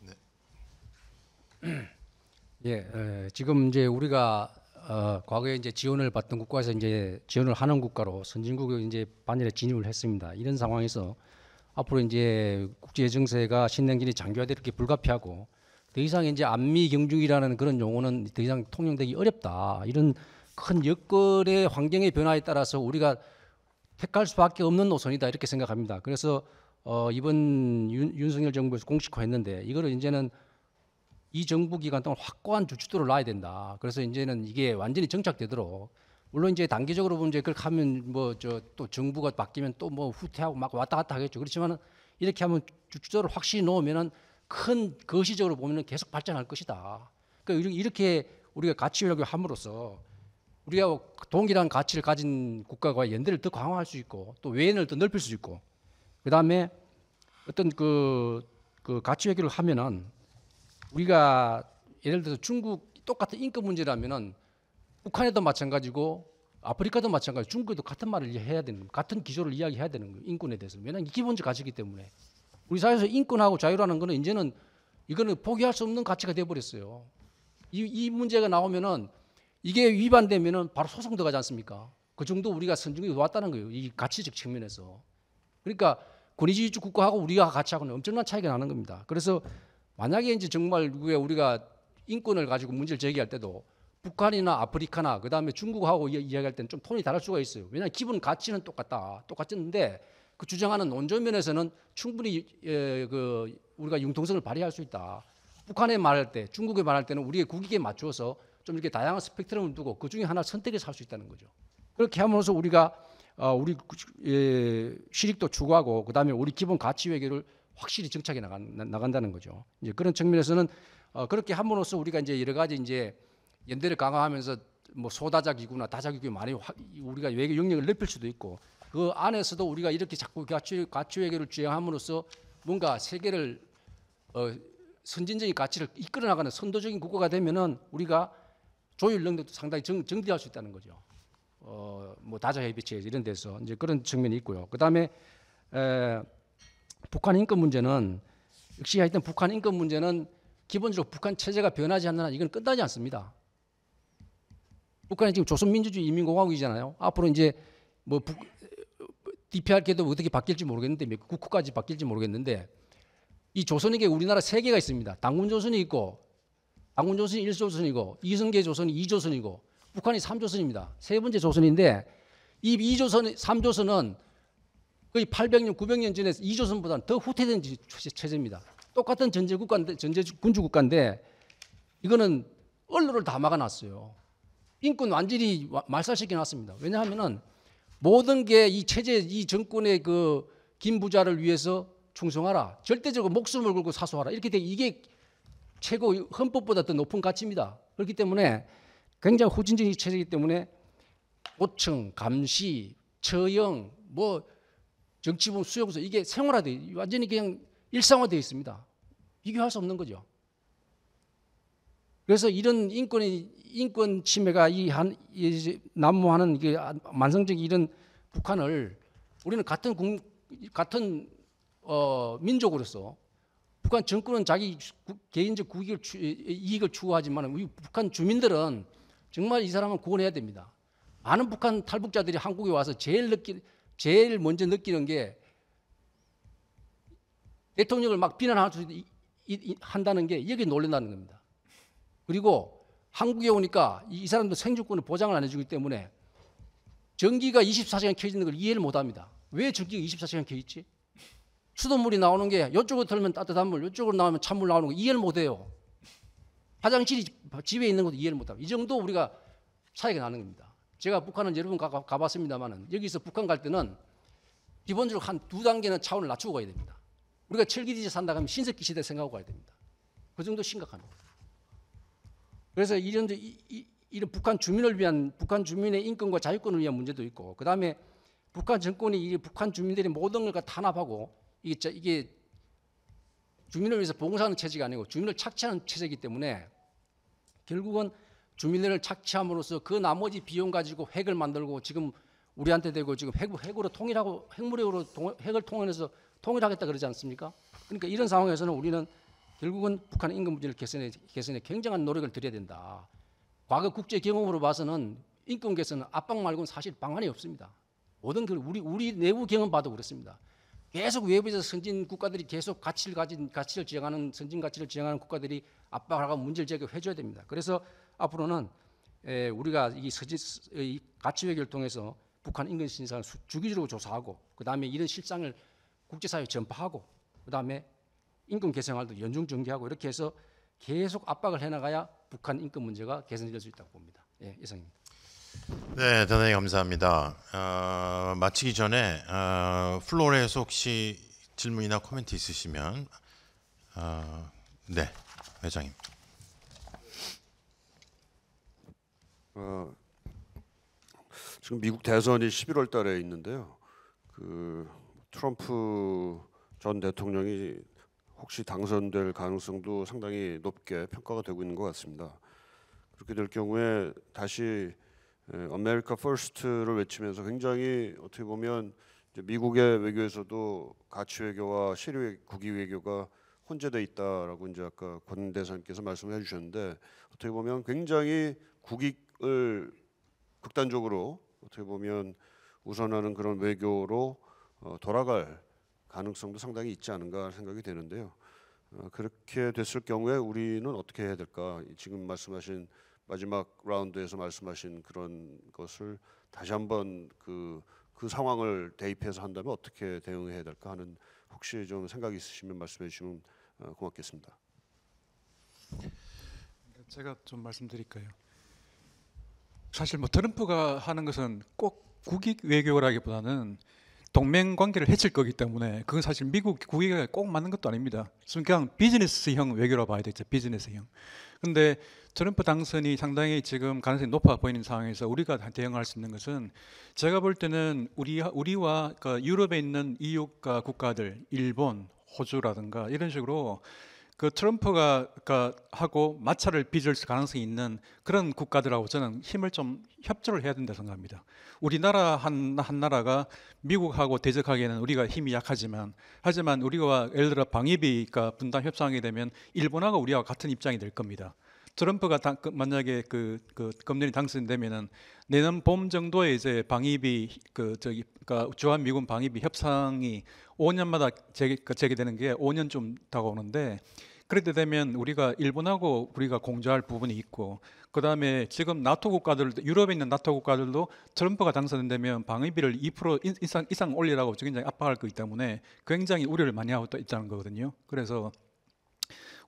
Speaker 4: 음.
Speaker 5: 네. [CLEARS THROAT] 예, 에, 어, 지금 이제 우리가 어, 과거에 이제 지원을 받던 국가에서 이제 지원을 하는 국가로 선진국이 이제 반열에 진입을 했습니다. 이런 상황에서 앞으로 이제 국제 정세가 신냉전이 장기화될게 불가피하고 더 이상 이제 안미 경중이라는 그런 용어는 더 이상 통용되기 어렵다. 이런 큰 여건의 환경의 변화에 따라서 우리가 택할 수밖에 없는 노선이다 이렇게 생각합니다. 그래서 어, 이번 윤, 윤석열 정부에서 공식화했는데 이거를 이제는 이 정부 기간 동안 확고한 주춧돌을 놔야 된다. 그래서 이제는 이게 완전히 정착되도록 물론 이제 단기적으로 보면 이제 그렇게 하면 뭐 저 또 정부가 바뀌면 또 뭐 후퇴하고 막 왔다 갔다 하겠죠. 그렇지만은 이렇게 하면 주춧돌을 확실히 놓으면은 큰 거시적으로 그 보면 계속 발전할 것이다. 그러니까 이렇게 우리가 가치 협 함으로써 우리가 동일한 가치를 가진 국가와 연대를 더 강화할 수 있고 또 외연을 더 넓힐 수 있고 그다음에 어떤 그, 그 가치 협약을 하면은 우리가 예를 들어서 중국 똑같은 인권 문제라면은 북한에도 마찬가지고 아프리카도 마찬가지 중국에도 같은 말을 해야 되는 같은 기조를 이야기해야 되는 거예요. 인권에 대해서 왜냐하면 기본적 가치이기 때문에 우리 사회에서 인권하고 자유라는 거는 이제는 이거는 포기할 수 없는 가치가 돼버렸어요. 이, 이 문제가 나오면은 이게 위반되면은 바로 소송 들어가지 않습니까? 그 정도 우리가 선중이 왔다는 거예요. 이 가치적 측면에서. 그러니까 권위주의 국가하고 우리가 같이 하고는 엄청난 차이가 나는 겁니다. 그래서 만약에 이제 정말 우리가 인권을 가지고 문제를 제기할 때도 북한이나 아프리카나 그다음에 중국하고 이야기할 때는 좀 톤이 다를 수가 있어요. 왜냐하면 기본 가치는 똑같다. 똑같은데 그 주장하는 논조 면에서는 충분히 에, 예, 그 우리가 융통성을 발휘할 수 있다. 북한에 말할 때, 중국에 말할 때는 우리의 국익에 맞추어서 좀 이렇게 다양한 스펙트럼을 두고 그 중에 하나 선택해서 할 수 있다는 거죠. 그렇게 함으로써 우리가 어, 우리 예, 실익도 추구하고 그 다음에 우리 기본 가치 외교를 확실히 정착해 나간, 나간다는 거죠. 이제 그런 측면에서는 어, 그렇게 함으로써 우리가 이제 여러 가지 이제 연대를 강화하면서 뭐 소다자 기구나 다자 기구 많이 화, 우리가 외교 영역을 넓힐 수도 있고 그 안에서도 우리가 이렇게 자꾸 가치, 가치 외교를 주행함으로써 뭔가 세계를 어, 선진적인 가치를 이끌어 나가는 선도적인 국가가 되면은 우리가 조율 능력도 상당히 정, 정비할 수 있다는 거죠. 어, 뭐 다자협의체 이런 데서 이제 그런 측면이 있고요. 그다음에 에, 북한 인권 문제는 역시 하여튼 북한 인권 문제는 기본적으로 북한 체제가 변하지 않는 한 이건 끝나지 않습니다. 북한이 지금 조선민주주의 인민공화국이잖아요. 앞으로 이제 뭐 북, DPR 제도 어떻게 바뀔지 모르겠는데 국호까지 바뀔지 모르겠는데 이 조선에게 우리나라 세 개가 있습니다. 당군 조선이 있고 당군 조선이 1조선이고 이승계 조선이 2조선이고 북한이 3조선입니다. 세 번째 조선인데 이 2조선 3조선은 거의 800년 900년 전에 2조선보다는 더 후퇴된 체제입니다. 똑같은 전제 국가인데 전제 군주 국가인데 이거는 언론을 다 막아놨어요. 인권 완전히 말살시켜 놨습니다. 왜냐하면은 모든 게 이 체제, 이 정권의 그 김부자를 위해서 충성하라. 절대적으로 목숨을 걸고 사소하라 이렇게 돼 이게 최고 헌법보다 더 높은 가치입니다. 그렇기 때문에 굉장히 후진적인 체제이기 때문에 고청, 감시, 처형, 뭐 정치부 수용소 이게 생활화돼 완전히 그냥 일상화되어 있습니다. 비교할 수 없는 거죠. 그래서 이런 인권이 인권 침해가 이 한이 난무하는 이게 그 아, 만성적 인 이런 북한을 우리는 같은 국, 같은 어, 민족으로서 북한 정권은 자기 구, 개인적 국익을 추, 이익을 추구하지만 우리 북한 주민들은 정말 이 사람은 구원해야 됩니다. 많은 북한 탈북자들이 한국에 와서 제일 느끼 제일 먼저 느끼는 게 대통령을 막 비난할 수 있, 한다는 게 여기 놀란다는 겁니다. 그리고 한국에 오니까 이, 사람들 생존권을 보장을 안 해주기 때문에 전기가 24시간 켜지는 걸 이해를 못합니다. 왜 전기가 24시간 켜 있지? 수돗물이 나오는 게 이쪽으로 틀면 따뜻한 물, 이쪽으로 나오면 찬물 나오는 거 이해를 못해요. 화장실이 집에 있는 것도 이해를 못합니다. 이 정도 우리가 차이가 나는 겁니다. 제가 북한은 여러 분 가봤습니다만은 여기서 북한 갈 때는 기본적으로 한 두 단계는 차원을 낮추고 가야 됩니다. 우리가 철기지에 산다 하면 신석기 시대 생각하고 가야 됩니다. 그 정도 심각합니다. 그래서 이런 이런 북한 주민을 위한 북한 주민의 인권과 자유권을 위한 문제도 있고 그 다음에 북한 정권이 이 북한 주민들의 모든 걸다 탄압하고 이게, 이게 주민을 위해서 봉사하는 체제가 아니고 주민을 착취하는 체제이기 때문에 결국은 주민들을 착취함으로써 그 나머지 비용 가지고 핵을 만들고 지금 우리한테 대고 지금 핵, 핵으로 통일하고 핵무력으로 동, 핵을 통일해서 통일하겠다 그러지 않습니까? 그러니까 이런 상황에서는 우리는 결국은 북한 인권 문제를 개선해, 개선에 굉장한 노력을 들여야 된다. 과거 국제 경험으로 봐서는 인권 개선 은 압박 말고는 사실 방안이 없습니다. 모든 그 우리 우리 내부 경험 봐도 그렇습니다. 계속 외부에서 선진 국가들이 계속 가치를 가진 가치를 지향하는 선진 가치를 지향하는 국가들이 압박하고 문제를 제기해 줘야 됩니다. 그래서 앞으로는 에, 우리가 이 서지 이 가치 회교를 통해서 북한 인근 신상을 주기적으로 조사하고 그 다음에 이런 실상을 국제사회에 전파하고 그 다음에 인권 개선활도 연중 정지하고 이렇게 해서 계속 압박을 해나가야 북한 인권 문제가 개선될 수 있다고 봅니다. 예, 이상입니다.
Speaker 1: 네, 대단히 감사합니다. 어, 마치기 전에 어, 플로레에서 혹시 질문이나 코멘트 있으시면 어, 네, 회장님. 어,
Speaker 6: 지금 미국 대선이 11월 달에 있는데요. 그 트럼프 전 대통령이 혹시 당선될 가능성도 상당히 높게 평가가 되고 있는 것 같습니다. 그렇게 될 경우에 다시 아메리카 퍼스트를 외치면서 굉장히 어떻게 보면 미국의 외교에서도 가치 외교와 실외 국위 외교가 혼재돼 있다라고 이제 아까 권 대사님께서 말씀해 주셨는데 어떻게 보면 굉장히 국익을 극단적으로 어떻게 보면 우선하는 그런 외교로 어, 돌아갈 가능성도 상당히 있지 않은가 생각이 되는데요. 어, 그렇게 됐을 경우에 우리는 어떻게 해야 될까? 지금 말씀하신 마지막 라운드에서 말씀하신 그런 것을 다시 한 번 그, 그 상황을 대입해서 한다면 어떻게 대응해야 될까 하는 혹시 좀생각 있으시면 말씀해 주시면 어, 고맙겠습니다.
Speaker 3: 제가 좀 말씀드릴까요? 사실 뭐 트럼프가 하는 것은 꼭 국익 외교라기보다는 동맹 관계를 해칠 거기 때문에 그건 사실 미국 국익에 꼭 맞는 것도 아닙니다. 그냥 비즈니스형 외교라 봐야 되죠. 비즈니스형. 근데 트럼프 당선이 상당히 지금 가능성이 높아 보이는 상황에서 우리가 대응할 수 있는 것은 제가 볼 때는 우리 우리와 그 유럽에 있는 EU가 국가들 일본 호주라든가 이런 식으로 그 트럼프가 그러니까 하고 마찰을 빚을 가능성이 있는 그런 국가들하고 저는 힘을 좀 협조를 해야 된다 생각합니다. 우리나라 한, 한 나라가 미국하고 대적하기에는 우리가 힘이 약하지만 하지만 우리가 예를 들어 방위비가 분담 협상하 되면 일본하고 우리와 같은 입장이 될 겁니다. 트럼프가 당, 그 만약에 그, 그 검열이 당선되면은 내년 봄 정도에 이제 방위비 그 저기 그러니까 주한 미군 방위비 협상이 5년마다 재개, 그 재개되는 게 5년쯤 다가오는데 그렇게 되면 우리가 일본하고 우리가 공조할 부분이 있고 그다음에 지금 나토 국가들 유럽에 있는 나토 국가들도 트럼프가 당선되면 방위비를 2% 이상 이상 올리라고 굉장히 압박할 거기 때문에 굉장히 우려를 많이 하고 있다는 거거든요. 그래서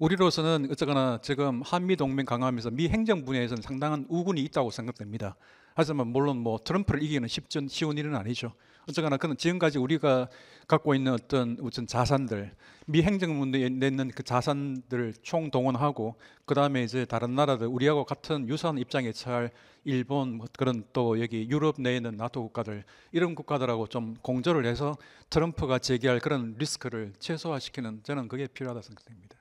Speaker 3: 우리로서는 어쨌거나 지금 한미 동맹 강화하면서 미 행정 분야에서는 상당한 우군이 있다고 생각됩니다. 하지만 물론 뭐 트럼프를 이기는 쉽지 쉬운 일은 아니죠. 어쨌거나 그는 지금까지 우리가 갖고 있는 어떤 우떤 자산들 미 행정부에 내는 그 자산들을 총 동원하고 그 다음에 이제 다른 나라들 우리하고 같은 유사한 입장에 처할 일본 뭐 그런 또 여기 유럽 내에 있는 나토 국가들 이런 국가들하고 좀 공조를 해서 트럼프가 제기할 그런 리스크를 최소화시키는 저는 그게 필요하다 생각됩니다.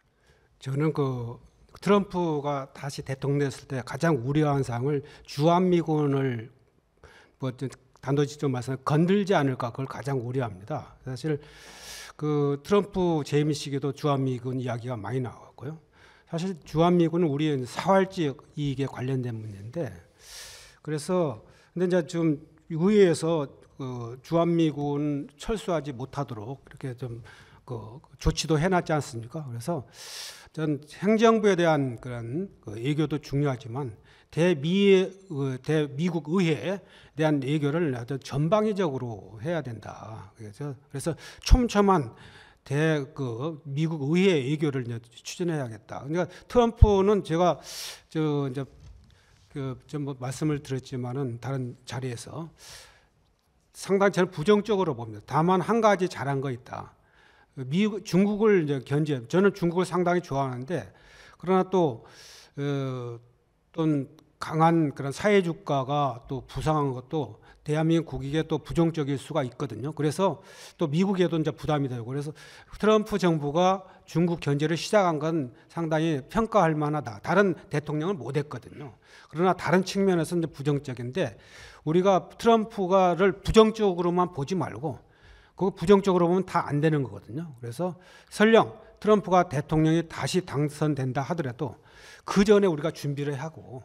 Speaker 2: 저는 그 트럼프가 다시 대통령 됐을 때 가장 우려한 사항을 주한미군을 뭐 단도직접 말씀 건들지 않을까 그걸 가장 우려합니다. 사실 그 트럼프 재임 시기도 주한미군 이야기가 많이 나왔고요. 사실 주한미군은 우리의 사활지 이익에 관련된 문제인데 그래서 근데 이제 좀 의회에서 그 주한미군 철수하지 못하도록 이렇게 좀 그 조치도 해놨지 않습니까? 그래서 전 행정부에 대한 그런 그 애교도 중요하지만 대미 그 대미국 의회에 대한 예결을 아주 전방위적으로 해야 된다. 그래서 그래서 촘촘한 대그 미국 의회 예결을 이제 추진해야겠다. 그러니까 트럼프는 제가 저 이제 그좀뭐 말씀을 드렸지만은 다른 자리에서 상당히 저는 부정적으로 봅니다. 다만 한 가지 잘한 거 있다. 미 중국을 이제 견제. 저는 중국을 상당히 좋아하는데 그러나 또 어떤 강한 그런 사회 주가가 또 부상한 것도 대한민국 국익에 또 부정적일 수가 있거든요. 그래서 또 미국에도 이제 부담이 되고 그래서 트럼프 정부가 중국 견제를 시작한 건 상당히 평가할 만하다. 다른 대통령을 못 했거든요. 그러나 다른 측면에서 이제 부정적인데 우리가 트럼프가를 부정적으로만 보지 말고 그거 부정적으로 보면 다 안 되는 거거든요. 그래서 설령 트럼프가 대통령이 다시 당선된다 하더라도 그 전에 우리가 준비를 하고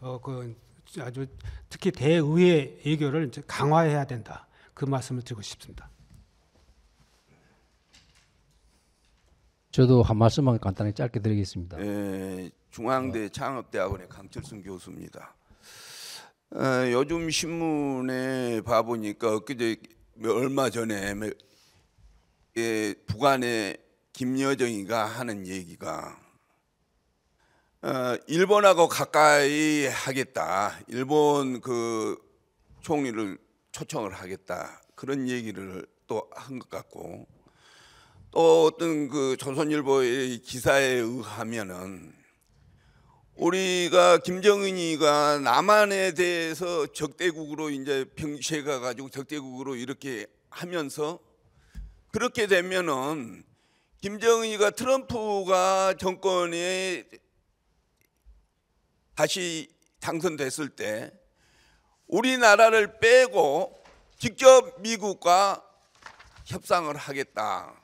Speaker 2: 어, 그 아주 특히 대의회 예결을 이제 강화해야 된다. 그 말씀을 드리고 싶습니다.
Speaker 5: 저도 한 말씀만 간단히 짧게 드리겠습니다.
Speaker 7: 예, 중앙대 창업대학원의 강철순 교수입니다. 어, 요즘 신문에 봐보니까 엊그제 얼마 전에 예, 북한의 김여정이가 하는 얘기가 어, 일본하고 가까이 하겠다. 일본 그 총리를 초청을 하겠다. 그런 얘기를 또 한 것 같고 또 어떤 그 조선일보의 기사에 의하면은 우리가 김정은이가 남한에 대해서 적대국으로 이제 병시해가 가지고 적대국으로 이렇게 하면서 그렇게 되면은 김정은이가 트럼프가 정권에 다시 당선됐을 때 우리나라를 빼고 직접 미국과 협상을 하겠다.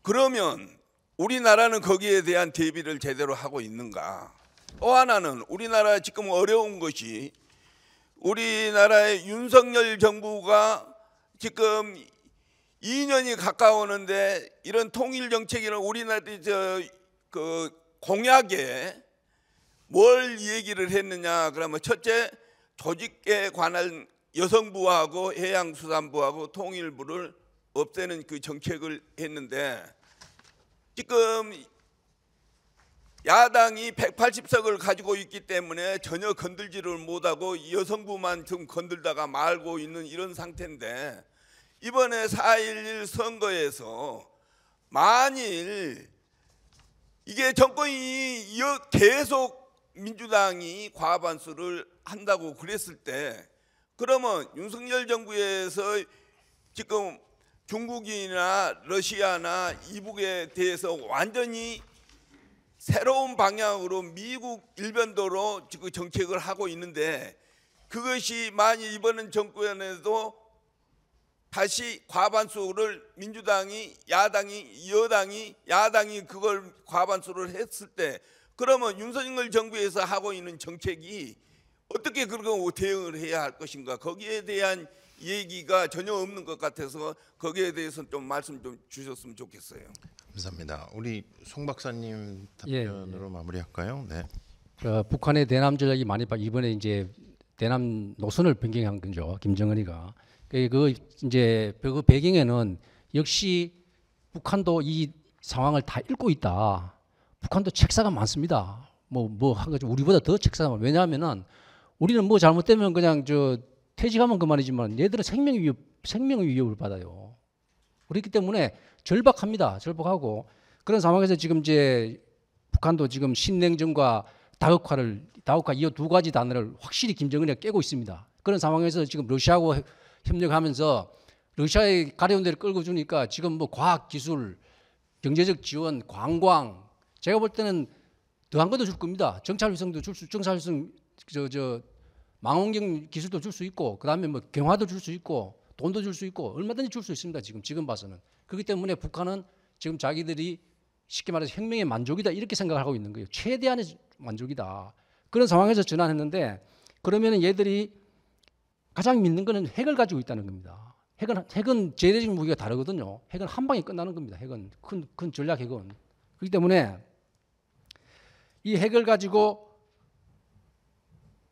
Speaker 7: 그러면 우리나라는 거기에 대한 대비를 제대로 하고 있는가? 또 하나는 우리나라 지금 어려운 것이 우리나라의 윤석열 정부가 지금 2년이 가까우는데 이런 통일 정책이나 우리나라 저그 공약에 뭘 얘기를 했느냐 그러면 첫째 조직에 관한 여성부하고 해양수산부하고 통일부를 없애는 그 정책을 했는데 지금 야당이 180석을 가지고 있기 때문에 전혀 건들지를 못하고 여성부만 좀 건들다가 말고 있는 이런 상태인데 이번에 4.11 선거에서 만일 이게 정권이 계속 민주당이 과반수를 한다고 그랬을 때 그러면 윤석열 정부에서 지금 중국이나 러시아나 이북에 대해서 완전히 새로운 방향으로 미국 일변도로 지금 정책을 하고 있는데 그것이 만일 이번 정권에도 다시 과반수를 민주당이 야당이 여당이 야당이 그걸 과반수를 했을 때 그러면 윤석열 정부에서 하고 있는 정책이 어떻게 그런 대응을 해야 할 것인가 거기에 대한 얘기가 전혀 없는 것 같아서 거기에 대해서 좀 말씀 좀 주셨으면 좋겠어요.
Speaker 1: 감사합니다. 우리 송 박사님 예, 답변으로 예, 예. 마무리할까요?
Speaker 5: 네. 어, 북한의 대남 전략이 많이 이번에 이제 대남 노선을 변경한 거죠. 김정은이가 그, 그 이제 그 배경에는 역시 북한도 이 상황을 다 읽고 있다. 북한도 책사가 많습니다. 뭐, 뭐, 한 가지 우리보다 더 책사가 많아요. 왜냐하면은 우리는 뭐 잘못되면 그냥 저 퇴직하면 그만이지만 얘들은 생명 위협, 생명 위협을 받아요. 그렇기 때문에 절박합니다. 절박하고 그런 상황에서 지금 이제 북한도 지금 신냉전과 다극화를다극화 이어 두 가지 단어를 확실히 김정은이 깨고 있습니다. 그런 상황에서 지금 러시아하고 협력하면서 러시아의 가려운 데를 끌고 주니까 지금 뭐 과학 기술, 경제적 지원, 관광 제가 볼 때는 더한 것도 줄 겁니다. 정찰 위성도 줄 수, 정찰 위성 저 저 망원경 기술도 줄 수 있고 그다음에 뭐 경화도 줄 수 있고 돈도 줄 수 있고 얼마든지 줄 수 있습니다. 지금 지금 봐서는 그렇기 때문에 북한은 지금 자기들이 쉽게 말해서 혁명의 만족이다 이렇게 생각을 하고 있는 거예요. 최대한의 만족이다. 그런 상황에서 전환했는데 그러면은 얘들이 가장 믿는 거는 핵을 가지고 있다는 겁니다. 핵은 핵은 재래식 무기가 다르거든요. 핵은 한 방에 끝나는 겁니다. 핵은 큰 큰 전략 핵은 그렇기 때문에 이 핵을 가지고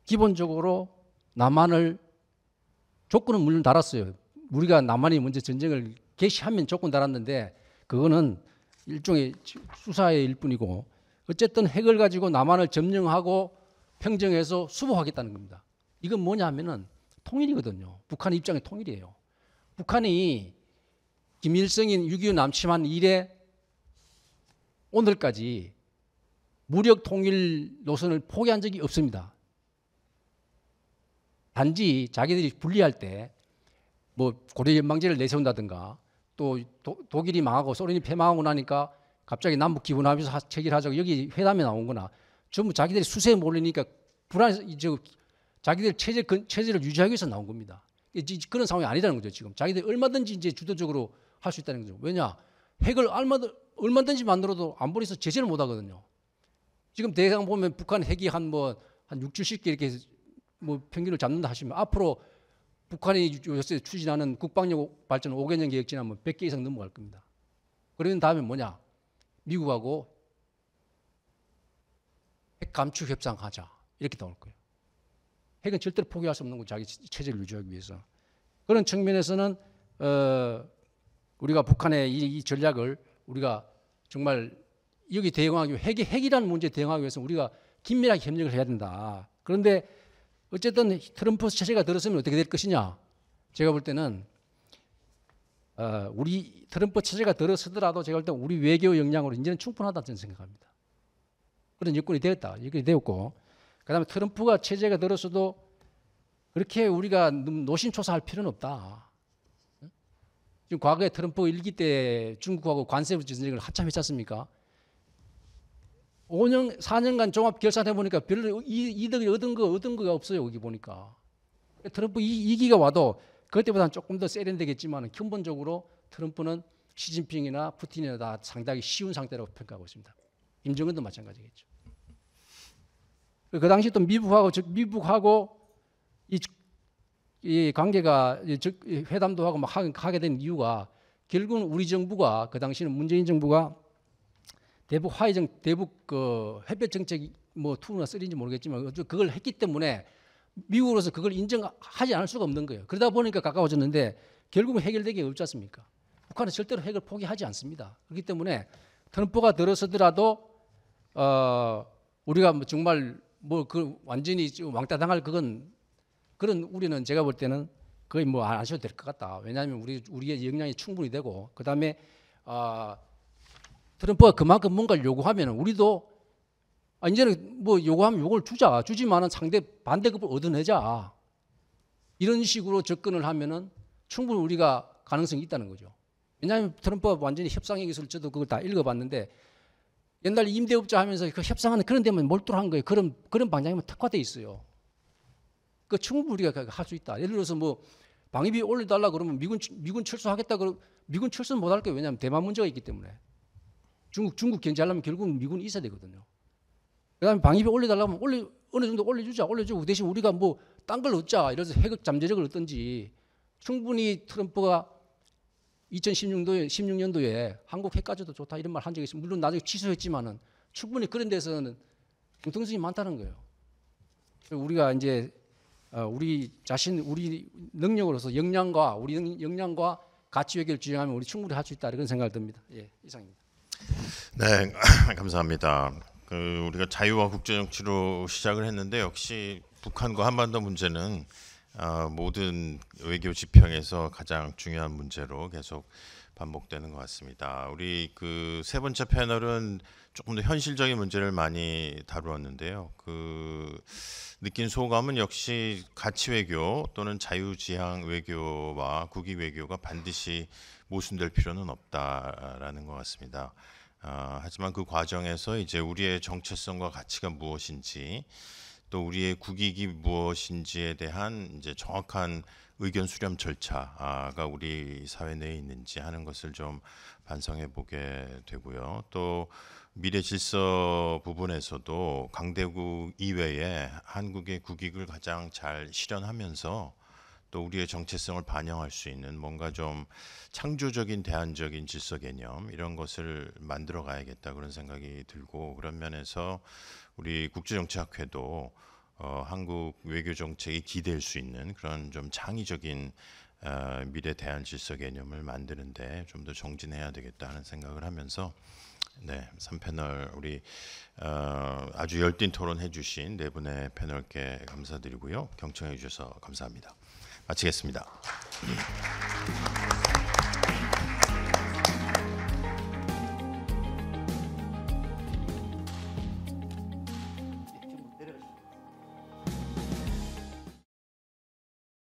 Speaker 5: 기본적으로 남한을 조건은 물론 달았어요. 우리가 남한이 먼저 전쟁을 개시하면 조건 달았는데 그거는 일종의 수사의 일뿐이고 어쨌든 핵을 가지고 남한을 점령하고 평정해서 수복하겠다는 겁니다. 이건 뭐냐 하면은 통일이거든요. 북한의 입장에 통일이에요. 북한이 김일성인 6.25 남침한 이래 오늘까지 무력 통일 노선을 포기한 적이 없습니다. 단지 자기들이 분리할 때 뭐 고려 연방제를 내세운다든가 또 도, 길이 망하고 소련이 패망하고 나니까 갑자기 남북 기분하면서 체결하자고 여기 회담에 나온 거나 전부 자기들이 수세에 몰리니까 불안 저 자기들 체제 체제를 유지하기 위해서 나온 겁니다. 그런 상황이 아니라는 거죠 지금 자기들 얼마든지 이제 주도적으로 할 수 있다는 거죠. 왜냐 핵을 얼마든지 만들어도 안보리에서 제재를 못 하거든요. 지금 대상 보면 북한 핵이 한 뭐한 뭐한 6주씩 이렇게 뭐 평균을 잡는다 하시면 앞으로 북한이 요새 추진하는 국방력 발전 5개년 계획 지나면 100개 이상 넘어갈 겁니다. 그러는 다음에 뭐냐? 미국하고 핵 감축 협상하자. 이렇게 나올 거예요. 핵은 절대 포기할 수 없는 거 자기 체제를 유지하기 위해서. 그런 측면에서는 어, 우리가 북한의 이, 이 전략을 우리가 정말 여기 대응하기 핵 핵이라는 문제 대응하기 위해서 우리가 긴밀하게 협력을 해야 된다. 그런데 어쨌든 트럼프 체제가 들었으면 어떻게 될 것이냐? 제가 볼 때는 어, 우리 트럼프 체제가 들어서더라도 제가 볼 때 우리 외교 역량으로 이제는 충분하다 저는 생각합니다. 그런 여건이 되었다. 여건이 되었고 그다음에 트럼프가 체제가 들었어도 그렇게 우리가 음, 노심초사할 필요는 없다. 지금 과거에 트럼프 일기 때 중국하고 관세 전쟁을 합참 했지 않습니까? 5년, 4년간 종합 결산해 보니까 별로 이득을 얻은 거, 얻은 거가 없어요. 여기 보니까. 트럼프 2기가 와도 그때보다는 조금 더 세련되겠지만 근본적으로 트럼프는 시진핑이나 푸틴이나 다 상당히 쉬운 상태라고 평가하고 있습니다. 임정은도 마찬가지겠죠. 그 당시 또 미국하고 즉 미국하고 이, 이 관계가 즉 회담도 하고 막 하게 된 이유가 결국은 우리 정부가 그 당시는 문재인 정부가 대북 화해정 대북 그 햇볕 정책 뭐 투나 쓰리인지 모르겠지만 그걸 했기 때문에 미국으로서 그걸 인정하지 않을 수가 없는 거예요. 그러다 보니까 가까워졌는데 결국은 해결되기 어렵지 않습니까? 북한은 절대로 핵을 포기하지 않습니다. 그렇기 때문에 트럼프가 들어서더라도 어 우리가 뭐 정말 뭐 그 완전히 왕따 당할 그건 그런 우리는 제가 볼 때는 거의 뭐안 하셔도 될 것 같다. 왜냐하면 우리 우리의 역량이 충분히 되고 그 다음에 어 트럼프가 그만큼 뭔가를 요구하면 우리도 아, 이제는 뭐 요구하면 요걸 주자. 주지만은 상대 반대급을 얻어내자. 이런 식으로 접근을 하면은 충분히 우리가 가능성이 있다는 거죠. 왜냐하면 트럼프가 완전히 협상의 기술 저도 그걸 다 읽어봤는데 옛날 임대업자 하면서 그 협상하는 그런 데만 몰두한 거예요. 그런 그런 방향이면 특화돼 있어요. 그 충분히 우리가 할 수 있다. 예를 들어서 뭐 방위비 올려달라 그러면 미군 미군 철수하겠다 그러 미군 철수 는 못 할 거예요. 왜냐하면 대만 문제가 있기 때문에. 중국 중국 견제하려면 결국은 미군이 있어야 되거든요. 그다음에 방위비 올려달라면 올리 어느 정도 올려주자 올려주고 대신 우리가 뭐 딴걸 얻자 이래서 핵 잠재력을 얻든지 충분히 트럼프가 2016년도에 16년도에 한국 핵까지도 좋다 이런 말 한 적이 있어요. 물론 나중에 취소했지만은 충분히 그런 데서는 공통성이 많다는 거예요. 우리가 이제 어, 우리 자신 우리 능력으로서 역량과 우리 역량과 가치 외교를 주장하면 우리 충분히 할 수 있다 이런 생각이 듭니다. 예, 이상입니다.
Speaker 1: 네, [LAUGHS] 감사합니다. 그 우리가 자유와 국제 정치로 시작을 했는데 역시 북한과 한반도 문제는 어, 모든 외교 지평에서 가장 중요한 문제로 계속 반복되는 것 같습니다. 우리 그 세 번째 패널은 조금 더 현실적인 문제를 많이 다루었는데요. 그 느낀 소감은 역시 가치 외교 또는 자유지향 외교와 국익 외교가 반드시 모순될 필요는 없다라는 것 같습니다. 어, 하지만 그 과정에서 이제 우리의 정체성과 가치가 무엇인지 또 우리의 국익이 무엇인지에 대한 이제 정확한 의견 수렴 절차가 우리 사회 내에 있는지 하는 것을 좀 반성해 보게 되고요. 또 미래 질서 부분에서도 강대국 이외에 한국의 국익을 가장 잘 실현하면서 또 우리의 정체성을 반영할 수 있는 뭔가 좀 창조적인 대안적인 질서 개념 이런 것을 만들어 가야겠다 그런 생각이 들고 그런 면에서 우리 국제정치학회도 어, 한국 외교 정책이 기댈 수 있는 그런 좀 창의적인 어, 미래 대안 질서 개념을 만드는데 좀 더 정진해야 되겠다 하는 생각을 하면서 네, 3패널 우리 어, 아주 열띤 토론 해주신 네 분의 패널께 감사드리고요. 경청해 주셔서 감사합니다. 마치겠습니다.